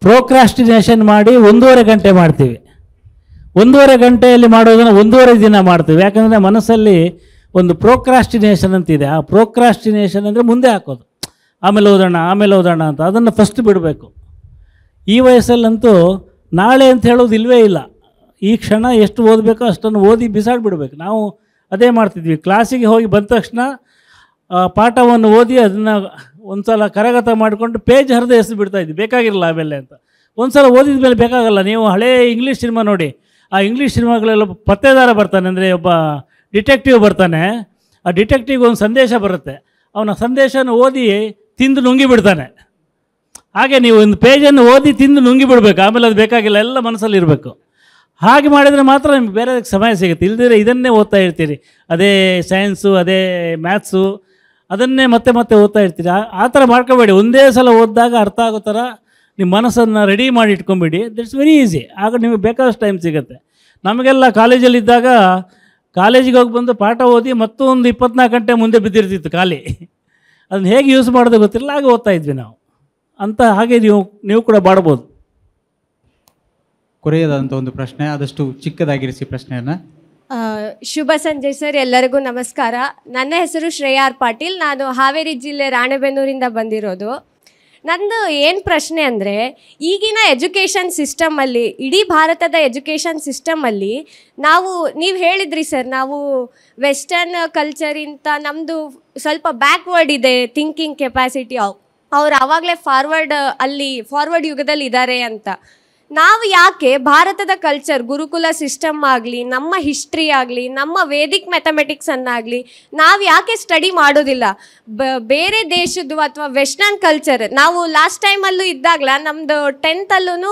ಪ್ರೋಕ್ರಾಸ್ಟಿನೇಷನ್ ಮಾಡಿ ಒಂದೂವರೆ ಗಂಟೆ ಮಾಡ್ತೀವಿ ಒಂದೂವರೆ ಗಂಟೆಯಲ್ಲಿ ಮಾಡೋದನ್ನು ಒಂದೂವರೆ ದಿನ ಮಾಡ್ತೀವಿ ಯಾಕಂದರೆ ಮನಸ್ಸಲ್ಲಿ ಒಂದು ಪ್ರೋಕ್ರಾಸ್ಟಿನೇಷನ್ ಅಂತಿದೆ ಆ ಪ್ರೋಕ್ರಾಸ್ಟಿನೇಷನ್ ಅಂದರೆ ಮುಂದೆ ಹಾಕೋದು ಆಮೇಲೆ ಓದೋಣ ಆಮೇಲೆ ಓದೋಣ ಅಂತ ಅದನ್ನು ಫಸ್ಟ್ ಬಿಡಬೇಕು ಈ ವಯಸ್ಸಲ್ಲಂತೂ ನಾಳೆ ಅಂತ ಹೇಳೋದು ಇಲ್ಲವೇ ಇಲ್ಲ ಈ ಕ್ಷಣ ಎಷ್ಟು ಓದಬೇಕೋ ಅಷ್ಟನ್ನು ಓದಿ ಬಿಸಾಡಿಬಿಡ್ಬೇಕು ನಾವು ಅದೇ ಮಾಡ್ತಿದ್ವಿ ಕ್ಲಾಸಿಗೆ ಹೋಗಿ ಬಂದ ತಕ್ಷಣ ಪಾಠವನ್ನು ಓದಿ ಅದನ್ನು ಒಂದು ಸಲ ಕರಗತ ಮಾಡಿಕೊಂಡು ಪೇಜ್ ಹರಿದು ಬಿಡ್ತಾ ಬಿಡ್ತಾಯಿದ್ವಿ ಬೇಕಾಗಿರಲ್ಲ ಆಮೇಲೆ ಅಂತ ಒಂದು ಸಲ ಓದಿದ ಮೇಲೆ ಬೇಕಾಗಲ್ಲ ನೀವು ಹಳೇ ಇಂಗ್ಲೀಷ್ ಸಿನಿಮಾ ನೋಡಿ ಆ ಇಂಗ್ಲೀಷ್ ಸಿನಿಮಾಗಳೆಲ್ಲ ಪತ್ತೆದಾರ ಬರ್ತಾನೆ ಅಂದರೆ ಒಬ್ಬ ಡಿಟೆಕ್ಟಿವ್ ಬರ್ತಾನೆ ಆ ಡಿಟೆಕ್ಟಿವ್ಗೆ ಒಂದು ಸಂದೇಶ ಬರುತ್ತೆ ಅವನ ಸಂದೇಶನ ಓದಿ ತಿಂದು ನುಂಗಿ ಬಿಡ್ತಾನೆ ಹಾಗೆ ನೀವು ಒಂದು ಪೇಜನ್ನು ಓದಿ ತಿಂದು ನುಂಗಿ ಬಿಡಬೇಕು ಆಮೇಲೆ ಅದು ಬೇಕಾಗಿಲ್ಲ ಎಲ್ಲ ಮನಸ್ಸಲ್ಲಿ ಇರಬೇಕು ಹಾಗೆ ಮಾಡಿದರೆ ಮಾತ್ರ ನಿಮ್ಗೆ ಬೇರೆ ಸಮಯ ಸಿಗುತ್ತೆ ಇಲ್ಲದಿದ್ರೆ ಇದನ್ನೇ ಓದ್ತಾ ಇರ್ತೀರಿ ಅದೇ ಸೈನ್ಸು ಅದೇ ಮ್ಯಾಥ್ಸು ಅದನ್ನೇ ಮತ್ತೆ ಮತ್ತೆ ಓದ್ತಾ ಇರ್ತೀರಿ ಆ ಥರ ಮಾಡ್ಕೋಬೇಡಿ ಒಂದೇ ಸಲ ಓದಿದಾಗ ಅರ್ಥ ಆಗೋ ಥರ ನಿಮ್ಮ ಮನಸ್ಸನ್ನು ರೆಡಿ ಮಾಡಿ ಇಟ್ಕೊಂಬಿಡಿ ದಿಟ್ಸ್ ವೆರಿ ಈಸಿ ಆಗ ನಿಮಗೆ ಬೇಕಾದಷ್ಟು ಟೈಮ್ ಸಿಗುತ್ತೆ ನಮಗೆಲ್ಲ ಕಾಲೇಜಲ್ಲಿದ್ದಾಗ ಕಾಲೇಜಿಗೆ ಹೋಗಿ ಬಂದು ಪಾಠ ಓದಿ ಮತ್ತೊಂದು ಇಪ್ಪತ್ನಾಲ್ಕು ಗಂಟೆ ಮುಂದೆ ಬಿದ್ದಿರ್ತಿತ್ತು ಖಾಲಿ ಅದನ್ನ ಹೇಗೆ ಯೂಸ್ ಮಾಡೋದು ಗೊತ್ತಿರಲ್ಲ ಹಾಗೆ ಓದ್ತಾ ಇದ್ವಿ ನಾವು ಅಂತ ಹಾಗೆ ನೀವು ನೀವು ಕೂಡ ಬಾಡ್ಬೋದು ಕೊರೆಯದಂಥ ಒಂದು ಪ್ರಶ್ನೆ ಆದಷ್ಟು ಚಿಕ್ಕದಾಗಿರಿಸಿ ಪ್ರಶ್ನೆಯನ್ನು ಶುಭ ಸಂಜೆ ಸರ್ ಎಲ್ಲರಿಗೂ ನಮಸ್ಕಾರ ನನ್ನ ಹೆಸರು ಶ್ರೇಯಾರ್ ಪಾಟೀಲ್ ನಾನು ಹಾವೇರಿ ಜಿಲ್ಲೆ ರಾಣೆಬೆನ್ನೂರಿಂದ ಬಂದಿರೋದು ನಂದು ಏನು ಪ್ರಶ್ನೆ ಅಂದರೆ ಈಗಿನ ಎಜುಕೇಷನ್ ಸಿಸ್ಟಮಲ್ಲಿ ಇಡೀ ಭಾರತದ ಎಜುಕೇಷನ್ ಸಿಸ್ಟಮಲ್ಲಿ ನಾವು ನೀವು ಹೇಳಿದ್ರಿ ಸರ್ ನಾವು ವೆಸ್ಟರ್ನ್ ಕಲ್ಚರಿಂದ ನಮ್ಮದು ಸ್ವಲ್ಪ ಬ್ಯಾಕ್ವರ್ಡ್ ಇದೆ ಥಿಂಕಿಂಗ್ ಕೆಪಾಸಿಟಿ ಅವ್ರು ಆವಾಗಲೇ ಫಾರ್ವರ್ಡ್ ಅಲ್ಲಿ ಫಾರ್ವರ್ಡ್ ಯುಗದಲ್ಲಿ ಇದ್ದಾರೆ ಅಂತ ನಾವು ಯಾಕೆ ಭಾರತದ ಕಲ್ಚರ್ ಗುರುಕುಲ ಸಿಸ್ಟಮ್ ಆಗಲಿ ನಮ್ಮ ಹಿಸ್ಟ್ರಿ ಆಗಲಿ ನಮ್ಮ ವೇದಿಕ್ ಮ್ಯಾಥಮೆಟಿಕ್ಸನ್ನಾಗಲಿ ನಾವು ಯಾಕೆ ಸ್ಟಡಿ ಮಾಡೋದಿಲ್ಲ ಬೇರೆ ದೇಶದ್ದು ಅಥವಾ ವೆಸ್ಟರ್ನ್ ಕಲ್ಚರ್ ನಾವು ಲಾಸ್ಟ್ ಟೈಮಲ್ಲೂ ಇದ್ದಾಗಲ ನಮ್ಮದು ಟೆಂತಲ್ಲೂ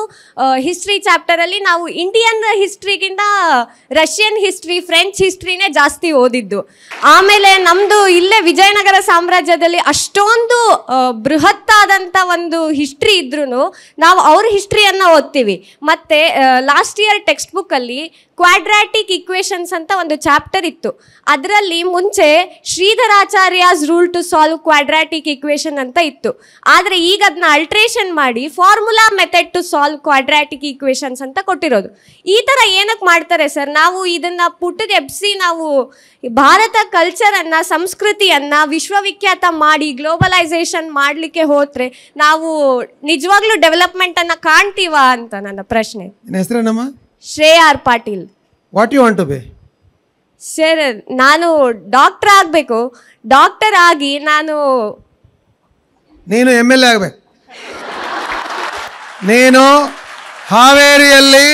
ಹಿಸ್ಟ್ರಿ ಚಾಪ್ಟರಲ್ಲಿ ನಾವು ಇಂಡಿಯನ್ ಹಿಸ್ಟ್ರಿಗಿಂತ ರಷ್ಯನ್ ಹಿಸ್ಟ್ರಿ ಫ್ರೆಂಚ್ ಹಿಸ್ಟ್ರಿನೇ ಜಾಸ್ತಿ ಓದಿದ್ದು ಆಮೇಲೆ ನಮ್ಮದು ಇಲ್ಲೇ ವಿಜಯನಗರ ಸಾಮ್ರಾಜ್ಯದಲ್ಲಿ ಅಷ್ಟೊಂದು ಬೃಹತ್ತಾದಂಥ ಒಂದು ಹಿಸ್ಟ್ರಿ ಇದ್ರೂ ನಾವು ಅವ್ರ ಹಿಸ್ಟ್ರಿಯನ್ನು ಓದ್ತೀವಿ ಮತ್ತೆ ಲಾಸ್ಟ್ ಇಯರ್ ಟೆಕ್ಸ್ಟ್ ಬುಕ್ಕಲ್ಲಿ ಕ್ವಾಡ್ರಾಟಿಕ್ ಇಕ್ವೇಷನ್ಸ್ ಅಂತ ಒಂದು ಚಾಪ್ಟರ್ ಇತ್ತು ಅದರಲ್ಲಿ ಮುಂಚೆ ಶ್ರೀಧರಾಚಾರ್ಯಸ್ rule to solve quadratic equation ಅಂತ ಇತ್ತು ಆದರೆ ಈಗ ಅದನ್ನ ಅಲ್ಟ್ರೇಷನ್ ಮಾಡಿ formula method to solve quadratic equations ಅಂತ ಕೊಟ್ಟಿರೋದು ಈ ಥರ ಏನಕ್ಕೆ ಮಾಡ್ತಾರೆ ಸರ್ ನಾವು ಇದನ್ನು ಪುಟ್ಟ ಎಬ್ಸಿ ನಾವು ಭಾರತ ಕಲ್ಚರನ್ನು ಸಂಸ್ಕೃತಿಯನ್ನು ವಿಶ್ವವಿಖ್ಯಾತ ಮಾಡಿ ಗ್ಲೋಬಲೈಸೇಷನ್ ಮಾಡಲಿಕ್ಕೆ ಹೋದರೆ ನಾವು ನಿಜವಾಗ್ಲೂ ಡೆವಲಪ್ಮೆಂಟನ್ನು ಕಾಣ್ತೀವ ಅಂತ ನನ್ನ ಪ್ರಶ್ನೆ ಹೆಸರೇನಮ್ಮ Shreya R Patil what you want to be sir ನಾನು ಡಾಕ್ಟರ್ ಆಗಬೇಕು ಡಾಕ್ಟರ್ ಆಗಿ ನಾನು ನೀನು ಎಮ್ ಎಲ್ ಎ ಆಗಬೇಕು ನೀನು ಹಾವೇರಿಯಲ್ಲಿ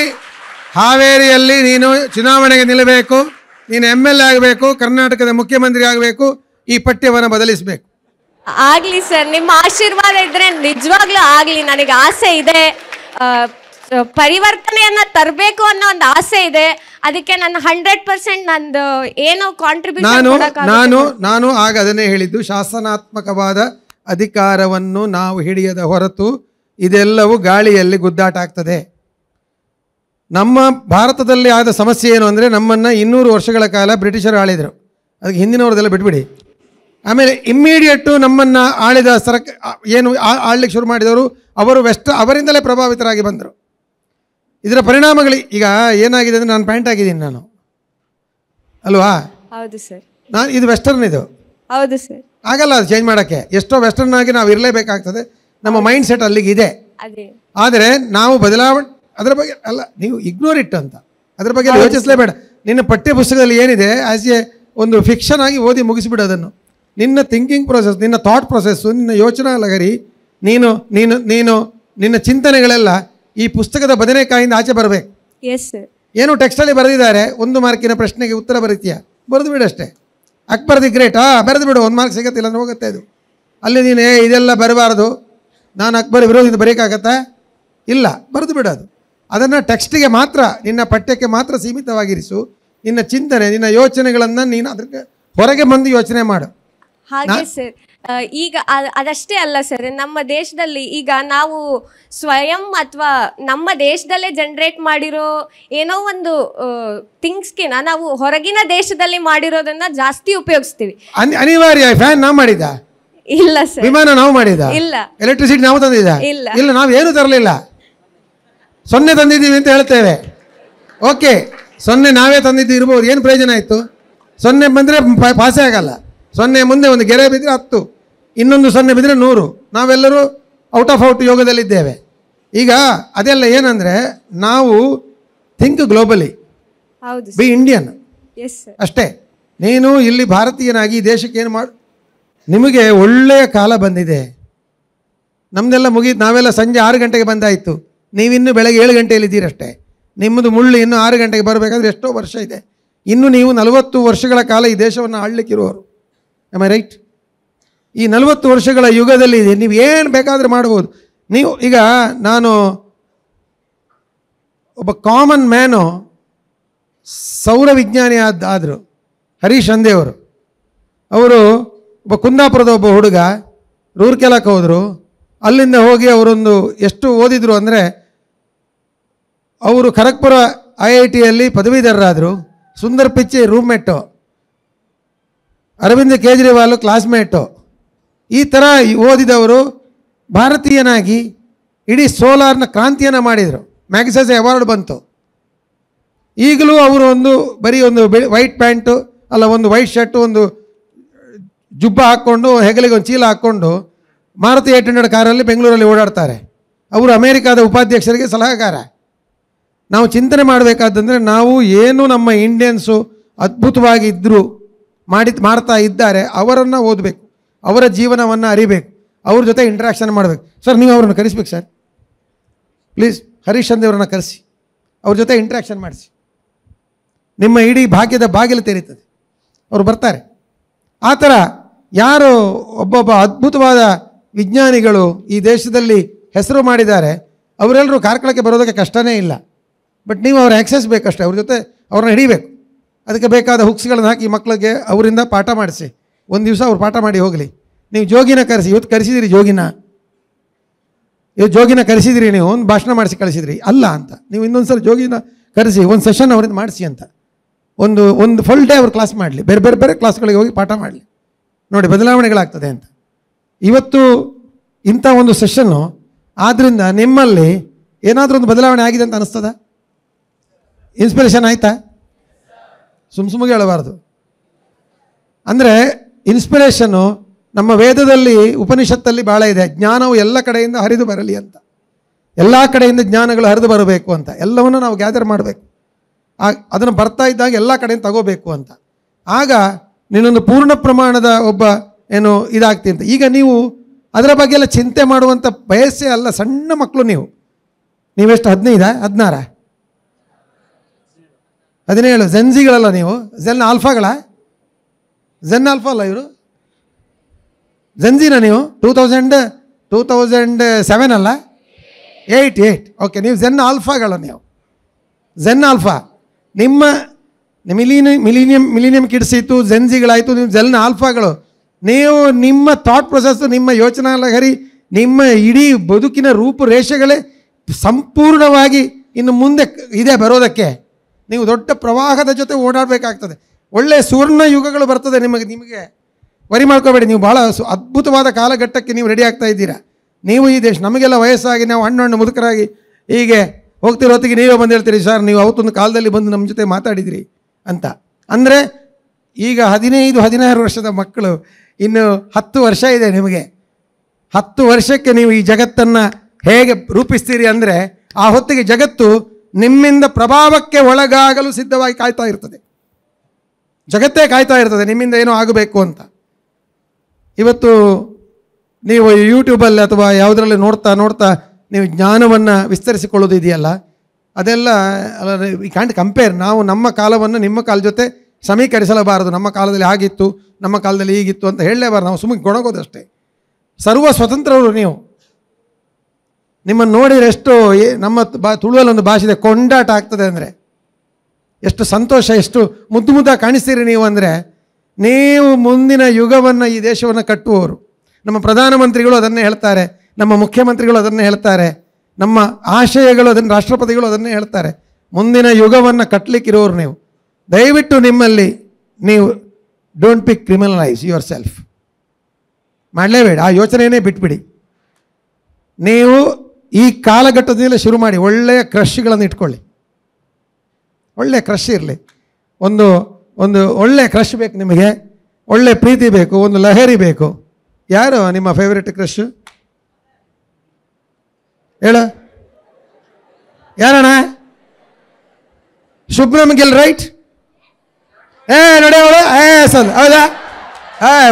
ಹಾವೇರಿಯಲ್ಲಿ ನೀನು ಚುನಾವಣೆಗೆ ನಿಲ್ಲಬೇಕು ನೀನು ಎಮ್ ಎಲ್ ಎ ಆಗಬೇಕು ಕರ್ನಾಟಕದ ಮುಖ್ಯಮಂತ್ರಿ ಆಗಬೇಕು ಈ ಪಠ್ಯವನ್ನು ಬದಲಿಸಬೇಕು ಆಗಲಿ ಸರ್ ನಿಮ್ಮ ಆಶೀರ್ವಾದ ಇದ್ರೆ ನಿಜವಾಗ್ಲೂ ಆಗಲಿ ನನಗೆ ಆಸೆ ಇದೆ ಪರಿವರ್ತನೆಯನ್ನ ತರಬೇಕು ಅನ್ನೋ ಒಂದು ಆಸೆ ಇದೆ ಅದಕ್ಕೆ ನನ್ನ ಹಂಡ್ರೆಡ್ ಪರ್ಸೆಂಟ್ ನಂದು ಏನು ಕಾಂಟ್ರಿಬ್ಯೂಷನ್ ನಾನು ನಾನು ಆಗ ಅದನ್ನೇ ಹೇಳಿದ್ದು ಶಾಸನಾತ್ಮಕವಾದ ಅಧಿಕಾರವನ್ನು ನಾವು ಹಿಡಿಯದ ಹೊರತು ಇದೆಲ್ಲವೂ ಗಾಳಿಯಲ್ಲಿ ಗುದ್ದಾಟ ಆಗ್ತದೆ ನಮ್ಮ ಭಾರತದಲ್ಲಿ ಆದ ಸಮಸ್ಯೆ ಏನು ಅಂದರೆ ನಮ್ಮನ್ನು ಇನ್ನೂರು ವರ್ಷಗಳ ಕಾಲ ಬ್ರಿಟಿಷರು ಆಳಿದರು ಅದಕ್ಕೆ ಹಿಂದಿನವ್ರದೆಲ್ಲ ಬಿಟ್ಬಿಡಿ ಆಮೇಲೆ ಇಮ್ಮಿಡಿಯೇಟು ನಮ್ಮನ್ನು ಆಳಿದ ಸರಕ ಏನು ಆಳ್ಲಿಕ್ಕೆ ಶುರು ಮಾಡಿದವರು ಅವರು ವೆಸ್ಟ್ ಅವರಿಂದಲೇ ಪ್ರಭಾವಿತರಾಗಿ ಬಂದರು ಇದರ ಪರಿಣಾಮಗಳು ಈಗ ಏನಾಗಿದೆ ಅಂದರೆ ನಾನು ಪ್ಯಾಂಟ್ ಆಗಿದ್ದೀನಿ ನಾನು ಅಲ್ವಾ ಹೌದು ಸರ್ ನಾನು ಇದು ವೆಸ್ಟರ್ನ್ ಇದು ಹೌದು ಸರ್ ಆಗಲ್ಲ ಅದು ಚೇಂಜ್ ಮಾಡೋಕ್ಕೆ ಎಷ್ಟೋ ವೆಸ್ಟರ್ನ್ ಆಗಿ ನಾವು ಇರಲೇಬೇಕಾಗ್ತದೆ ನಮ್ಮ ಮೈಂಡ್ ಸೆಟ್ ಅಲ್ಲಿಗೆ ಇದೆ ಆದರೆ ನಾವು ಬದಲಾವಣೆ ಅದರ ಬಗ್ಗೆ ಅಲ್ಲ ನೀವು ಇಗ್ನೋರ್ ಇಟ್ಟು ಅಂತ ಅದರ ಬಗ್ಗೆ ಯೋಚಿಸಲೇಬೇಡ ನಿನ್ನ ಪಠ್ಯ ಪುಸ್ತಕದಲ್ಲಿ ಏನಿದೆ ಆಸ್ ಎ ಒಂದು ಫಿಕ್ಷನ್ ಆಗಿ ಓದಿ ಮುಗಿಸಿಬಿಡು ಅದನ್ನು ನಿನ್ನ ಥಿಂಕಿಂಗ್ ಪ್ರೊಸೆಸ್ ನಿನ್ನ ಥಾಟ್ ಪ್ರೊಸೆಸ್ಸು ನಿನ್ನ ಯೋಚನಾ ಲಗರಿ ನೀನು ನೀನು ನೀನು ನಿನ್ನ ಚಿಂತನೆಗಳೆಲ್ಲ ಈ ಪುಸ್ತಕದ ಬದನೆಕಾಯಿಂದ ಆಚೆ ಬರಬೇಕು ಎಸ್ ಸರ್ ಏನು ಟೆಕ್ಸ್ಟಲ್ಲಿ ಬರೆದಿದ್ದಾರೆ ಒಂದು ಮಾರ್ಕಿನ ಪ್ರಶ್ನೆಗೆ ಉತ್ತರ ಬರೀತೀಯಾ ಬರೆದು ಬಿಡು ಅಷ್ಟೇ ಅಕ್ಬರ್ ದಿ ಗ್ರೇಟ್ ಆ ಬರೆದು ಬಿಡು ಒಂದು ಮಾರ್ಕ್ ಸಿಗತ್ತಿಲ್ಲ ಅಂದ್ರೆ ಹೋಗುತ್ತೆ ಅದು ಅಲ್ಲಿ ನೀನು ಏ ಇದೆಲ್ಲ ಬರಬಾರದು ನಾನು ಅಕ್ಬರ್ ವಿರೋಧದಿಂದ ಬರೀಕಾಗತ್ತ ಇಲ್ಲ ಬರೆದು ಬಿಡು ಅದು ಅದನ್ನು ಟೆಕ್ಸ್ಟಿಗೆ ಮಾತ್ರ ನಿನ್ನ ಪಠ್ಯಕ್ಕೆ ಮಾತ್ರ ಸೀಮಿತವಾಗಿರಿಸು ನಿನ್ನ ಚಿಂತನೆ ನಿನ್ನ ಯೋಚನೆಗಳನ್ನು ನೀನು ಅದಕ್ಕೆ ಹೊರಗೆ ಬಂದು ಯೋಚನೆ ಮಾಡು ಹಾಗೆ ಸರ್ ಈಗ ಅದಷ್ಟೇ ಅಲ್ಲ ಸರ್ ನಮ್ಮ ದೇಶದಲ್ಲಿ ಈಗ ನಾವು ಸ್ವಯಂ ಅಥವಾ ನಮ್ಮ ದೇಶದಲ್ಲೇ ಜನರೇಟ್ ಮಾಡಿರೋ ಏನೋ ಒಂದು ಥಿಂಗ್ಸ್ಗಿನ ನಾವು ಹೊರಗಿನ ದೇಶದಲ್ಲಿ ಮಾಡಿರೋದನ್ನ ಜಾಸ್ತಿ ಉಪಯೋಗಿಸ್ತೀವಿ ಅನಿವಾರ್ಯ ಫ್ಯಾನ್ ನಾವು ಮಾಡಿದ ಇಲ್ಲ ಸರ್ ವಿಮಾನ ನಾವು ಮಾಡಿದ ಇಲ್ಲ ಎಲೆಕ್ಟ್ರಿಸಿಟಿ ನಾವು ತಂದಿದ ಇಲ್ಲ ಇಲ್ಲ ನಾವು ಏನು ತರಲಿಲ್ಲ ಸೊನ್ನೆ ತಂದಿದ್ದೀವಿ ಅಂತ ಹೇಳ್ತೇವೆ ಓಕೆ ಸೊನ್ನೆ ನಾವೇ ತಂದಿದ್ದೀವಿ ಇರ್ಬೋದು ಏನು ಪ್ರಯೋಜನ ಆಯಿತು ಸೊನ್ನೆ ಬಂದರೆ ಪಾಸೇ ಆಗಲ್ಲ ಸೊನ್ನೆ ಮುಂದೆ ಒಂದು ಗೆರೆ ಬಿದ್ದರೆ ಹತ್ತು ಇನ್ನೊಂದು ಸೊನ್ನೆ ಬಿದ್ದರೆ ನೂರು ನಾವೆಲ್ಲರೂ ಔಟ್ ಆಫ್ ಔಟ್ ಯೋಗದಲ್ಲಿದ್ದೇವೆ ಈಗ ಅದೆಲ್ಲ ಏನಂದರೆ ನಾವು ಥಿಂಕ್ ಗ್ಲೋಬಲಿ ಬಿ ಇಂಡಿಯನ್ ಅಷ್ಟೇ ನೀನು ಇಲ್ಲಿ ಭಾರತೀಯನಾಗಿ ದೇಶಕ್ಕೆ ಏನು ಮಾಡು ನಿಮಗೆ ಒಳ್ಳೆಯ ಕಾಲ ಬಂದಿದೆ ನಮ್ದೆಲ್ಲ ಮುಗಿದು ನಾವೆಲ್ಲ ಸಂಜೆ ಆರು ಗಂಟೆಗೆ ಬಂದಾಯಿತು ನೀವಿನ್ನೂ ಬೆಳಗ್ಗೆ ಏಳು ಗಂಟೆಯಲ್ಲಿದ್ದೀರಷ್ಟೇ ನಿಮ್ಮದು ಮುಳ್ಳು ಇನ್ನೂ ಆರು ಗಂಟೆಗೆ ಬರಬೇಕಾದ್ರೆ ಎಷ್ಟೋ ವರ್ಷ ಇದೆ ಇನ್ನು ನೀವು ನಲವತ್ತು ವರ್ಷಗಳ ಕಾಲ ಈ ದೇಶವನ್ನು ಆಳ್ಲಿಕ್ಕಿರುವರು ಐ ರೈಟ್ ಈ ನಲವತ್ತು ವರ್ಷಗಳ ಯುಗದಲ್ಲಿ ನೀವು ಏನು ಬೇಕಾದರೂ ಮಾಡ್ಬೋದು ನೀವು ಈಗ ನಾನು ಒಬ್ಬ ಕಾಮನ್ ಮ್ಯಾನು ಸೌರ ವಿಜ್ಞಾನಿ ಆದ ಆದರು ಹರೀಶ್ ಅಂದೇವರು ಅವರು ಒಬ್ಬ ಕುಂದಾಪುರದ ಒಬ್ಬ ಹುಡುಗ ಕೆಲಕ್ಕೆ ಹೋದರು ಅಲ್ಲಿಂದ ಹೋಗಿ ಅವರೊಂದು ಎಷ್ಟು ಓದಿದರು ಅಂದರೆ ಅವರು ಖರಗ್ಪುರ ಐ ಐ ಟಿಯಲ್ಲಿ ಪದವೀಧರರಾದರು ಸುಂದರ್ ಪಿಚ್ಚಿ ರೂಮ್ಮೇಟು ಅರವಿಂದ್ ಕೇಜ್ರಿವಾಲ್ ಕ್ಲಾಸ್ಮೇಟು ಈ ಥರ ಓದಿದವರು ಭಾರತೀಯನಾಗಿ ಇಡೀ ಸೋಲಾರ್ನ ಕ್ರಾಂತಿಯನ್ನು ಮಾಡಿದರು ಮ್ಯಾಗ್ಸೆಸ್ ಅವಾರ್ಡ್ ಬಂತು ಈಗಲೂ ಅವರು ಒಂದು ಬರೀ ಒಂದು ವೈಟ್ ಪ್ಯಾಂಟು ಅಲ್ಲ ಒಂದು ವೈಟ್ ಶರ್ಟು ಒಂದು ಜುಬ್ಬ ಹಾಕ್ಕೊಂಡು ಹೆಗಲಿಗೆ ಒಂದು ಚೀಲ ಹಾಕ್ಕೊಂಡು ಮಾರುತಿ ಏಟ್ ಹಂಡ್ರೆಡ್ ಕಾರಲ್ಲಿ ಬೆಂಗಳೂರಲ್ಲಿ ಓಡಾಡ್ತಾರೆ ಅವರು ಅಮೇರಿಕಾದ ಉಪಾಧ್ಯಕ್ಷರಿಗೆ ಸಲಹೆಗಾರ ನಾವು ಚಿಂತನೆ ಮಾಡಬೇಕಾದಂದರೆ ನಾವು ಏನು ನಮ್ಮ ಇಂಡಿಯನ್ಸು ಅದ್ಭುತವಾಗಿದ್ದರು ಮಾಡಿ ಮಾಡ್ತಾ ಇದ್ದಾರೆ ಅವರನ್ನು ಓದಬೇಕು ಅವರ ಜೀವನವನ್ನು ಅರಿಬೇಕು ಅವ್ರ ಜೊತೆ ಇಂಟ್ರಾಕ್ಷನ್ ಮಾಡಬೇಕು ಸರ್ ನೀವು ಅವ್ರನ್ನ ಕರೆಸ್ಬೇಕು ಸರ್ ಪ್ಲೀಸ್ ಹರೀಶ್ ಅವರನ್ನು ಕರೆಸಿ ಅವ್ರ ಜೊತೆ ಇಂಟ್ರಾಕ್ಷನ್ ಮಾಡಿಸಿ ನಿಮ್ಮ ಇಡೀ ಭಾಗ್ಯದ ಬಾಗಿಲು ತೆರೀತದೆ ಅವರು ಬರ್ತಾರೆ ಆ ಥರ ಯಾರು ಒಬ್ಬೊಬ್ಬ ಅದ್ಭುತವಾದ ವಿಜ್ಞಾನಿಗಳು ಈ ದೇಶದಲ್ಲಿ ಹೆಸರು ಮಾಡಿದ್ದಾರೆ ಅವರೆಲ್ಲರೂ ಕಾರ್ಕಳಕ್ಕೆ ಬರೋದಕ್ಕೆ ಕಷ್ಟನೇ ಇಲ್ಲ ಬಟ್ ನೀವು ಅವ್ರ ಆ್ಯಕ್ಸೆಸ್ ಬೇಕಷ್ಟೇ ಅವ್ರ ಜೊತೆ ಅವ್ರನ್ನ ಹಿಡಿಬೇಕು ಅದಕ್ಕೆ ಬೇಕಾದ ಹುಕ್ಸ್ಗಳನ್ನ ಹಾಕಿ ಮಕ್ಕಳಿಗೆ ಅವರಿಂದ ಪಾಠ ಮಾಡಿಸಿ ಒಂದು ದಿವಸ ಅವ್ರು ಪಾಠ ಮಾಡಿ ಹೋಗಲಿ ನೀವು ಜೋಗಿನ ಕರೆಸಿ ಇವತ್ತು ಕರೆಸಿದಿರಿ ಜೋಗಿನ ಇವತ್ತು ಜೋಗಿನ ಕರೆಸಿದಿರಿ ನೀವು ಒಂದು ಭಾಷಣ ಮಾಡಿಸಿ ಕಳಿಸಿದ್ರಿ ಅಲ್ಲ ಅಂತ ನೀವು ಇನ್ನೊಂದು ಸಲ ಜೋಗಿನ ಕರೆಸಿ ಒಂದು ಸೆಷನ್ ಅವರಿಂದ ಮಾಡಿಸಿ ಅಂತ ಒಂದು ಒಂದು ಫುಲ್ ಡೇ ಅವ್ರು ಕ್ಲಾಸ್ ಮಾಡಲಿ ಬೇರೆ ಬೇರೆ ಬೇರೆ ಕ್ಲಾಸ್ಗಳಿಗೆ ಹೋಗಿ ಪಾಠ ಮಾಡಲಿ ನೋಡಿ ಬದಲಾವಣೆಗಳಾಗ್ತದೆ ಅಂತ ಇವತ್ತು ಇಂಥ ಒಂದು ಸೆಷನ್ನು ಆದ್ದರಿಂದ ನಿಮ್ಮಲ್ಲಿ ಏನಾದರೂ ಒಂದು ಬದಲಾವಣೆ ಆಗಿದೆ ಅಂತ ಅನಿಸ್ತದ ಇನ್ಸ್ಪಿರೇಷನ್ ಆಯಿತಾ ಸುಮ್ಮ ಸುಮ್ಮಗೆ ಹೇಳಬಾರ್ದು ಅಂದರೆ ಇನ್ಸ್ಪಿರೇಷನ್ನು ನಮ್ಮ ವೇದದಲ್ಲಿ ಉಪನಿಷತ್ತಲ್ಲಿ ಭಾಳ ಇದೆ ಜ್ಞಾನವು ಎಲ್ಲ ಕಡೆಯಿಂದ ಹರಿದು ಬರಲಿ ಅಂತ ಎಲ್ಲ ಕಡೆಯಿಂದ ಜ್ಞಾನಗಳು ಹರಿದು ಬರಬೇಕು ಅಂತ ಎಲ್ಲವನ್ನು ನಾವು ಗ್ಯಾದರ್ ಮಾಡಬೇಕು ಆ ಅದನ್ನು ಬರ್ತಾ ಇದ್ದಾಗ ಎಲ್ಲ ಕಡೆಯಿಂದ ತಗೋಬೇಕು ಅಂತ ಆಗ ನಿನ್ನೊಂದು ಪೂರ್ಣ ಪ್ರಮಾಣದ ಒಬ್ಬ ಏನು ಇದಾಗ್ತಿ ಅಂತ ಈಗ ನೀವು ಅದರ ಬಗ್ಗೆ ಎಲ್ಲ ಚಿಂತೆ ಮಾಡುವಂಥ ವಯಸ್ಸೇ ಅಲ್ಲ ಸಣ್ಣ ಮಕ್ಕಳು ನೀವು ನೀವೆಷ್ಟು ಹದಿನೈದ ಹದಿನಾರ ಹದಿನೇಳು ಜೆನ್ಜಿಗಳಲ್ಲ ನೀವು ಜೆನ್ ಆಲ್ಫಾಗಳ ಝೆನ್ ಆಲ್ಫಾ ಅಲ್ಲ ಇವರು ಝೆನ್ಝೀನ ನೀವು two thousand two thousand seven ಅಲ್ಲ ಏಯ್ಟ್ ಏಯ್ಟ್ ಓಕೆ ನೀವು ಝೆನ್ ಆಲ್ಫಾಗಳ ನೀವು ಝೆನ್ ಆಲ್ಫಾ ನಿಮ್ಮ ಮಿಲಿನಿ ಮಿಲಿನಿಯಂ ಮಿಲಿನಿಯಂ ಕಿಡ್ಸ್ ಇತ್ತು ಝೆನ್ಝಿಗಳಾಯಿತು ನೀವು ಝೆನ್ ಆಲ್ಫಾಗಳು ನೀವು ನಿಮ್ಮ ಥಾಟ್ ಪ್ರೊಸೆಸ್ ನಿಮ್ಮ ಯೋಚನಾ ಲಹರಿ ನಿಮ್ಮ ಇಡೀ ಬದುಕಿನ ರೂಪುರೇಷೆಗಳೇ ಸಂಪೂರ್ಣವಾಗಿ ಇನ್ನು ಮುಂದೆ ಇದೆ ಬರೋದಕ್ಕೆ ನೀವು ದೊಡ್ಡ ಪ್ರವಾಹದ ಜೊತೆ ಓಡಾಡಬೇಕಾಗ್ತದೆ ಒಳ್ಳೆ ಸುವರ್ಣ ಯುಗಗಳು ಬರ್ತದೆ ನಿಮಗೆ ನಿಮಗೆ ವರಿ ಮಾಡ್ಕೋಬೇಡಿ ನೀವು ಭಾಳ ಅದ್ಭುತವಾದ ಕಾಲಘಟ್ಟಕ್ಕೆ ನೀವು ರೆಡಿ ಆಗ್ತಾ ಇದ್ದೀರಾ ನೀವು ಈ ದೇಶ ನಮಗೆಲ್ಲ ವಯಸ್ಸಾಗಿ ನಾವು ಹಣ್ಣು ಹಣ್ಣು ಮುದುಕರಾಗಿ ಹೀಗೆ ಹೋಗ್ತಿರೋ ಹೊತ್ತಿಗೆ ನೀವೇ ಬಂದು ಹೇಳ್ತೀರಿ ಸರ್ ನೀವು ಅವತ್ತೊಂದು ಕಾಲದಲ್ಲಿ ಬಂದು ನಮ್ಮ ಜೊತೆ ಮಾತಾಡಿದಿರಿ ಅಂತ ಅಂದರೆ ಈಗ ಹದಿನೈದು ಹದಿನಾರು ವರ್ಷದ ಮಕ್ಕಳು ಇನ್ನು ಹತ್ತು ವರ್ಷ ಇದೆ ನಿಮಗೆ ಹತ್ತು ವರ್ಷಕ್ಕೆ ನೀವು ಈ ಜಗತ್ತನ್ನು ಹೇಗೆ ರೂಪಿಸ್ತೀರಿ ಅಂದರೆ ಆ ಹೊತ್ತಿಗೆ ಜಗತ್ತು ನಿಮ್ಮಿಂದ ಪ್ರಭಾವಕ್ಕೆ ಒಳಗಾಗಲು ಸಿದ್ಧವಾಗಿ ಕಾಯ್ತಾ ಇರ್ತದೆ ಜಗತ್ತೇ ಕಾಯ್ತಾ ಇರ್ತದೆ ನಿಮ್ಮಿಂದ ಏನೋ ಆಗಬೇಕು ಅಂತ ಇವತ್ತು ನೀವು ಯೂಟ್ಯೂಬಲ್ಲಿ ಅಥವಾ ಯಾವುದರಲ್ಲಿ ನೋಡ್ತಾ ನೋಡ್ತಾ ನೀವು ಜ್ಞಾನವನ್ನು ವಿಸ್ತರಿಸಿಕೊಳ್ಳೋದು ಇದೆಯಲ್ಲ ಅದೆಲ್ಲ ಈ ಕ್ಯಾಂಟ್ ಕಂಪೇರ್ ನಾವು ನಮ್ಮ ಕಾಲವನ್ನು ನಿಮ್ಮ ಕಾಲ ಜೊತೆ ಸಮೀಕರಿಸಲಬಾರದು ನಮ್ಮ ಕಾಲದಲ್ಲಿ ಆಗಿತ್ತು ನಮ್ಮ ಕಾಲದಲ್ಲಿ ಹೀಗಿತ್ತು ಅಂತ ಹೇಳಲೇಬಾರ್ದು ನಾವು ಸುಮ್ಮನೆ ಗೊಣಗೋದಷ್ಟೇ ಸರ್ವ ಸ್ವತಂತ್ರವರು ನೀವು ನಿಮ್ಮನ್ನು ನೋಡಿದರೆ ಎಷ್ಟು ನಮ್ಮ ಬಾ ತುಳುವಲ್ಲೊಂದು ಭಾಷೆ ಕೊಂಡಾಟ ಆಗ್ತದೆ ಅಂದರೆ ಎಷ್ಟು ಸಂತೋಷ ಎಷ್ಟು ಮುದ್ದು ಮುದ್ದಾಗಿ ಕಾಣಿಸ್ತೀರಿ ನೀವು ಅಂದರೆ ನೀವು ಮುಂದಿನ ಯುಗವನ್ನು ಈ ದೇಶವನ್ನು ಕಟ್ಟುವವರು ನಮ್ಮ ಪ್ರಧಾನಮಂತ್ರಿಗಳು ಅದನ್ನೇ ಹೇಳ್ತಾರೆ ನಮ್ಮ ಮುಖ್ಯಮಂತ್ರಿಗಳು ಅದನ್ನೇ ಹೇಳ್ತಾರೆ ನಮ್ಮ ಆಶಯಗಳು ಅದನ್ನು ರಾಷ್ಟ್ರಪತಿಗಳು ಅದನ್ನೇ ಹೇಳ್ತಾರೆ ಮುಂದಿನ ಯುಗವನ್ನು ಕಟ್ಟಲಿಕ್ಕಿರೋರು ನೀವು ದಯವಿಟ್ಟು ನಿಮ್ಮಲ್ಲಿ ನೀವು don't pick criminalise yourself ಮಾಡಲೇಬೇಡ ಆ ಯೋಚನೆಯೇ ಬಿಟ್ಬಿಡಿ ನೀವು ಈ ಕಾಲಘಟ್ಟದಿಂದ ಶುರು ಮಾಡಿ ಒಳ್ಳೆಯ ಕ್ರಷ್ಗಳನ್ನು ಇಟ್ಕೊಳ್ಳಿ ಒಳ್ಳೆ ಕ್ರಷ್ ಇರಲಿ ಒಂದು ಒಂದು ಒಳ್ಳೆ ಕ್ರಷ್ ಬೇಕು ನಿಮಗೆ ಒಳ್ಳೆ ಪ್ರೀತಿ ಬೇಕು ಒಂದು ಲಹರಿ ಬೇಕು ಯಾರು ನಿಮ್ಮ ಫೇವ್ರೆಟ್ ಕ್ರಶ್ ಹೇಳ ಯಾರಣ ಶುಭ್ರಮ್ ಗಿಲ್ ರೈಟ್ ಏ ನೋಡಿ ಅವಳು ಏ ಸಲ್ ಹೌದಾ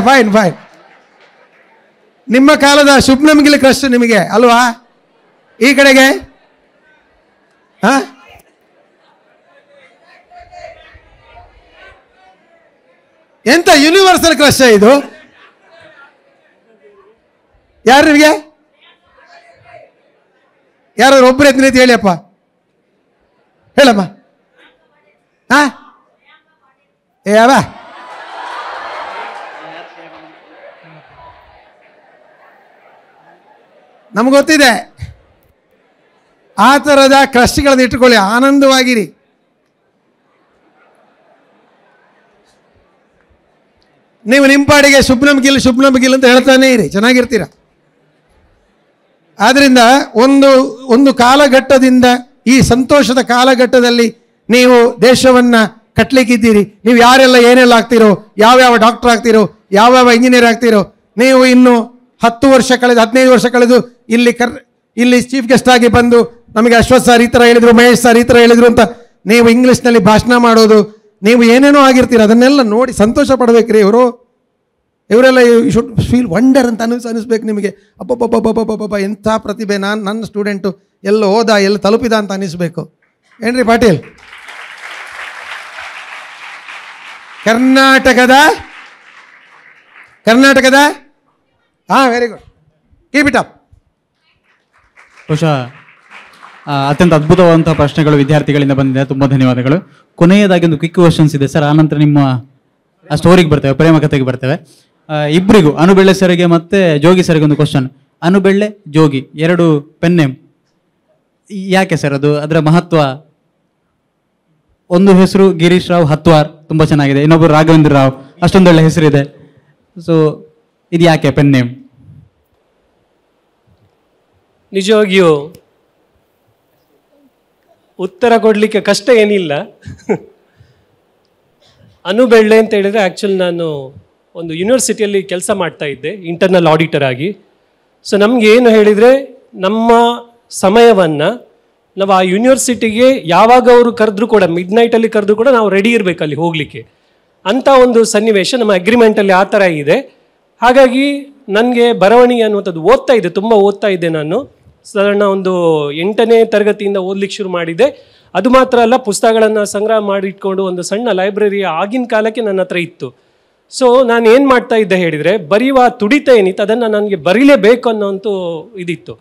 ಫೈನ್ ಫೈನ್ ನಿಮ್ಮ ಕಾಲದ ಶುಭ್ರಮ್ ಗಿಲ್ ಕ್ರಶ್ ನಿಮಗೆ ಅಲ್ವಾ ಈ ಕಡೆಗೆ ಹಾಂ ಎಂತ ಯೂನಿವರ್ಸಲ್ ಕ್ರಶ್ ಇದು ಯಾರು ನಿಮಗೆ ಯಾರು ಒಬ್ಬರು ಎತ್ತಿನ ಹೇಳಿಯಪ್ಪ ಹೇಳಮ್ಮ ಹಾ ಯಾವ ನಮ್ಗೆ ಗೊತ್ತಿದೆ ಆ ಥರದ ಕ್ರಶ್ಗಳನ್ನು ಇಟ್ಕೊಳ್ಳಿ ಆನಂದವಾಗಿರಿ ನೀವು ನಿಮ್ಮ ಪಾಡಿಗೆ ಶುಭ್ನಮ್ ಗಿಲ್ ಅಂತ ಹೇಳ್ತಾನೇ ಇರಿ ಚೆನ್ನಾಗಿರ್ತೀರ ಆದ್ರಿಂದ ಒಂದು ಒಂದು ಕಾಲಘಟ್ಟದಿಂದ ಈ ಸಂತೋಷದ ಕಾಲಘಟ್ಟದಲ್ಲಿ ನೀವು ದೇಶವನ್ನು ಕಟ್ಟಲಿಕ್ಕಿದ್ದೀರಿ ನೀವು ಯಾರೆಲ್ಲ ಏನೆಲ್ಲ ಆಗ್ತಿರೋ ಯಾವ್ಯಾವ ಡಾಕ್ಟರ್ ಆಗ್ತಿರೋ ಯಾವ್ಯಾವ ಇಂಜಿನಿಯರ್ ಆಗ್ತಿರೋ ನೀವು ಇನ್ನು ಹತ್ತು ವರ್ಷ ಕಳೆದು ಹದಿನೈದು ವರ್ಷ ಕಳೆದು ಇಲ್ಲಿ ಕರ್ ಇಲ್ಲಿ ಚೀಫ್ ಗೆಸ್ಟ್ ಆಗಿ ಬಂದು ನಮಗೆ ಅಶ್ವಥ್ ಸರ್ ಈ ಥರ ಹೇಳಿದರು ಮಹೇಶ್ ಸರ್ ಈ ಥರ ಹೇಳಿದರು ಅಂತ ನೀವು ಇಂಗ್ಲೀಷ್ನಲ್ಲಿ ಭಾಷಣ ಮಾಡೋದು ನೀವು ಏನೇನೋ ಆಗಿರ್ತೀರ ಅದನ್ನೆಲ್ಲ ನೋಡಿ ಸಂತೋಷ ಪಡಬೇಕ್ರಿ ಇವರು ಇವರೆಲ್ಲ ಯು ಶುಡ್ ಫೀಲ್ ವಂಡರ್ ಅಂತ ಅನಿಸ್ ಅನಿಸ್ಬೇಕು ನಿಮಗೆ ಅಬ್ಬಬ್ಬಬ್ಬಬ್ಬಬ್ಬಬ್ಬ ಎಂಥ ಪ್ರತಿಭೆ ನಾನು ನನ್ನ ಸ್ಟೂಡೆಂಟು ಎಲ್ಲ ಹೋದ ಎಲ್ಲಿ ತಲುಪಿದ ಅಂತ ಅನಿಸ್ಬೇಕು ಏನ್ರಿ ಪಾಟೀಲ್ ಕರ್ನಾಟಕದ ಕರ್ನಾಟಕದ ಹಾಂ very good keep it up ಹುಷಾ ಅತ್ಯಂತ ಅದ್ಭುತವಾದಂತಹ ಪ್ರಶ್ನೆಗಳು ವಿದ್ಯಾರ್ಥಿಗಳಿಂದ ಬಂದಿದೆ ತುಂಬಾ ಧನ್ಯವಾದಗಳು ಕೊನೆಯದಾಗಿ ಒಂದು ಕ್ವಿಕ್ ಕ್ವಶನ್ಸ್ ಇದೆ ಸರ್ ಆನಂತರ ನಿಮ್ಮ ಸ್ಟೋರಿಗೆ ಬರ್ತೇವೆ ಪ್ರೇಮ ಕಥೆಗೆ ಬರ್ತೇವೆ ಇಬ್ಬರಿಗೂ ಅನುಬೆಳ್ಳೆ ಸರ್ಗೆ ಮತ್ತೆ ಜೋಗಿ ಸರ್ಗೆ ಒಂದು ಕ್ವಶನ್ ಅನುಬೆಳ್ಳೆ ಜೋಗಿ ಎರಡು ಪೆನ್ ನೇಮ್ ಯಾಕೆ ಸರ್ ಅದು ಅದರ ಮಹತ್ವ ಒಂದು ಹೆಸರು ಗಿರೀಶ್ ರಾವ್ ಹತ್ವಾರ್ ತುಂಬ ಚೆನ್ನಾಗಿದೆ ಇನ್ನೊಬ್ರು ರಾಘವೇಂದ್ರ ರಾವ್ ಅಷ್ಟೊಂದೊಳ್ಳೆ ಹೆಸರಿದೆ ಸೊ ಇದು ಯಾಕೆ ಪೆನ್ ನೇಮ್ ನಿಜವಾಗಿಯೂ ಉತ್ತರ ಕೊಡಲಿಕ್ಕೆ ಕಷ್ಟ ಏನಿಲ್ಲ ಅನು ಬೆಳ್ಳೆ ಅಂತ ಹೇಳಿದರೆ ಆ್ಯಕ್ಚುಲಿ ನಾನು ಒಂದು ಯೂನಿವರ್ಸಿಟಿಯಲ್ಲಿ ಕೆಲಸ ಮಾಡ್ತಾ ಇದ್ದೆ ಇಂಟರ್ನಲ್ ಆಡಿಟರ್ ಆಗಿ ಸೊ ನಮಗೆ ಏನು ಹೇಳಿದರೆ ನಮ್ಮ ಸಮಯವನ್ನು ನಾವು ಆ ಯೂನಿವರ್ಸಿಟಿಗೆ ಯಾವಾಗ ಅವರು ಕರೆದ್ರು ಕೂಡ ಮಿಡ್ ನೈಟಲ್ಲಿ ಕರೆದ್ರೂ ಕೂಡ ನಾವು ರೆಡಿ ಇರಬೇಕು ಅಲ್ಲಿ ಹೋಗಲಿಕ್ಕೆ ಅಂಥ ಒಂದು ಸನ್ನಿವೇಶ ನಮ್ಮ ಅಗ್ರಿಮೆಂಟಲ್ಲಿ ಆ ಥರ ಇದೆ ಹಾಗಾಗಿ ನನಗೆ ಬರವಣಿಗೆ ಅನ್ನುವಂಥದ್ದು ಓದ್ತಾ ಇದೆ ತುಂಬ ಓದ್ತಾ ಇದ್ದೆ ನಾನು ಸಾಧಾರಣ ಒಂದು ಎಂಟನೇ ತರಗತಿಯಿಂದ ಓದ್ಲಿಕ್ಕೆ ಶುರು ಮಾಡಿದ್ದೆ ಅದು ಮಾತ್ರ ಅಲ್ಲ ಪುಸ್ತಕಗಳನ್ನು ಸಂಗ್ರಹ ಮಾಡಿ ಇಟ್ಕೊಂಡು ಒಂದು ಸಣ್ಣ ಲೈಬ್ರರಿ ಆಗಿನ ಕಾಲಕ್ಕೆ ನನ್ನ ಹತ್ರ ಇತ್ತು ಸೊ ನಾನು ಏನು ಮಾಡ್ತಾ ಇದ್ದೆ ಹೇಳಿದರೆ ಬರೆಯುವ ತುಡಿತ ಏನಿತ್ತು ಅದನ್ನು ನನಗೆ ಬರೀಲೇಬೇಕು ಅನ್ನೋಂತೂ ಇದಿತ್ತು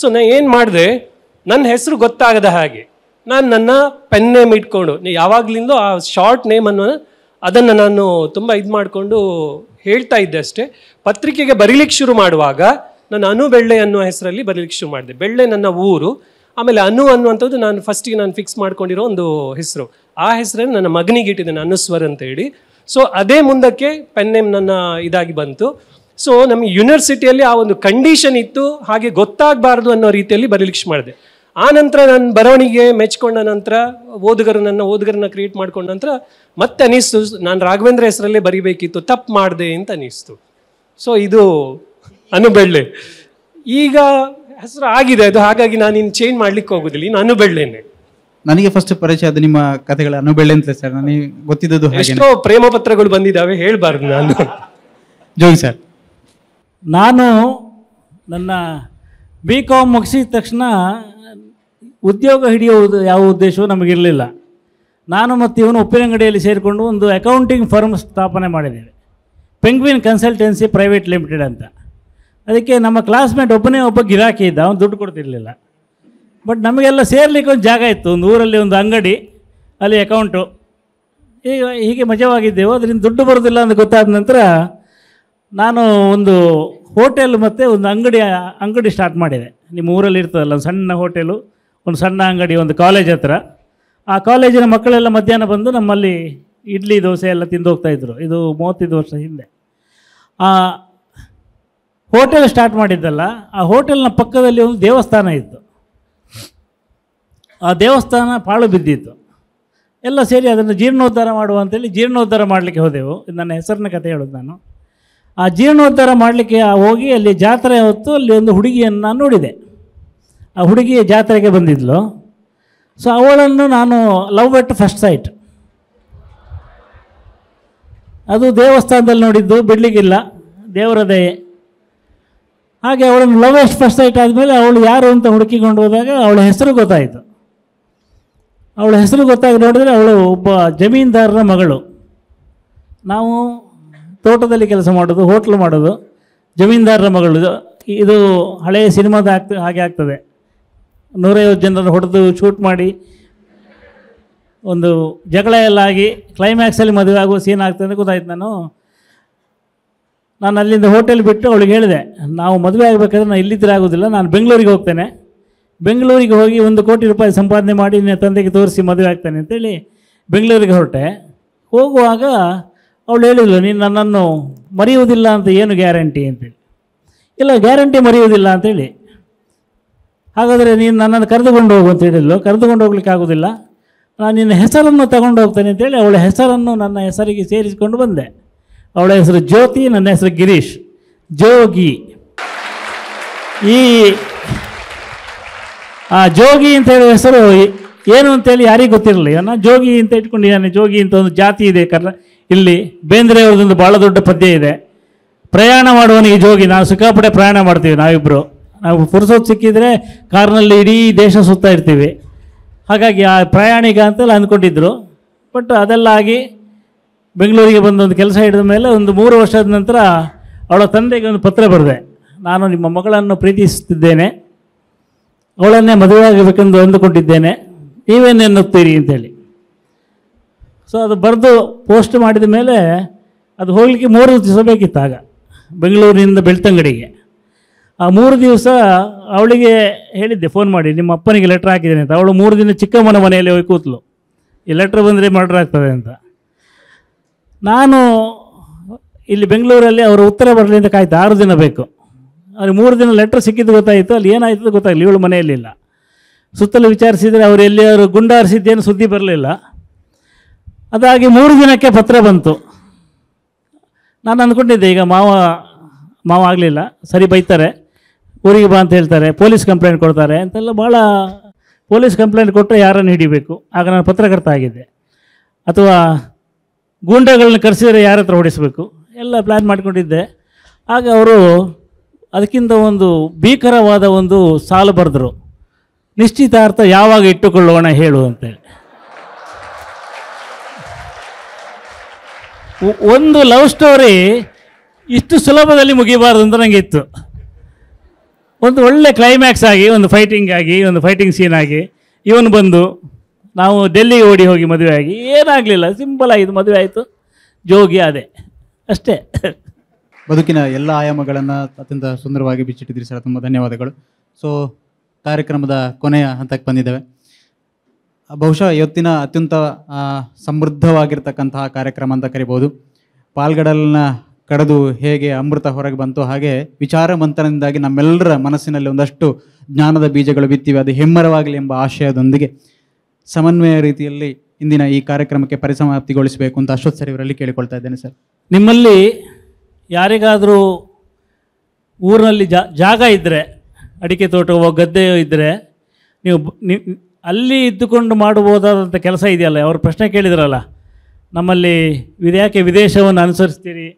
ಸೊ ನಾನು ಏನು ಮಾಡಿದೆ ನನ್ನ ಹೆಸರು ಗೊತ್ತಾಗದ ಹಾಗೆ ನಾನು ನನ್ನ ಪೆನ್ ನೇಮ್ ಇಟ್ಕೊಂಡು ಯಾವಾಗಲಿಂದ ಆ ಶಾರ್ಟ್ ನೇಮ್ ಅನ್ನು ಅದನ್ನು ನಾನು ತುಂಬ ಇದು ಮಾಡಿಕೊಂಡು ಹೇಳ್ತಾ ಇದ್ದೆ ಅಷ್ಟೇ ಪತ್ರಿಕೆಗೆ ಬರೀಲಿಕ್ಕೆ ಶುರು ಮಾಡುವಾಗ ನಾನು ಅನು ಬೆಳ್ಳೆ ಅನ್ನೋ ಹೆಸರಲ್ಲಿ ಬರೀಲಿಕ್ಕೆ ಶುರು ಮಾಡಿದೆ ಬೆಳ್ಳೆ ನನ್ನ ಊರು ಆಮೇಲೆ ಅನು ಅನ್ನುವಂಥದ್ದು ನಾನು ಫಸ್ಟಿಗೆ ನಾನು ಫಿಕ್ಸ್ ಮಾಡ್ಕೊಂಡಿರೋ ಒಂದು ಹೆಸರು ಆ ಹೆಸರನ್ನು ನನ್ನ ಮಗನಿಗೆ ಇಟ್ಟಿದ್ದೇನೆ ಅನುಸ್ವರ್ ಅಂತ ಹೇಳಿ ಸೊ ಅದೇ ಮುಂದಕ್ಕೆ ಪೆನ್ ನೇಮ್ ನನ್ನ ಇದಾಗಿ ಬಂತು ಸೊ ನಮ್ಮ ಯೂನಿವರ್ಸಿಟಿಯಲ್ಲಿ ಆ ಒಂದು ಕಂಡೀಷನ್ ಇತ್ತು ಹಾಗೆ ಗೊತ್ತಾಗಬಾರ್ದು ಅನ್ನೋ ರೀತಿಯಲ್ಲಿ ಬರೀಲಿಕ್ಕೆ ಮಾಡಿದೆ ಆ ನಂತರ ನಾನು ಬರವಣಿಗೆ ಮೆಚ್ಕೊಂಡ ನಂತರ ಓದುಗರು ನನ್ನ ಓದುಗರನ್ನ ಕ್ರಿಯೇಟ್ ಮಾಡ್ಕೊಂಡ ನಂತರ ಮತ್ತೆ ಅನಿಸ್ತು ನಾನು ರಾಘವೇಂದ್ರ ಹೆಸರಲ್ಲೇ ಬರಿಬೇಕಿತ್ತು ತಪ್ಪು ಮಾಡಿದೆ ಅಂತ ಅನಿಸ್ತು ಸೊ ಇದು ಅನು ಈಗ ಹೆಸರು ಆಗಿದೆ ಅದು ಹಾಗಾಗಿ ನಾನು ಇನ್ನು ಚೇಂಜ್ ಮಾಡ್ಲಿಕ್ಕೆ ಹೋಗುದಿಲ್ಲ ಇನ್ನು ಅನು ನನಗೆ ಫಸ್ಟ್ ಪರಿಚಯ ಅದು ನಿಮ್ಮ ಕಥೆಗಳ ಅನು ಬೆಳ್ಳೆ ಅಂತ ಸರ್ ನನಗೆ ಗೊತ್ತಿದ್ದು ಎಷ್ಟೋ ಪ್ರೇಮ ಪತ್ರಗಳು ಬಂದಿದ್ದಾವೆ ಹೇಳ್ಬಾರ್ದು ನಾನು ಜೋಗಿ ಸರ್ ನಾನು ನನ್ನ ಬಿ ಕಾಮ್ ಮುಗಿಸಿದ ತಕ್ಷಣ ಉದ್ಯೋಗ ಹಿಡಿಯೋ ಯಾವ ಉದ್ದೇಶವೂ ನಮಗಿರಲಿಲ್ಲ ನಾನು ಮತ್ತು ಇವನು ಉಪ್ಪಿನಂಗಡಿಯಲ್ಲಿ ಸೇರಿಕೊಂಡು ಒಂದು ಅಕೌಂಟಿಂಗ್ ಫರ್ಮ್ ಸ್ಥಾಪನೆ ಮಾಡಿದ್ದೇನೆ ಪೆಂಗ್ವಿನ್ ಕನ್ಸಲ್ಟೆನ್ಸಿ ಪ್ರೈವೇಟ್ ಲಿಮಿಟೆಡ್ ಅಂತ ಅದಕ್ಕೆ ನಮ್ಮ ಕ್ಲಾಸ್ಮೇಟ್ ಒಬ್ಬನೇ ಒಬ್ಬ ಗಿರಾಕಿ ಇದ್ದ ಅವ್ನು ದುಡ್ಡು ಕೊಡ್ತಿರಲಿಲ್ಲ ಬಟ್ ನಮಗೆಲ್ಲ ಸೇರ್ಲಿಕ್ಕೆ ಒಂದು ಜಾಗ ಇತ್ತು ಒಂದು ಊರಲ್ಲಿ ಒಂದು ಅಂಗಡಿ ಅಲ್ಲಿ ಅಕೌಂಟು ಈಗ ಹೀಗೆ ಮಜವಾಗಿದ್ದೆವು ಅದರಿಂದ ದುಡ್ಡು ಬರೋದಿಲ್ಲ ಅಂತ ಗೊತ್ತಾದ ನಂತರ ನಾನು ಒಂದು ಹೋಟೆಲ್ ಮತ್ತು ಒಂದು ಅಂಗಡಿ ಅಂಗಡಿ ಸ್ಟಾರ್ಟ್ ಮಾಡಿದೆ ನಿಮ್ಮ ಊರಲ್ಲಿ ಇರ್ತದಲ್ಲ ಒಂದು ಸಣ್ಣ ಹೋಟೆಲು ಒಂದು ಸಣ್ಣ ಅಂಗಡಿ ಒಂದು ಕಾಲೇಜ್ ಹತ್ರ ಆ ಕಾಲೇಜಿನ ಮಕ್ಕಳೆಲ್ಲ ಮಧ್ಯಾಹ್ನ ಬಂದು ನಮ್ಮಲ್ಲಿ ಇಡ್ಲಿ ದೋಸೆ ಎಲ್ಲ ತಿಂದು ಹೋಗ್ತಾಯಿದ್ರು ಇದು ಮೂವತ್ತೈದು ವರ್ಷ ಹಿಂದೆ ಆ ಹೋಟೆಲ್ ಸ್ಟಾರ್ಟ್ ಮಾಡಿದ್ದಲ್ಲ ಆ ಹೋಟೆಲ್ನ ಪಕ್ಕದಲ್ಲಿ ಒಂದು ದೇವಸ್ಥಾನ ಇತ್ತು ಆ ದೇವಸ್ಥಾನ ಪಾಳು ಬಿದ್ದಿತ್ತು ಎಲ್ಲ ಸೇರಿ ಅದನ್ನು ಜೀರ್ಣೋದ್ಧಾರ ಮಾಡುವ ಅಂತೇಳಿ ಜೀರ್ಣೋದ್ಧಾರ ಮಾಡಲಿಕ್ಕೆ ಹೋದೆವು ನನ್ನ ಹೆಸರಿನ ಕತೆ ಹೇಳೋದು ನಾನು ಆ ಜೀರ್ಣೋದ್ಧಾರ ಮಾಡಲಿಕ್ಕೆ ಹೋಗಿ ಅಲ್ಲಿ ಜಾತ್ರೆ ಹೊತ್ತು ಅಲ್ಲಿ ಒಂದು ಹುಡುಗಿಯನ್ನು ನಾನು ನೋಡಿದೆ ಆ ಹುಡುಗಿಯ ಜಾತ್ರೆಗೆ ಬಂದಿದ್ಲು ಸೊ ಅವಳನ್ನು ನಾನು ಲವ್ ಎಟ್ ಫಸ್ಟ್ ಸೈಟ್ ಅದು ದೇವಸ್ಥಾನದಲ್ಲಿ ನೋಡಿದ್ದು ಬಿಡ್ಲಿಗಿಲ್ಲ ದೇವರ ಹಾಗೆ ಅವಳನ್ನು ಲವ್ ಎಸ್ಟ್ ಫಸ್ಟ್ ಸೈಟ್ ಆದಮೇಲೆ ಅವಳು ಯಾರು ಅಂತ ಹುಡುಕಿಕೊಂಡು ಹೋದಾಗ ಅವಳ ಹೆಸರು ಗೊತ್ತಾಯಿತು ಅವಳ ಹೆಸರು ಗೊತ್ತಾಗಿ ನೋಡಿದ್ರೆ ಅವಳು ಒಬ್ಬ ಜಮೀನ್ದಾರರ ಮಗಳು ನಾವು ತೋಟದಲ್ಲಿ ಕೆಲಸ ಮಾಡೋದು ಹೋಟ್ಲು ಮಾಡೋದು ಜಮೀನ್ದಾರರ ಮಗಳು ಇದು ಹಳೆಯ ಸಿನಿಮಾದ ಆಗ್ತ ಹಾಗೆ ಆಗ್ತದೆ ನೂರೈವತ್ತು ಜನರನ್ನು ಹೊಡೆದು ಶೂಟ್ ಮಾಡಿ ಒಂದು ಜಗಳ ಎಲ್ಲ ಆಗಿ ಕ್ಲೈಮ್ಯಾಕ್ಸಲ್ಲಿ ಮದುವೆ ಆಗುವ ಸೀನ್ ಆಗ್ತದೆ ಗೊತ್ತಾಯ್ತು ನಾನು ನಾನು ಅಲ್ಲಿಂದ ಹೋಟೆಲ್ ಬಿಟ್ಟು ಅವಳಿಗೆ ಹೇಳಿದೆ ನಾವು ಮದುವೆ ಆಗಬೇಕಾದ್ರೆ ನಾನು ಇಲ್ಲಿದ್ದರೆ ಆಗೋದಿಲ್ಲ ನಾನು ಬೆಂಗಳೂರಿಗೆ ಹೋಗ್ತೇನೆ ಬೆಂಗಳೂರಿಗೆ ಹೋಗಿ ಒಂದು ಕೋಟಿ ರೂಪಾಯಿ ಸಂಪಾದನೆ ಮಾಡಿ ನಿನ್ನ ತಂದೆಗೆ ತೋರಿಸಿ ಮದುವೆ ಆಗ್ತಾನೆ ಅಂತೇಳಿ ಬೆಂಗಳೂರಿಗೆ ಹೊರಟೆ ಹೋಗುವಾಗ ಅವಳು ಹೇಳಿದ್ಲು ನೀನು ನನ್ನನ್ನು ಮರೆಯುವುದಿಲ್ಲ ಅಂತ ಏನು ಗ್ಯಾರಂಟಿ ಅಂತೇಳಿ ಇಲ್ಲ ಗ್ಯಾರಂಟಿ ಮರೆಯುವುದಿಲ್ಲ ಅಂತೇಳಿ ಹಾಗಾದರೆ ನೀನು ನನ್ನನ್ನು ಕರೆದುಕೊಂಡು ಹೋಗು ಅಂತ ಹೇಳಿದ್ಲು ಕರೆದುಕೊಂಡು ಹೋಗ್ಲಿಕ್ಕೆ ಆಗೋದಿಲ್ಲ ನಾನು ನಿನ್ನ ಹೆಸರನ್ನು ತಗೊಂಡು ಹೋಗ್ತೇನೆ ಅಂತೇಳಿ ಅವಳ ಹೆಸರನ್ನು ನನ್ನ ಹೆಸರಿಗೆ ಸೇರಿಸಿಕೊಂಡು ಬಂದೆ ಅವಳ ಹೆಸರು ಜ್ಯೋತಿ ನನ್ನ ಹೆಸರು ಗಿರೀಶ್ ಜೋಗಿ ಈ ಆ ಜೋಗಿ ಅಂತ ಹೇಳೋ ಹೆಸರು ಏನು ಅಂತೇಳಿ ಯಾರಿಗೂ ಗೊತ್ತಿರಲಿಲ್ಲ ನಾನು ಜೋಗಿ ಅಂತ ಇಟ್ಕೊಂಡಿದ್ದಾನೆ ಜೋಗಿ ಅಂತ ಒಂದು ಜಾತಿ ಇದೆ ಕರ್ನ ಇಲ್ಲಿ ಬೇಂದ್ರೆ ಅವ್ರದ್ದೊಂದು ಭಾಳ ದೊಡ್ಡ ಪದ್ಯ ಇದೆ ಪ್ರಯಾಣ ಮಾಡುವವನಿಗೆ ಜೋಗಿ ನಾನು ಸಿಕ್ಕಾಪಟ್ಟೆ ಪ್ರಯಾಣ ಮಾಡ್ತೀವಿ ನಾವಿಬ್ಬರು ನಾವು ಪುರುಸೋದು ಸಿಕ್ಕಿದರೆ ಕಾರ್ನಲ್ಲಿ ಇಡೀ ದೇಶ ಸುತ್ತಾ ಇರ್ತೀವಿ ಹಾಗಾಗಿ ಆ ಪ್ರಯಾಣಿಕ ಅಂತೆಲ್ಲ ಅಂದ್ಕೊಂಡಿದ್ರು ಬಟ್ ಅದೆಲ್ಲ ಆಗಿ ಬೆಂಗಳೂರಿಗೆ ಬಂದೊಂದು ಕೆಲಸ ಹಿಡಿದ ಮೇಲೆ ಒಂದು ಮೂರು ವರ್ಷದ ನಂತರ ಅವಳ ತಂದೆಗೆ ಒಂದು ಪತ್ರ ಬರೆದೆ ನಾನು ನಿಮ್ಮ ಮಗಳನ್ನು ಪ್ರೀತಿಸುತ್ತಿದ್ದೇನೆ ಅವಳನ್ನೇ ಮದುವೆ ಆಗಬೇಕೆಂದು ಅಂದುಕೊಂಡಿದ್ದೇನೆ ನೀವೇನು ಎನ್ನುತ್ತೀರಿ ಅಂತೇಳಿ ಸೊ ಅದು ಬರೆದು ಪೋಸ್ಟ್ ಮಾಡಿದ ಮೇಲೆ ಅದು ಹೋಗಲಿಕ್ಕೆ ಮೂರು ದಿವಸ ಬೇಕಿತ್ತು ಆಗ ಬೆಂಗಳೂರಿನಿಂದ ಬೆಳ್ತಂಗಡಿಗೆ ಆ ಮೂರು ದಿವಸ ಅವಳಿಗೆ ಹೇಳಿದ್ದೆ ಫೋನ್ ಮಾಡಿ ನಿಮ್ಮ ಅಪ್ಪನಿಗೆ ಲೆಟ್ರ್ ಹಾಕಿದ್ದೇನೆ ಅಂತ ಅವಳು ಮೂರು ದಿನ ಚಿಕ್ಕಮ್ಮನ ಮನೆಯಲ್ಲಿ ಹೋಗಿ ಕೂತಲು ಈ ಲೆಟ್ರ್ ಬಂದರೆ ಮರ್ಡ್ರ್ ಆಗ್ತದೆ ಅಂತ ನಾನು ಇಲ್ಲಿ ಬೆಂಗಳೂರಲ್ಲಿ ಅವರು ಉತ್ತರ ಬರಲಿಂದ ಕಾಯ್ತು ಆರು ದಿನ ಬೇಕು ಅವ್ರಿಗೆ ಮೂರು ದಿನ ಲೆಟ್ರ್ ಸಿಕ್ಕಿದ್ದು ಗೊತ್ತಾಯಿತು ಅಲ್ಲಿ ಏನಾಯ್ತದ ಗೊತ್ತಾಗಲಿ ಇವಳು ಮನೆಯಲ್ಲಿಲ್ಲ ಸುತ್ತಲೂ ವಿಚಾರಿಸಿದರೆ ಅವರು ಅವರು ಗುಂಡಾರಿಸಿದ್ದೇನು ಸುದ್ದಿ ಬರಲಿಲ್ಲ ಅದಾಗಿ ಮೂರು ದಿನಕ್ಕೆ ಪತ್ರ ಬಂತು ನಾನು ಅಂದ್ಕೊಂಡಿದ್ದೆ ಈಗ ಮಾವ ಮಾವ ಆಗಲಿಲ್ಲ ಸರಿ ಬೈತಾರೆ ಊರಿಗೆ ಬಾ ಅಂತ ಹೇಳ್ತಾರೆ ಪೊಲೀಸ್ ಕಂಪ್ಲೇಂಟ್ ಕೊಡ್ತಾರೆ ಅಂತೆಲ್ಲ ಭಾಳ ಪೊಲೀಸ್ ಕಂಪ್ಲೇಂಟ್ ಕೊಟ್ಟರೆ ಯಾರನ್ನು ಹಿಡಿಬೇಕು ಆಗ ನಾನು ಪತ್ರಕರ್ತ ಆಗಿದ್ದೆ ಅಥವಾ ಗೂಂಡಗಳನ್ನ ಕರೆಸಿದರೆ ಯಾರ ಹತ್ರ ಹೊಡಿಸಬೇಕು ಎಲ್ಲ ಪ್ಲ್ಯಾನ್ ಮಾಡಿಕೊಂಡಿದ್ದೆ ಆಗ ಅವರು ಅದಕ್ಕಿಂತ ಒಂದು ಭೀಕರವಾದ ಒಂದು ಸಾಲು ಬರೆದರು ನಿಶ್ಚಿತಾರ್ಥ ಯಾವಾಗ ಇಟ್ಟುಕೊಳ್ಳೋಣ ಹೇಳು ಅಂತೇಳಿ ಒಂದು ಲವ್ ಸ್ಟೋರಿ ಇಷ್ಟು ಸುಲಭದಲ್ಲಿ ಮುಗಿಬಾರ್ದು ಅಂತ ನನಗೆ ಇತ್ತು ಒಂದು ಒಳ್ಳೆ ಕ್ಲೈಮ್ಯಾಕ್ಸ್ ಆಗಿ ಒಂದು ಫೈಟಿಂಗ್ ಆಗಿ ಒಂದು ಫೈಟಿಂಗ್ ಸೀನ್ ಆಗಿ ಇವನು ಬಂದು ನಾವು ಡೆಲ್ಲಿಗೆ ಓಡಿ ಹೋಗಿ ಮದುವೆ ಆಗಿ ಏನಾಗಲಿಲ್ಲ ಸಿಂಪಲ್ ಆಗಿದ್ದು ಮದುವೆ ಆಯಿತು ಜೋಗಿ ಅದೇ ಅಷ್ಟೇ ಬದುಕಿನ ಎಲ್ಲ ಆಯಾಮಗಳನ್ನು ಅತ್ಯಂತ ಸುಂದರವಾಗಿ ಬಿಚ್ಚಿಟ್ಟಿದ್ದೀರಿ ಸರ್ ತುಂಬ ಧನ್ಯವಾದಗಳು ಸೊ ಕಾರ್ಯಕ್ರಮದ ಕೊನೆಯ ಹಂತಕ್ಕೆ ಬಂದಿದ್ದೇವೆ ಬಹುಶಃ ಇವತ್ತಿನ ಅತ್ಯಂತ ಸಮೃದ್ಧವಾಗಿರ್ತಕ್ಕಂತಹ ಕಾರ್ಯಕ್ರಮ ಅಂತ ಕರಿಬೋದು ಪಾಲ್ಗಡಲ್ನ ಕಡದು ಹೇಗೆ ಅಮೃತ ಹೊರಗೆ ಬಂತು ಹಾಗೆ ವಿಚಾರ ಮಂಥನದಿಂದಾಗಿ ನಮ್ಮೆಲ್ಲರ ಮನಸ್ಸಿನಲ್ಲಿ ಒಂದಷ್ಟು ಜ್ಞಾನದ ಬೀಜಗಳು ಬಿತ್ತಿವೆ ಅದು ಹೆಮ್ಮರವಾಗಲಿ ಎಂಬ ಆಶಯದೊಂದಿಗೆ ಸಮನ್ವಯ ರೀತಿಯಲ್ಲಿ ಇಂದಿನ ಈ ಕಾರ್ಯಕ್ರಮಕ್ಕೆ ಪರಿಸಮಾಪ್ತಿಗೊಳಿಸಬೇಕು ಅಂತ ಅಶ್ವಥ್ ಸರ್ ಇವರಲ್ಲಿ ಕೇಳಿಕೊಳ್ತಾ ಇದ್ದೇನೆ ಸರ್ ನಿಮ್ಮಲ್ಲಿ ಯಾರಿಗಾದರೂ ಊರಿನಲ್ಲಿ ಜಾಗ ಇದ್ದರೆ ಅಡಿಕೆ ತೋಟವೋ ಗದ್ದೆಯೋ ಇದ್ದರೆ ನೀವು ಅಲ್ಲಿ ಇದ್ದುಕೊಂಡು ಮಾಡಬಹುದಾದಂಥ ಕೆಲಸ ಇದೆಯಲ್ಲ ಅವರು ಪ್ರಶ್ನೆ ಕೇಳಿದ್ರಲ್ಲ ನಮ್ಮಲ್ಲಿ ಯಾಕೆ ವಿದೇಶವನ್ನು ಅನುಸರಿಸ್ತೀರಿ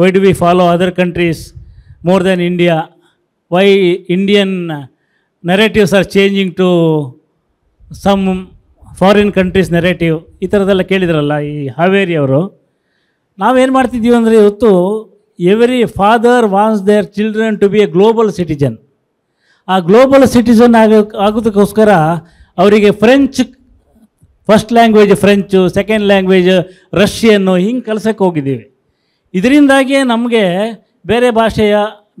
why do we follow other countries more than India why Indian narratives are changing to some foreign countries narrative ಈ ಥರದ್ದೆಲ್ಲ ಕೇಳಿದ್ರಲ್ಲ ಈ ಹಾವೇರಿ ಅವರು ನಾವೇನು ಮಾಡ್ತಿದ್ದೀವಿ ಅಂದರೆ ಇವತ್ತು every father wants their children to be a global citizen ಆ ಗ್ಲೋಬಲ್ ಸಿಟಿಜನ್ ಆಗೋ ಆಗೋದಕ್ಕೋಸ್ಕರ ಅವರಿಗೆ French first language French second language Russian ಹಿಂಗೆ ಕಲಿಸೋಕ್ಕೆ ಹೋಗಿದ್ದೀವಿ ಇದರಿಂದಾಗಿಯೇ ನಮಗೆ ಬೇರೆ ಭಾಷೆಯ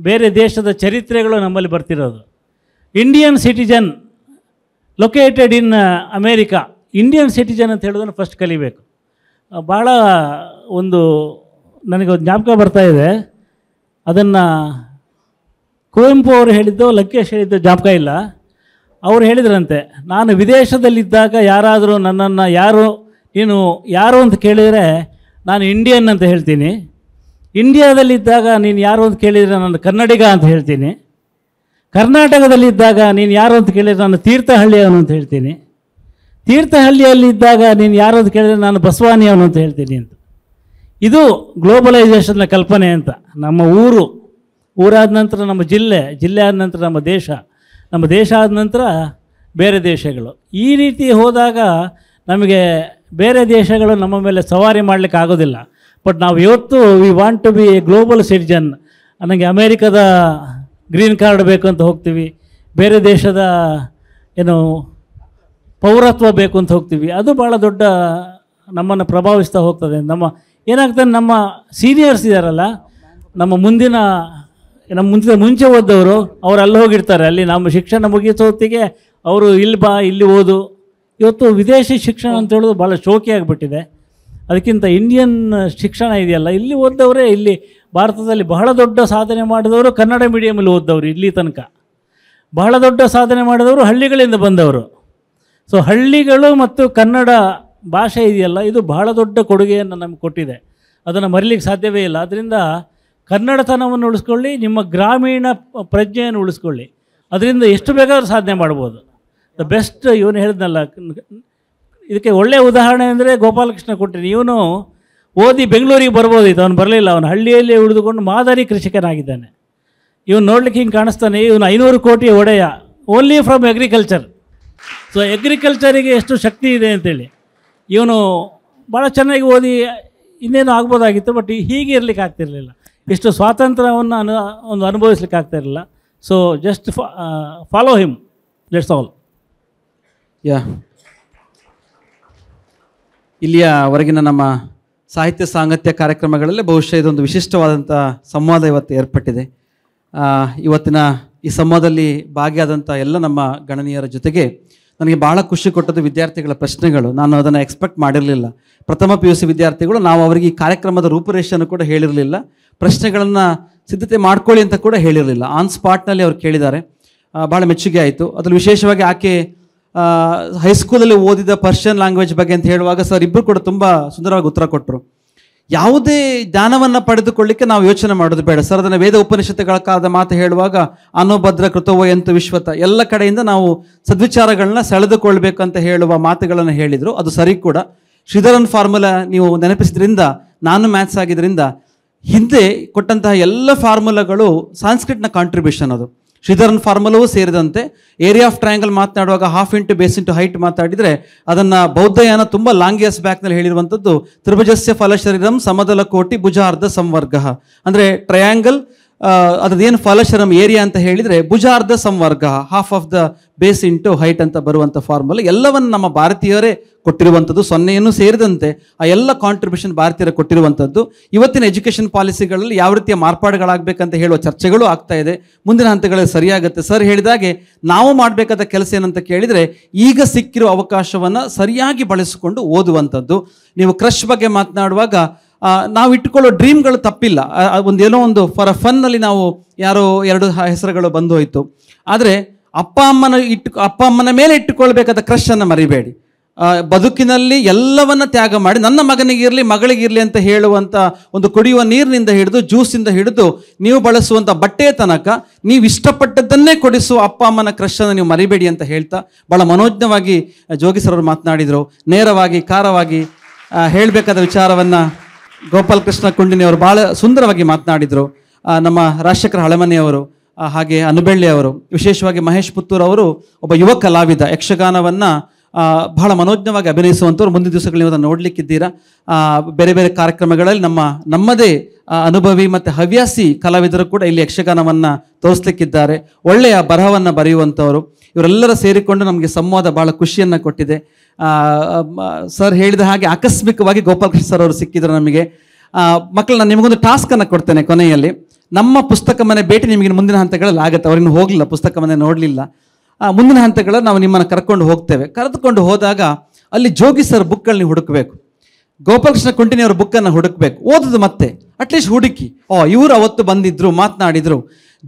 ಬೇರೆ ದೇಶದ ಚರಿತ್ರೆಗಳು ನಮ್ಮಲ್ಲಿ ಬರ್ತಿರೋದು Indian citizen located in America Indian citizen ಅಂತ ಹೇಳೋದನ್ನು ಫಸ್ಟ್ ಕಲಿಬೇಕು ಭಾಳ ಒಂದು ನನಗೆ ಜ್ಞಾಪಕ ಬರ್ತಾ ಇದೆ ಅದನ್ನು ಕುವೆಂಪು ಅವರು ಹೇಳಿದ್ದು ಲಕ್ಕೇಶ್ ಹೇಳಿದ್ದು ಜ್ಞಾಪಕ ಇಲ್ಲ ಅವರು ಹೇಳಿದ್ರಂತೆ ನಾನು ವಿದೇಶದಲ್ಲಿದ್ದಾಗ ಯಾರಾದರೂ ನನ್ನನ್ನು ಯಾರು ನೀನು ಯಾರು ಅಂತ ಕೇಳಿದರೆ ನಾನು ಇಂಡಿಯನ್ ಅಂತ ಹೇಳ್ತೀನಿ ಇಂಡಿಯಾದಲ್ಲಿದ್ದಾಗ ನೀನು ಯಾರು ಅಂತ ಕೇಳಿದರೆ ನಾನು ಕನ್ನಡಿಗ ಅಂತ ಹೇಳ್ತೀನಿ ಕರ್ನಾಟಕದಲ್ಲಿದ್ದಾಗ ನೀನು ಯಾರು ಅಂತ ಕೇಳಿದರೆ ನಾನು ತೀರ್ಥಹಳ್ಳಿ ಅವನು ಅಂತ ಹೇಳ್ತೀನಿ ತೀರ್ಥಹಳ್ಳಿಯಲ್ಲಿದ್ದಾಗ ನೀನು ಯಾರು ಅಂತ ಕೇಳಿದರೆ ನಾನು ಬಸವಾನಿ ಅವನು ಅಂತ ಹೇಳ್ತೀನಿ ಅಂತ ಇದು ಗ್ಲೋಬಲೈಸೇಷನ್ನ ಕಲ್ಪನೆ ಅಂತ ನಮ್ಮ ಊರು ಊರಾದ ನಂತರ ನಮ್ಮ ಜಿಲ್ಲೆ ಜಿಲ್ಲೆ ಆದ ನಂತರ ನಮ್ಮ ದೇಶ ನಮ್ಮ ದೇಶ ಆದ ನಂತರ ಬೇರೆ ದೇಶಗಳು ಈ ರೀತಿ ಹೋದಾಗ ನಮಗೆ ಬೇರೆ ದೇಶಗಳು ನಮ್ಮ ಮೇಲೆ ಸವಾರಿ ಮಾಡಲಿಕ್ಕೆ ಆಗೋದಿಲ್ಲ ಬಟ್ ನಾವು ಇವತ್ತು we want to be a global citizen ನನಗೆ ಅಮೇರಿಕದ ಗ್ರೀನ್ ಕಾರ್ಡ್ ಬೇಕು ಅಂತ ಹೋಗ್ತೀವಿ ಬೇರೆ ದೇಶದ ಏನು ಪೌರತ್ವ ಬೇಕು ಅಂತ ಹೋಗ್ತೀವಿ ಅದು ಭಾಳ ದೊಡ್ಡ ನಮ್ಮನ್ನು ಪ್ರಭಾವಿಸ್ತಾ ಹೋಗ್ತದೆ ನಮ್ಮ ಏನಾಗ್ತದೆ ನಮ್ಮ ಸೀನಿಯರ್ಸ್ ಇದ್ದಾರಲ್ಲ ನಮ್ಮ ಮುಂದಿನ ನಮ್ಮ ಮುಂದಿನ ಮುಂಚೆ ಓದ್ದವರು ಅವ್ರು ಅಲ್ಲಿ ಹೋಗಿರ್ತಾರೆ ಅಲ್ಲಿ ನಮ್ಮ ಶಿಕ್ಷಣ ಮುಗಿಸೋ ಹೊತ್ತಿಗೆ ಅವರು ಇಲ್ಲಿ ಬಾ ಇಲ್ಲಿ ಓದು ಇವತ್ತು ವಿದೇಶಿ ಶಿಕ್ಷಣ ಅಂತ ಹೇಳೋದು ಭಾಳ ಶೋಕಿಯಾಗಿಬಿಟ್ಟಿದೆ ಅದಕ್ಕಿಂತ ಇಂಡಿಯನ್ ಶಿಕ್ಷಣ ಇದೆಯಲ್ಲ ಇಲ್ಲಿ ಓದ್ದವರೇ ಇಲ್ಲಿ ಭಾರತದಲ್ಲಿ ಬಹಳ ದೊಡ್ಡ ಸಾಧನೆ ಮಾಡಿದವರು ಕನ್ನಡ ಮೀಡಿಯಮಲ್ಲಿ ಓದಿದವರು ಇಲ್ಲಿ ತನಕ ಬಹಳ ದೊಡ್ಡ ಸಾಧನೆ ಮಾಡಿದವರು ಹಳ್ಳಿಗಳಿಂದ ಬಂದವರು ಸೊ ಹಳ್ಳಿಗಳು ಮತ್ತು ಕನ್ನಡ ಭಾಷೆ ಇದೆಯಲ್ಲ ಇದು ಬಹಳ ದೊಡ್ಡ ಕೊಡುಗೆಯನ್ನು ನಮಗೆ ಕೊಟ್ಟಿದೆ ಅದನ್ನು ಮರಿಲಿಕ್ಕೆ ಸಾಧ್ಯವೇ ಇಲ್ಲ ಅದರಿಂದ ಕನ್ನಡತನವನ್ನು ಉಳಿಸ್ಕೊಳ್ಳಿ ನಿಮ್ಮ ಗ್ರಾಮೀಣ ಪ್ರಜ್ಞೆಯನ್ನು ಉಳಿಸ್ಕೊಳ್ಳಿ ಅದರಿಂದ ಎಷ್ಟು ಬೇಕಾದರೂ ಸಾಧನೆ ಮಾಡ್ಬೋದು ದ ಬೆಸ್ಟ್ ಇವನು ಹೇಳಿದ್ನಲ್ಲ ಇದಕ್ಕೆ ಒಳ್ಳೆಯ ಉದಾಹರಣೆ ಅಂದರೆ ಗೋಪಾಲಕೃಷ್ಣ ಕೊಟ್ಟಿನಿ ಇವನು ಓದಿ ಬೆಂಗಳೂರಿಗೆ ಬರ್ಬೋದಿತ್ತು ಅವನು ಬರಲಿಲ್ಲ ಅವನು ಹಳ್ಳಿಯಲ್ಲಿ ಉಳಿದುಕೊಂಡು ಮಾದರಿ ಕೃಷಿಕನಾಗಿದ್ದಾನೆ ಇವನು ನೋಡ್ಲಿಕ್ಕೆ ಹಿಂಗೆ ಕಾಣಿಸ್ತಾನೆ ಇವನು ಐನೂರು ಕೋಟಿ ಒಡೆಯ ಓನ್ಲಿ ಫ್ರಮ್ ಅಗ್ರಿಕಲ್ಚರ್ ಸೊ ಅಗ್ರಿಕಲ್ಚರಿಗೆ ಎಷ್ಟು ಶಕ್ತಿ ಇದೆ ಅಂತೇಳಿ ಇವನು ಭಾಳ ಚೆನ್ನಾಗಿ ಓದಿ ಇನ್ನೇನು ಆಗ್ಬೋದಾಗಿತ್ತು ಬಟ್ ಹೀಗೆ ಇರಲಿಕ್ಕೆ ಆಗ್ತಿರಲಿಲ್ಲ ಇಷ್ಟು ಸ್ವಾತಂತ್ರ್ಯವನ್ನು ಅನು ಒಂದು ಅನುಭವಿಸ್ಲಿಕ್ಕೆ ಆಗ್ತಿರಲಿಲ್ಲ so just follow him let's all yeah ಇಲ್ಲಿಯವರೆಗಿನ ನಮ್ಮ ಸಾಹಿತ್ಯ ಸಾಂಗತ್ಯ ಕಾರ್ಯಕ್ರಮಗಳಲ್ಲಿ ಬಹುಶಃ ಇದೊಂದು ವಿಶಿಷ್ಟವಾದಂಥ ಸಂವಾದ ಇವತ್ತು ಏರ್ಪಟ್ಟಿದೆ ಇವತ್ತಿನ ಈ ಸಂವಾದದಲ್ಲಿ ಭಾಗಿಯಾದಂಥ ಎಲ್ಲ ನಮ್ಮ ಗಣನೀಯರ ಜೊತೆಗೆ ನನಗೆ ಭಾಳ ಖುಷಿ ಕೊಟ್ಟದ್ದು ವಿದ್ಯಾರ್ಥಿಗಳ ಪ್ರಶ್ನೆಗಳು ನಾನು ಅದನ್ನು ಎಕ್ಸ್ಪೆಕ್ಟ್ ಮಾಡಿರಲಿಲ್ಲ ಪ್ರಥಮ ಪಿ ಯು ಸಿ ವಿದ್ಯಾರ್ಥಿಗಳು ನಾವು ಅವರಿಗೆ ಈ ಕಾರ್ಯಕ್ರಮದ ರೂಪುರೇಷೆಯನ್ನು ಕೂಡ ಹೇಳಿರಲಿಲ್ಲ ಪ್ರಶ್ನೆಗಳನ್ನು ಸಿದ್ಧತೆ ಮಾಡ್ಕೊಳ್ಳಿ ಅಂತ ಕೂಡ ಹೇಳಿರಲಿಲ್ಲ ಆನ್ ಸ್ಪಾಟ್ನಲ್ಲಿ ಅವ್ರು ಕೇಳಿದ್ದಾರೆ ಭಾಳ ಮೆಚ್ಚುಗೆ ಆಯಿತು ಅದರಲ್ಲಿ ವಿಶೇಷವಾಗಿ ಆಕೆ ಹೈಸ್ಕೂಲಲ್ಲಿ ಓದಿದ ಪರ್ಷಿಯನ್ ಲ್ಯಾಂಗ್ವೇಜ್ ಬಗ್ಗೆ ಅಂತ ಹೇಳುವಾಗ ಸರ್ ಇಬ್ಬರು ಕೂಡ ತುಂಬ ಸುಂದರವಾಗಿ ಉತ್ತರ ಕೊಟ್ಟರು ಯಾವುದೇ ಜ್ಞಾನವನ್ನು ಪಡೆದುಕೊಳ್ಳಿಕ್ಕೆ ನಾವು ಯೋಚನೆ ಮಾಡೋದು ಬೇಡ ಸರ್ ಅದನ್ನು ವೇದ ಉಪನಿಷತ್ತುಗಳ ಕಾಲದ ಮಾತು ಹೇಳುವಾಗ ಅನೋಭದ್ರ ಕೃತವೋ ಎಂತು ವಿಶ್ವತ ಎಲ್ಲ ಕಡೆಯಿಂದ ನಾವು ಸದ್ವಿಚಾರಗಳನ್ನ ಸೆಳೆದುಕೊಳ್ಬೇಕಂತ ಹೇಳುವ ಮಾತುಗಳನ್ನು ಹೇಳಿದರು ಅದು ಸರಿ ಕೂಡ ಶ್ರೀಧರನ್ ಫಾರ್ಮುಲಾ ನೀವು ನೆನಪಿಸಿದ್ರಿಂದ ನಾನು ಮ್ಯಾಥ್ಸ್ ಆಗಿದ್ದರಿಂದ ಹಿಂದೆ ಕೊಟ್ಟಂತಹ ಎಲ್ಲ ಫಾರ್ಮುಲಾಗಳು ಸಾಂಸ್ಕ್ರಿಟ್ನ ಕಾಂಟ್ರಿಬ್ಯೂಷನ್ ಅದು ಶ್ರೀಧರನ್ ಫಾರ್ಮುಲವೂ ಸೇರಿದಂತೆ ಏರಿಯಾ ಆಫ್ ಟ್ರಯಾಂಗಲ್ ಮಾತನಾಡುವಾಗ half into base into height ಮಾತಾಡಿದರೆ ಅದನ್ನು ಬೌದ್ಧಯಾನ ತುಂಬ ಲಾಂಗಿಯಸ್ ಬ್ಯಾಕ್ನಲ್ಲಿ ಹೇಳಿರುವಂಥದ್ದು ತ್ರಿಭುಜಸ್ಯ ಫಲಶರೀರಂ ಸಮದಲ ಕೋಟಿ ಭುಜಾರ್ಧ ಸಂವರ್ಗ ಅಂದರೆ ಟ್ರಯಾಂಗಲ್ ಏನು ಫಲಶರಂ ಏರಿಯಾ ಅಂತ ಹೇಳಿದರೆ ಭುಜಾರ್ಧ ಸಂವರ್ಗ half of the base into height ಅಂತ ಬರುವಂಥ ಫಾರ್ಮುಲಾ ಎಲ್ಲವನ್ನು ನಮ್ಮ ಭಾರತೀಯರೇ ಕೊಟ್ಟಿರುವಂಥದ್ದು ಸೊನ್ನೆಯನ್ನು ಸೇರಿದಂತೆ ಆ ಎಲ್ಲ ಕಾಂಟ್ರಿಬ್ಯೂಷನ್ ಭಾರತೀಯರ ಕೊಟ್ಟಿರುವಂಥದ್ದು ಇವತ್ತಿನ ಎಜುಕೇಷನ್ ಪಾಲಿಸಿಗಳಲ್ಲಿ ಯಾವ ರೀತಿಯ ಮಾರ್ಪಾಡುಗಳಾಗಬೇಕಂತ ಹೇಳುವ ಚರ್ಚೆಗಳು ಆಗ್ತಾ ಇದೆ ಮುಂದಿನ ಹಂತಗಳಲ್ಲಿ ಸರಿಯಾಗುತ್ತೆ ಸರ್ ಹೇಳಿದಾಗೆ ನಾವು ಮಾಡಬೇಕಾದ ಕೆಲಸ ಏನಂತ ಕೇಳಿದರೆ ಈಗ ಸಿಕ್ಕಿರೋ ಅವಕಾಶವನ್ನು ಸರಿಯಾಗಿ ಬಳಸಿಕೊಂಡು ಓದುವಂಥದ್ದು ನೀವು ಕ್ರಷ್ ಬಗ್ಗೆ ಮಾತನಾಡುವಾಗ ನಾವು ಇಟ್ಟುಕೊಳ್ಳೋ ಡ್ರೀಮ್ಗಳು ತಪ್ಪಿಲ್ಲ ಒಂದು ಏನೋ ಒಂದು ಫಾರ್ ಅ ಫನ್ನಲ್ಲಿ ನಾವು ಯಾರೋ ಎರಡು ಹೆಸರುಗಳು ಬಂದು ಹೋಯಿತು ಆದರೆ ಅಪ್ಪ ಅಮ್ಮನ ಇಟ್ಟು ಅಪ್ಪ ಅಮ್ಮನ ಮೇಲೆ ಇಟ್ಟುಕೊಳ್ಬೇಕಾದ ಕ್ರಷನ್ನು ಮರಿಬೇಡಿ ಬದುಕಿನಲ್ಲಿ ಎಲ್ಲವನ್ನ ತ್ಯಾಗ ಮಾಡಿ ನನ್ನ ಮಗನಿಗಿರಲಿ ಮಗಳಿಗಿರಲಿ ಅಂತ ಹೇಳುವಂಥ ಒಂದು ಕುಡಿಯುವ ನೀರಿನಿಂದ ಹಿಡಿದು ಜ್ಯೂಸಿಂದ ಹಿಡಿದು ನೀವು ಬಳಸುವಂಥ ಬಟ್ಟೆ ತನಕ ನೀವು ಇಷ್ಟಪಟ್ಟದ್ದನ್ನೇ ಕೊಡಿಸುವ ಅಪ್ಪ ಅಮ್ಮನ ಕ್ರಶನ್ನು ನೀವು ಮರಿಬೇಡಿ ಅಂತ ಹೇಳ್ತಾ ಭಾಳ ಮನೋಜ್ಞವಾಗಿ ಜೋಗಿ ಮಾತನಾಡಿದರು ನೇರವಾಗಿ ಖಾರವಾಗಿ ಹೇಳಬೇಕಾದ ವಿಚಾರವನ್ನು ಗೋಪಾಲ್ ಕೃಷ್ಣ ಕುಂಡಿನಿಯವರು ಭಾಳ ಸುಂದರವಾಗಿ ಮಾತನಾಡಿದರು ನಮ್ಮ ರಾಜಶೇಖರ ಹಳೆಮನೆಯವರು ಹಾಗೆ ಅನುಬೆಳ್ಳಿ ಅವರು ವಿಶೇಷವಾಗಿ ಮಹೇಶ್ ಪುತ್ತೂರ್ ಅವರು ಒಬ್ಬ ಯುವ ಕಲಾವಿದ ಯಕ್ಷಗಾನವನ್ನು ಬಹಳ ಮನೋಜ್ಞವಾಗಿ ಅಭಿನಯಿಸುವಂಥವ್ರು ಮುಂದಿನ ದಿವಸಗಳು ನೀವು ಅದನ್ನು ನೋಡಲಿಕ್ಕಿದ್ದೀರಾ ಬೇರೆ ಬೇರೆ ಕಾರ್ಯಕ್ರಮಗಳಲ್ಲಿ ನಮ್ಮ ನಮ್ಮದೇ ಅನುಭವಿ ಮತ್ತು ಹವ್ಯಾಸಿ ಕಲಾವಿದರು ಕೂಡ ಇಲ್ಲಿ ಯಕ್ಷಗಾನವನ್ನು ತೋರಿಸ್ಲಿಕ್ಕಿದ್ದಾರೆ ಒಳ್ಳೆಯ ಬರಹವನ್ನು ಬರೆಯುವಂಥವರು ಇವರೆಲ್ಲರ ಸೇರಿಕೊಂಡು ನಮಗೆ ಸಂವಾದ ಭಾಳ ಖುಷಿಯನ್ನು ಕೊಟ್ಟಿದೆ ಸರ್ ಹೇಳಿದ ಹಾಗೆ ಆಕಸ್ಮಿಕವಾಗಿ ಗೋಪಾಲಕೃಷ್ಣ ಸರ್ ಅವರು ಸಿಕ್ಕಿದ್ರು ನಮಗೆ ಮಕ್ಕಳು ನಾನು ನಿಮಗೊಂದು ಟಾಸ್ಕನ್ನು ಕೊಡ್ತೇನೆ ಕೊನೆಯಲ್ಲಿ ನಮ್ಮ ಪುಸ್ತಕ ಮನೆ ಭೇಟಿ ನಿಮಗೆ ಮುಂದಿನ ಹಂತಗಳಲ್ಲಿ ಆಗುತ್ತೆ ಅವ್ರಿಗೂ ಹೋಗಲಿಲ್ಲ ಪುಸ್ತಕ ಮನೆ ನೋಡಲಿಲ್ಲ ಮುಂದಿನ ಹಂತಗಳಲ್ಲಿ ನಾವು ನಿಮ್ಮನ್ನು ಕರ್ಕೊಂಡು ಹೋಗ್ತೇವೆ ಕರೆದುಕೊಂಡು ಹೋದಾಗ ಅಲ್ಲಿ ಜೋಗಿ ಸರ್ ಬುಕ್ಗಳನ್ನ ನೀವು ಹುಡುಕಬೇಕು ಗೋಪಾಲಕೃಷ್ಣ ಕುಂಟಿನಿಯವರ ಬುಕ್ಕನ್ನು ಹುಡುಕಬೇಕು ಓದುದು ಮತ್ತೆ ಅಟ್ಲೀಸ್ಟ್ ಹುಡುಕಿ ಓ ಇವರು ಅವತ್ತು ಬಂದಿದ್ರು ಮಾತನಾಡಿದ್ರು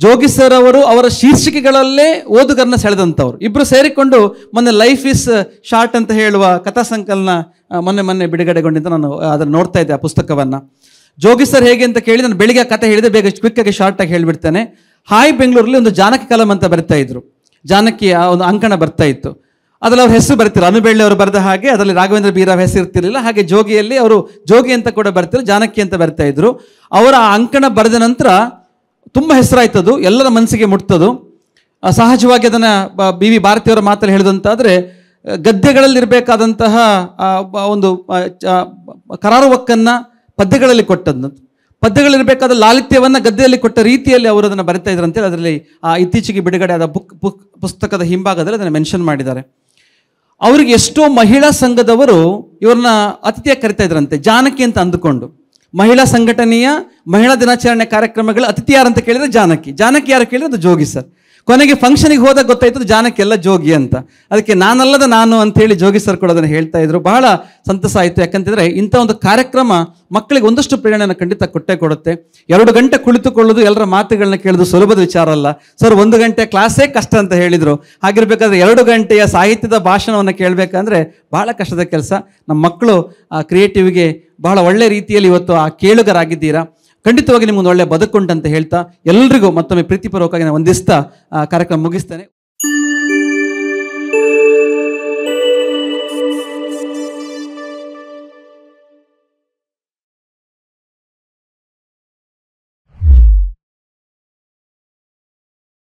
ಜೋಗಿ ಸರ್ ಅವರು ಅವರ ಶೀರ್ಷಿಕೆಗಳಲ್ಲೇ ಓದುಗರನ್ನ ಸೆಳೆದಂಥವ್ರು ಇಬ್ಬರು ಸೇರಿಕೊಂಡು ಮೊನ್ನೆ ಲೈಫ್ ಇಸ್ ಶಾರ್ಟ್ ಅಂತ ಹೇಳುವ ಕಥಾ ಸಂಕಲನ ಮೊನ್ನೆ ಮೊನ್ನೆ ಬಿಡುಗಡೆಗೊಂಡಿದ್ದ ನಾನು ಅದನ್ನು ನೋಡ್ತಾ ಇದ್ದೆ ಆ ಪುಸ್ತಕವನ್ನು ಜೋಗಿ ಸರ್ ಹೇಗೆ ಅಂತ ಕೇಳಿ ನಾನು ಬೆಳಿಗ್ಗೆ ಆ ಕಥೆ ಹೇಳಿದೆ ಬೇಗ ಶಾರ್ಟ್ ಶಾರ್ಟಾಗಿ ಹೇಳಿಬಿಡ್ತೇನೆ ಹಾಯ್ ಬೆಂಗಳೂರಲ್ಲಿ ಒಂದು ಜಾನಕಿ ಕಲಂ ಅಂತ ಬರ್ತಾ ಇದ್ರು ಜಾನಕಿಯ ಒಂದು ಅಂಕಣ ಬರ್ತಾ ಇತ್ತು ಅದರಲ್ಲಿ ಅವ್ರ ಹೆಸರು ಬರ್ತಿರ ಅನುಬೇಳೆ ಅವರು ಬರೆದ ಹಾಗೆ ಅದರಲ್ಲಿ ರಾಘವೇಂದ್ರ ಬೀರಾವ್ ಹೆಸರು ಇರ್ತಿರಲಿಲ್ಲ ಹಾಗೆ ಜೋಗಿಯಲ್ಲಿ ಅವರು ಜೋಗಿ ಅಂತ ಕೂಡ ಬರ್ತಿರು ಜಾನಕಿ ಅಂತ ಬರ್ತಾ ಇದ್ರು ಅವರ ಅಂಕಣ ಬರೆದ ನಂತರ ತುಂಬ ಹೆಸರಾಯ್ತದು ಎಲ್ಲರ ಮನಸ್ಸಿಗೆ ಮುಟ್ತದು ಸಹಜವಾಗಿ ಅದನ್ನು ಬಿ ವಿ ಭಾರತಿಯವರ ಮಾತಲ್ಲಿ ಹೇಳಿದಂತಾದರೆ ಗದ್ಯಗಳಲ್ಲಿರಬೇಕಾದಂತಹ ಒಂದು ಕರಾರುವಕ್ಕನ್ನು ಪದ್ಯಗಳಲ್ಲಿ ಕೊಟ್ಟದ್ದು ಪದ್ಯಗಳಿರಬೇಕಾದ ಲಾಲಿತ್ಯವನ್ನು ಗದ್ದೆಯಲ್ಲಿ ಕೊಟ್ಟ ರೀತಿಯಲ್ಲಿ ಅವರು ಅದನ್ನು ಬರಿತಾ ಅಂತೇಳಿ ಅದರಲ್ಲಿ ಆ ಇತ್ತೀಚೆಗೆ ಬಿಡುಗಡೆ ಆದ ಬುಕ್ ಪುಸ್ತಕದ ಹಿಂಭಾಗದಲ್ಲಿ ಅದನ್ನು ಮೆನ್ಷನ್ ಮಾಡಿದ್ದಾರೆ ಅವ್ರಿಗೆ ಎಷ್ಟೋ ಮಹಿಳಾ ಸಂಘದವರು ಇವ್ರನ್ನ ಅತಿಥಿಯ ಕರಿತಾ ಇದ್ರಂತೆ ಜಾನಕಿ ಅಂತ ಅಂದುಕೊಂಡು ಮಹಿಳಾ ಸಂಘಟನೆಯ ಮಹಿಳಾ ದಿನಾಚರಣೆ ಕಾರ್ಯಕ್ರಮಗಳ ಅತಿಥಿ ಯಾರಂತ ಕೇಳಿದ್ರೆ ಜಾನಕಿ ಜಾನಕಿ ಯಾರು ಕೇಳಿದ್ರೆ ಅದು ಜೋಗಿ ಸರ್ ಕೊನೆಗೆ ಫಂಕ್ಷನಿಗೆ ಹೋದಾಗ ಗೊತ್ತಾಯ್ತದ ಜಾನಕ್ಕೆಲ್ಲ ಜೋಗಿ ಅಂತ ಅದಕ್ಕೆ ನಾನಲ್ಲದ ನಾನು ಅಂತೇಳಿ ಜೋಗಿ ಸರ್ ಕೂಡ ಅದನ್ನು ಹೇಳ್ತಾ ಇದ್ರು ಬಹಳ ಸಂತಸ ಆಯಿತು ಯಾಕಂತಂದರೆ ಇಂಥ ಒಂದು ಕಾರ್ಯಕ್ರಮ ಮಕ್ಕಳಿಗೆ ಒಂದಷ್ಟು ಪ್ರೇರಣೆಯನ್ನು ಖಂಡಿತ ಕೊಟ್ಟೆ ಕೊಡುತ್ತೆ ಎರಡು ಗಂಟೆ ಕುಳಿತುಕೊಳ್ಳೋದು ಎಲ್ಲರ ಮಾತುಗಳನ್ನ ಕೇಳೋದು ಸುಲಭದ ವಿಚಾರ ಅಲ್ಲ ಸರ್ ಒಂದು ಗಂಟೆ ಕ್ಲಾಸೇ ಕಷ್ಟ ಅಂತ ಹೇಳಿದರು ಹಾಗಿರ್ಬೇಕಾದ್ರೆ ಎರಡು ಗಂಟೆಯ ಸಾಹಿತ್ಯದ ಭಾಷಣವನ್ನು ಕೇಳಬೇಕಂದ್ರೆ ಬಹಳ ಕಷ್ಟದ ಕೆಲಸ ನಮ್ಮ ಮಕ್ಕಳು ಆ ಕ್ರಿಯೇಟಿವ್ಗೆ ಬಹಳ ಒಳ್ಳೆ ರೀತಿಯಲ್ಲಿ ಇವತ್ತು ಆ ಕೇಳುಗರಾಗಿದ್ದೀರಾ ಖಂಡಿತವಾಗಿ ನಿಮ್ಗೊಂದು ಒಳ್ಳೆ ಬದುಕುಂಟಂತ ಹೇಳ್ತಾ ಎಲ್ರಿಗೂ ಮತ್ತೊಮ್ಮೆ ಪ್ರೀತಿಪೂರ್ವಕವಾಗಿ ನಾನು ಒಂದಿಸ್ತಾ ಕಾರ್ಯಕ್ರಮ ಮುಗಿಸ್ತೇನೆ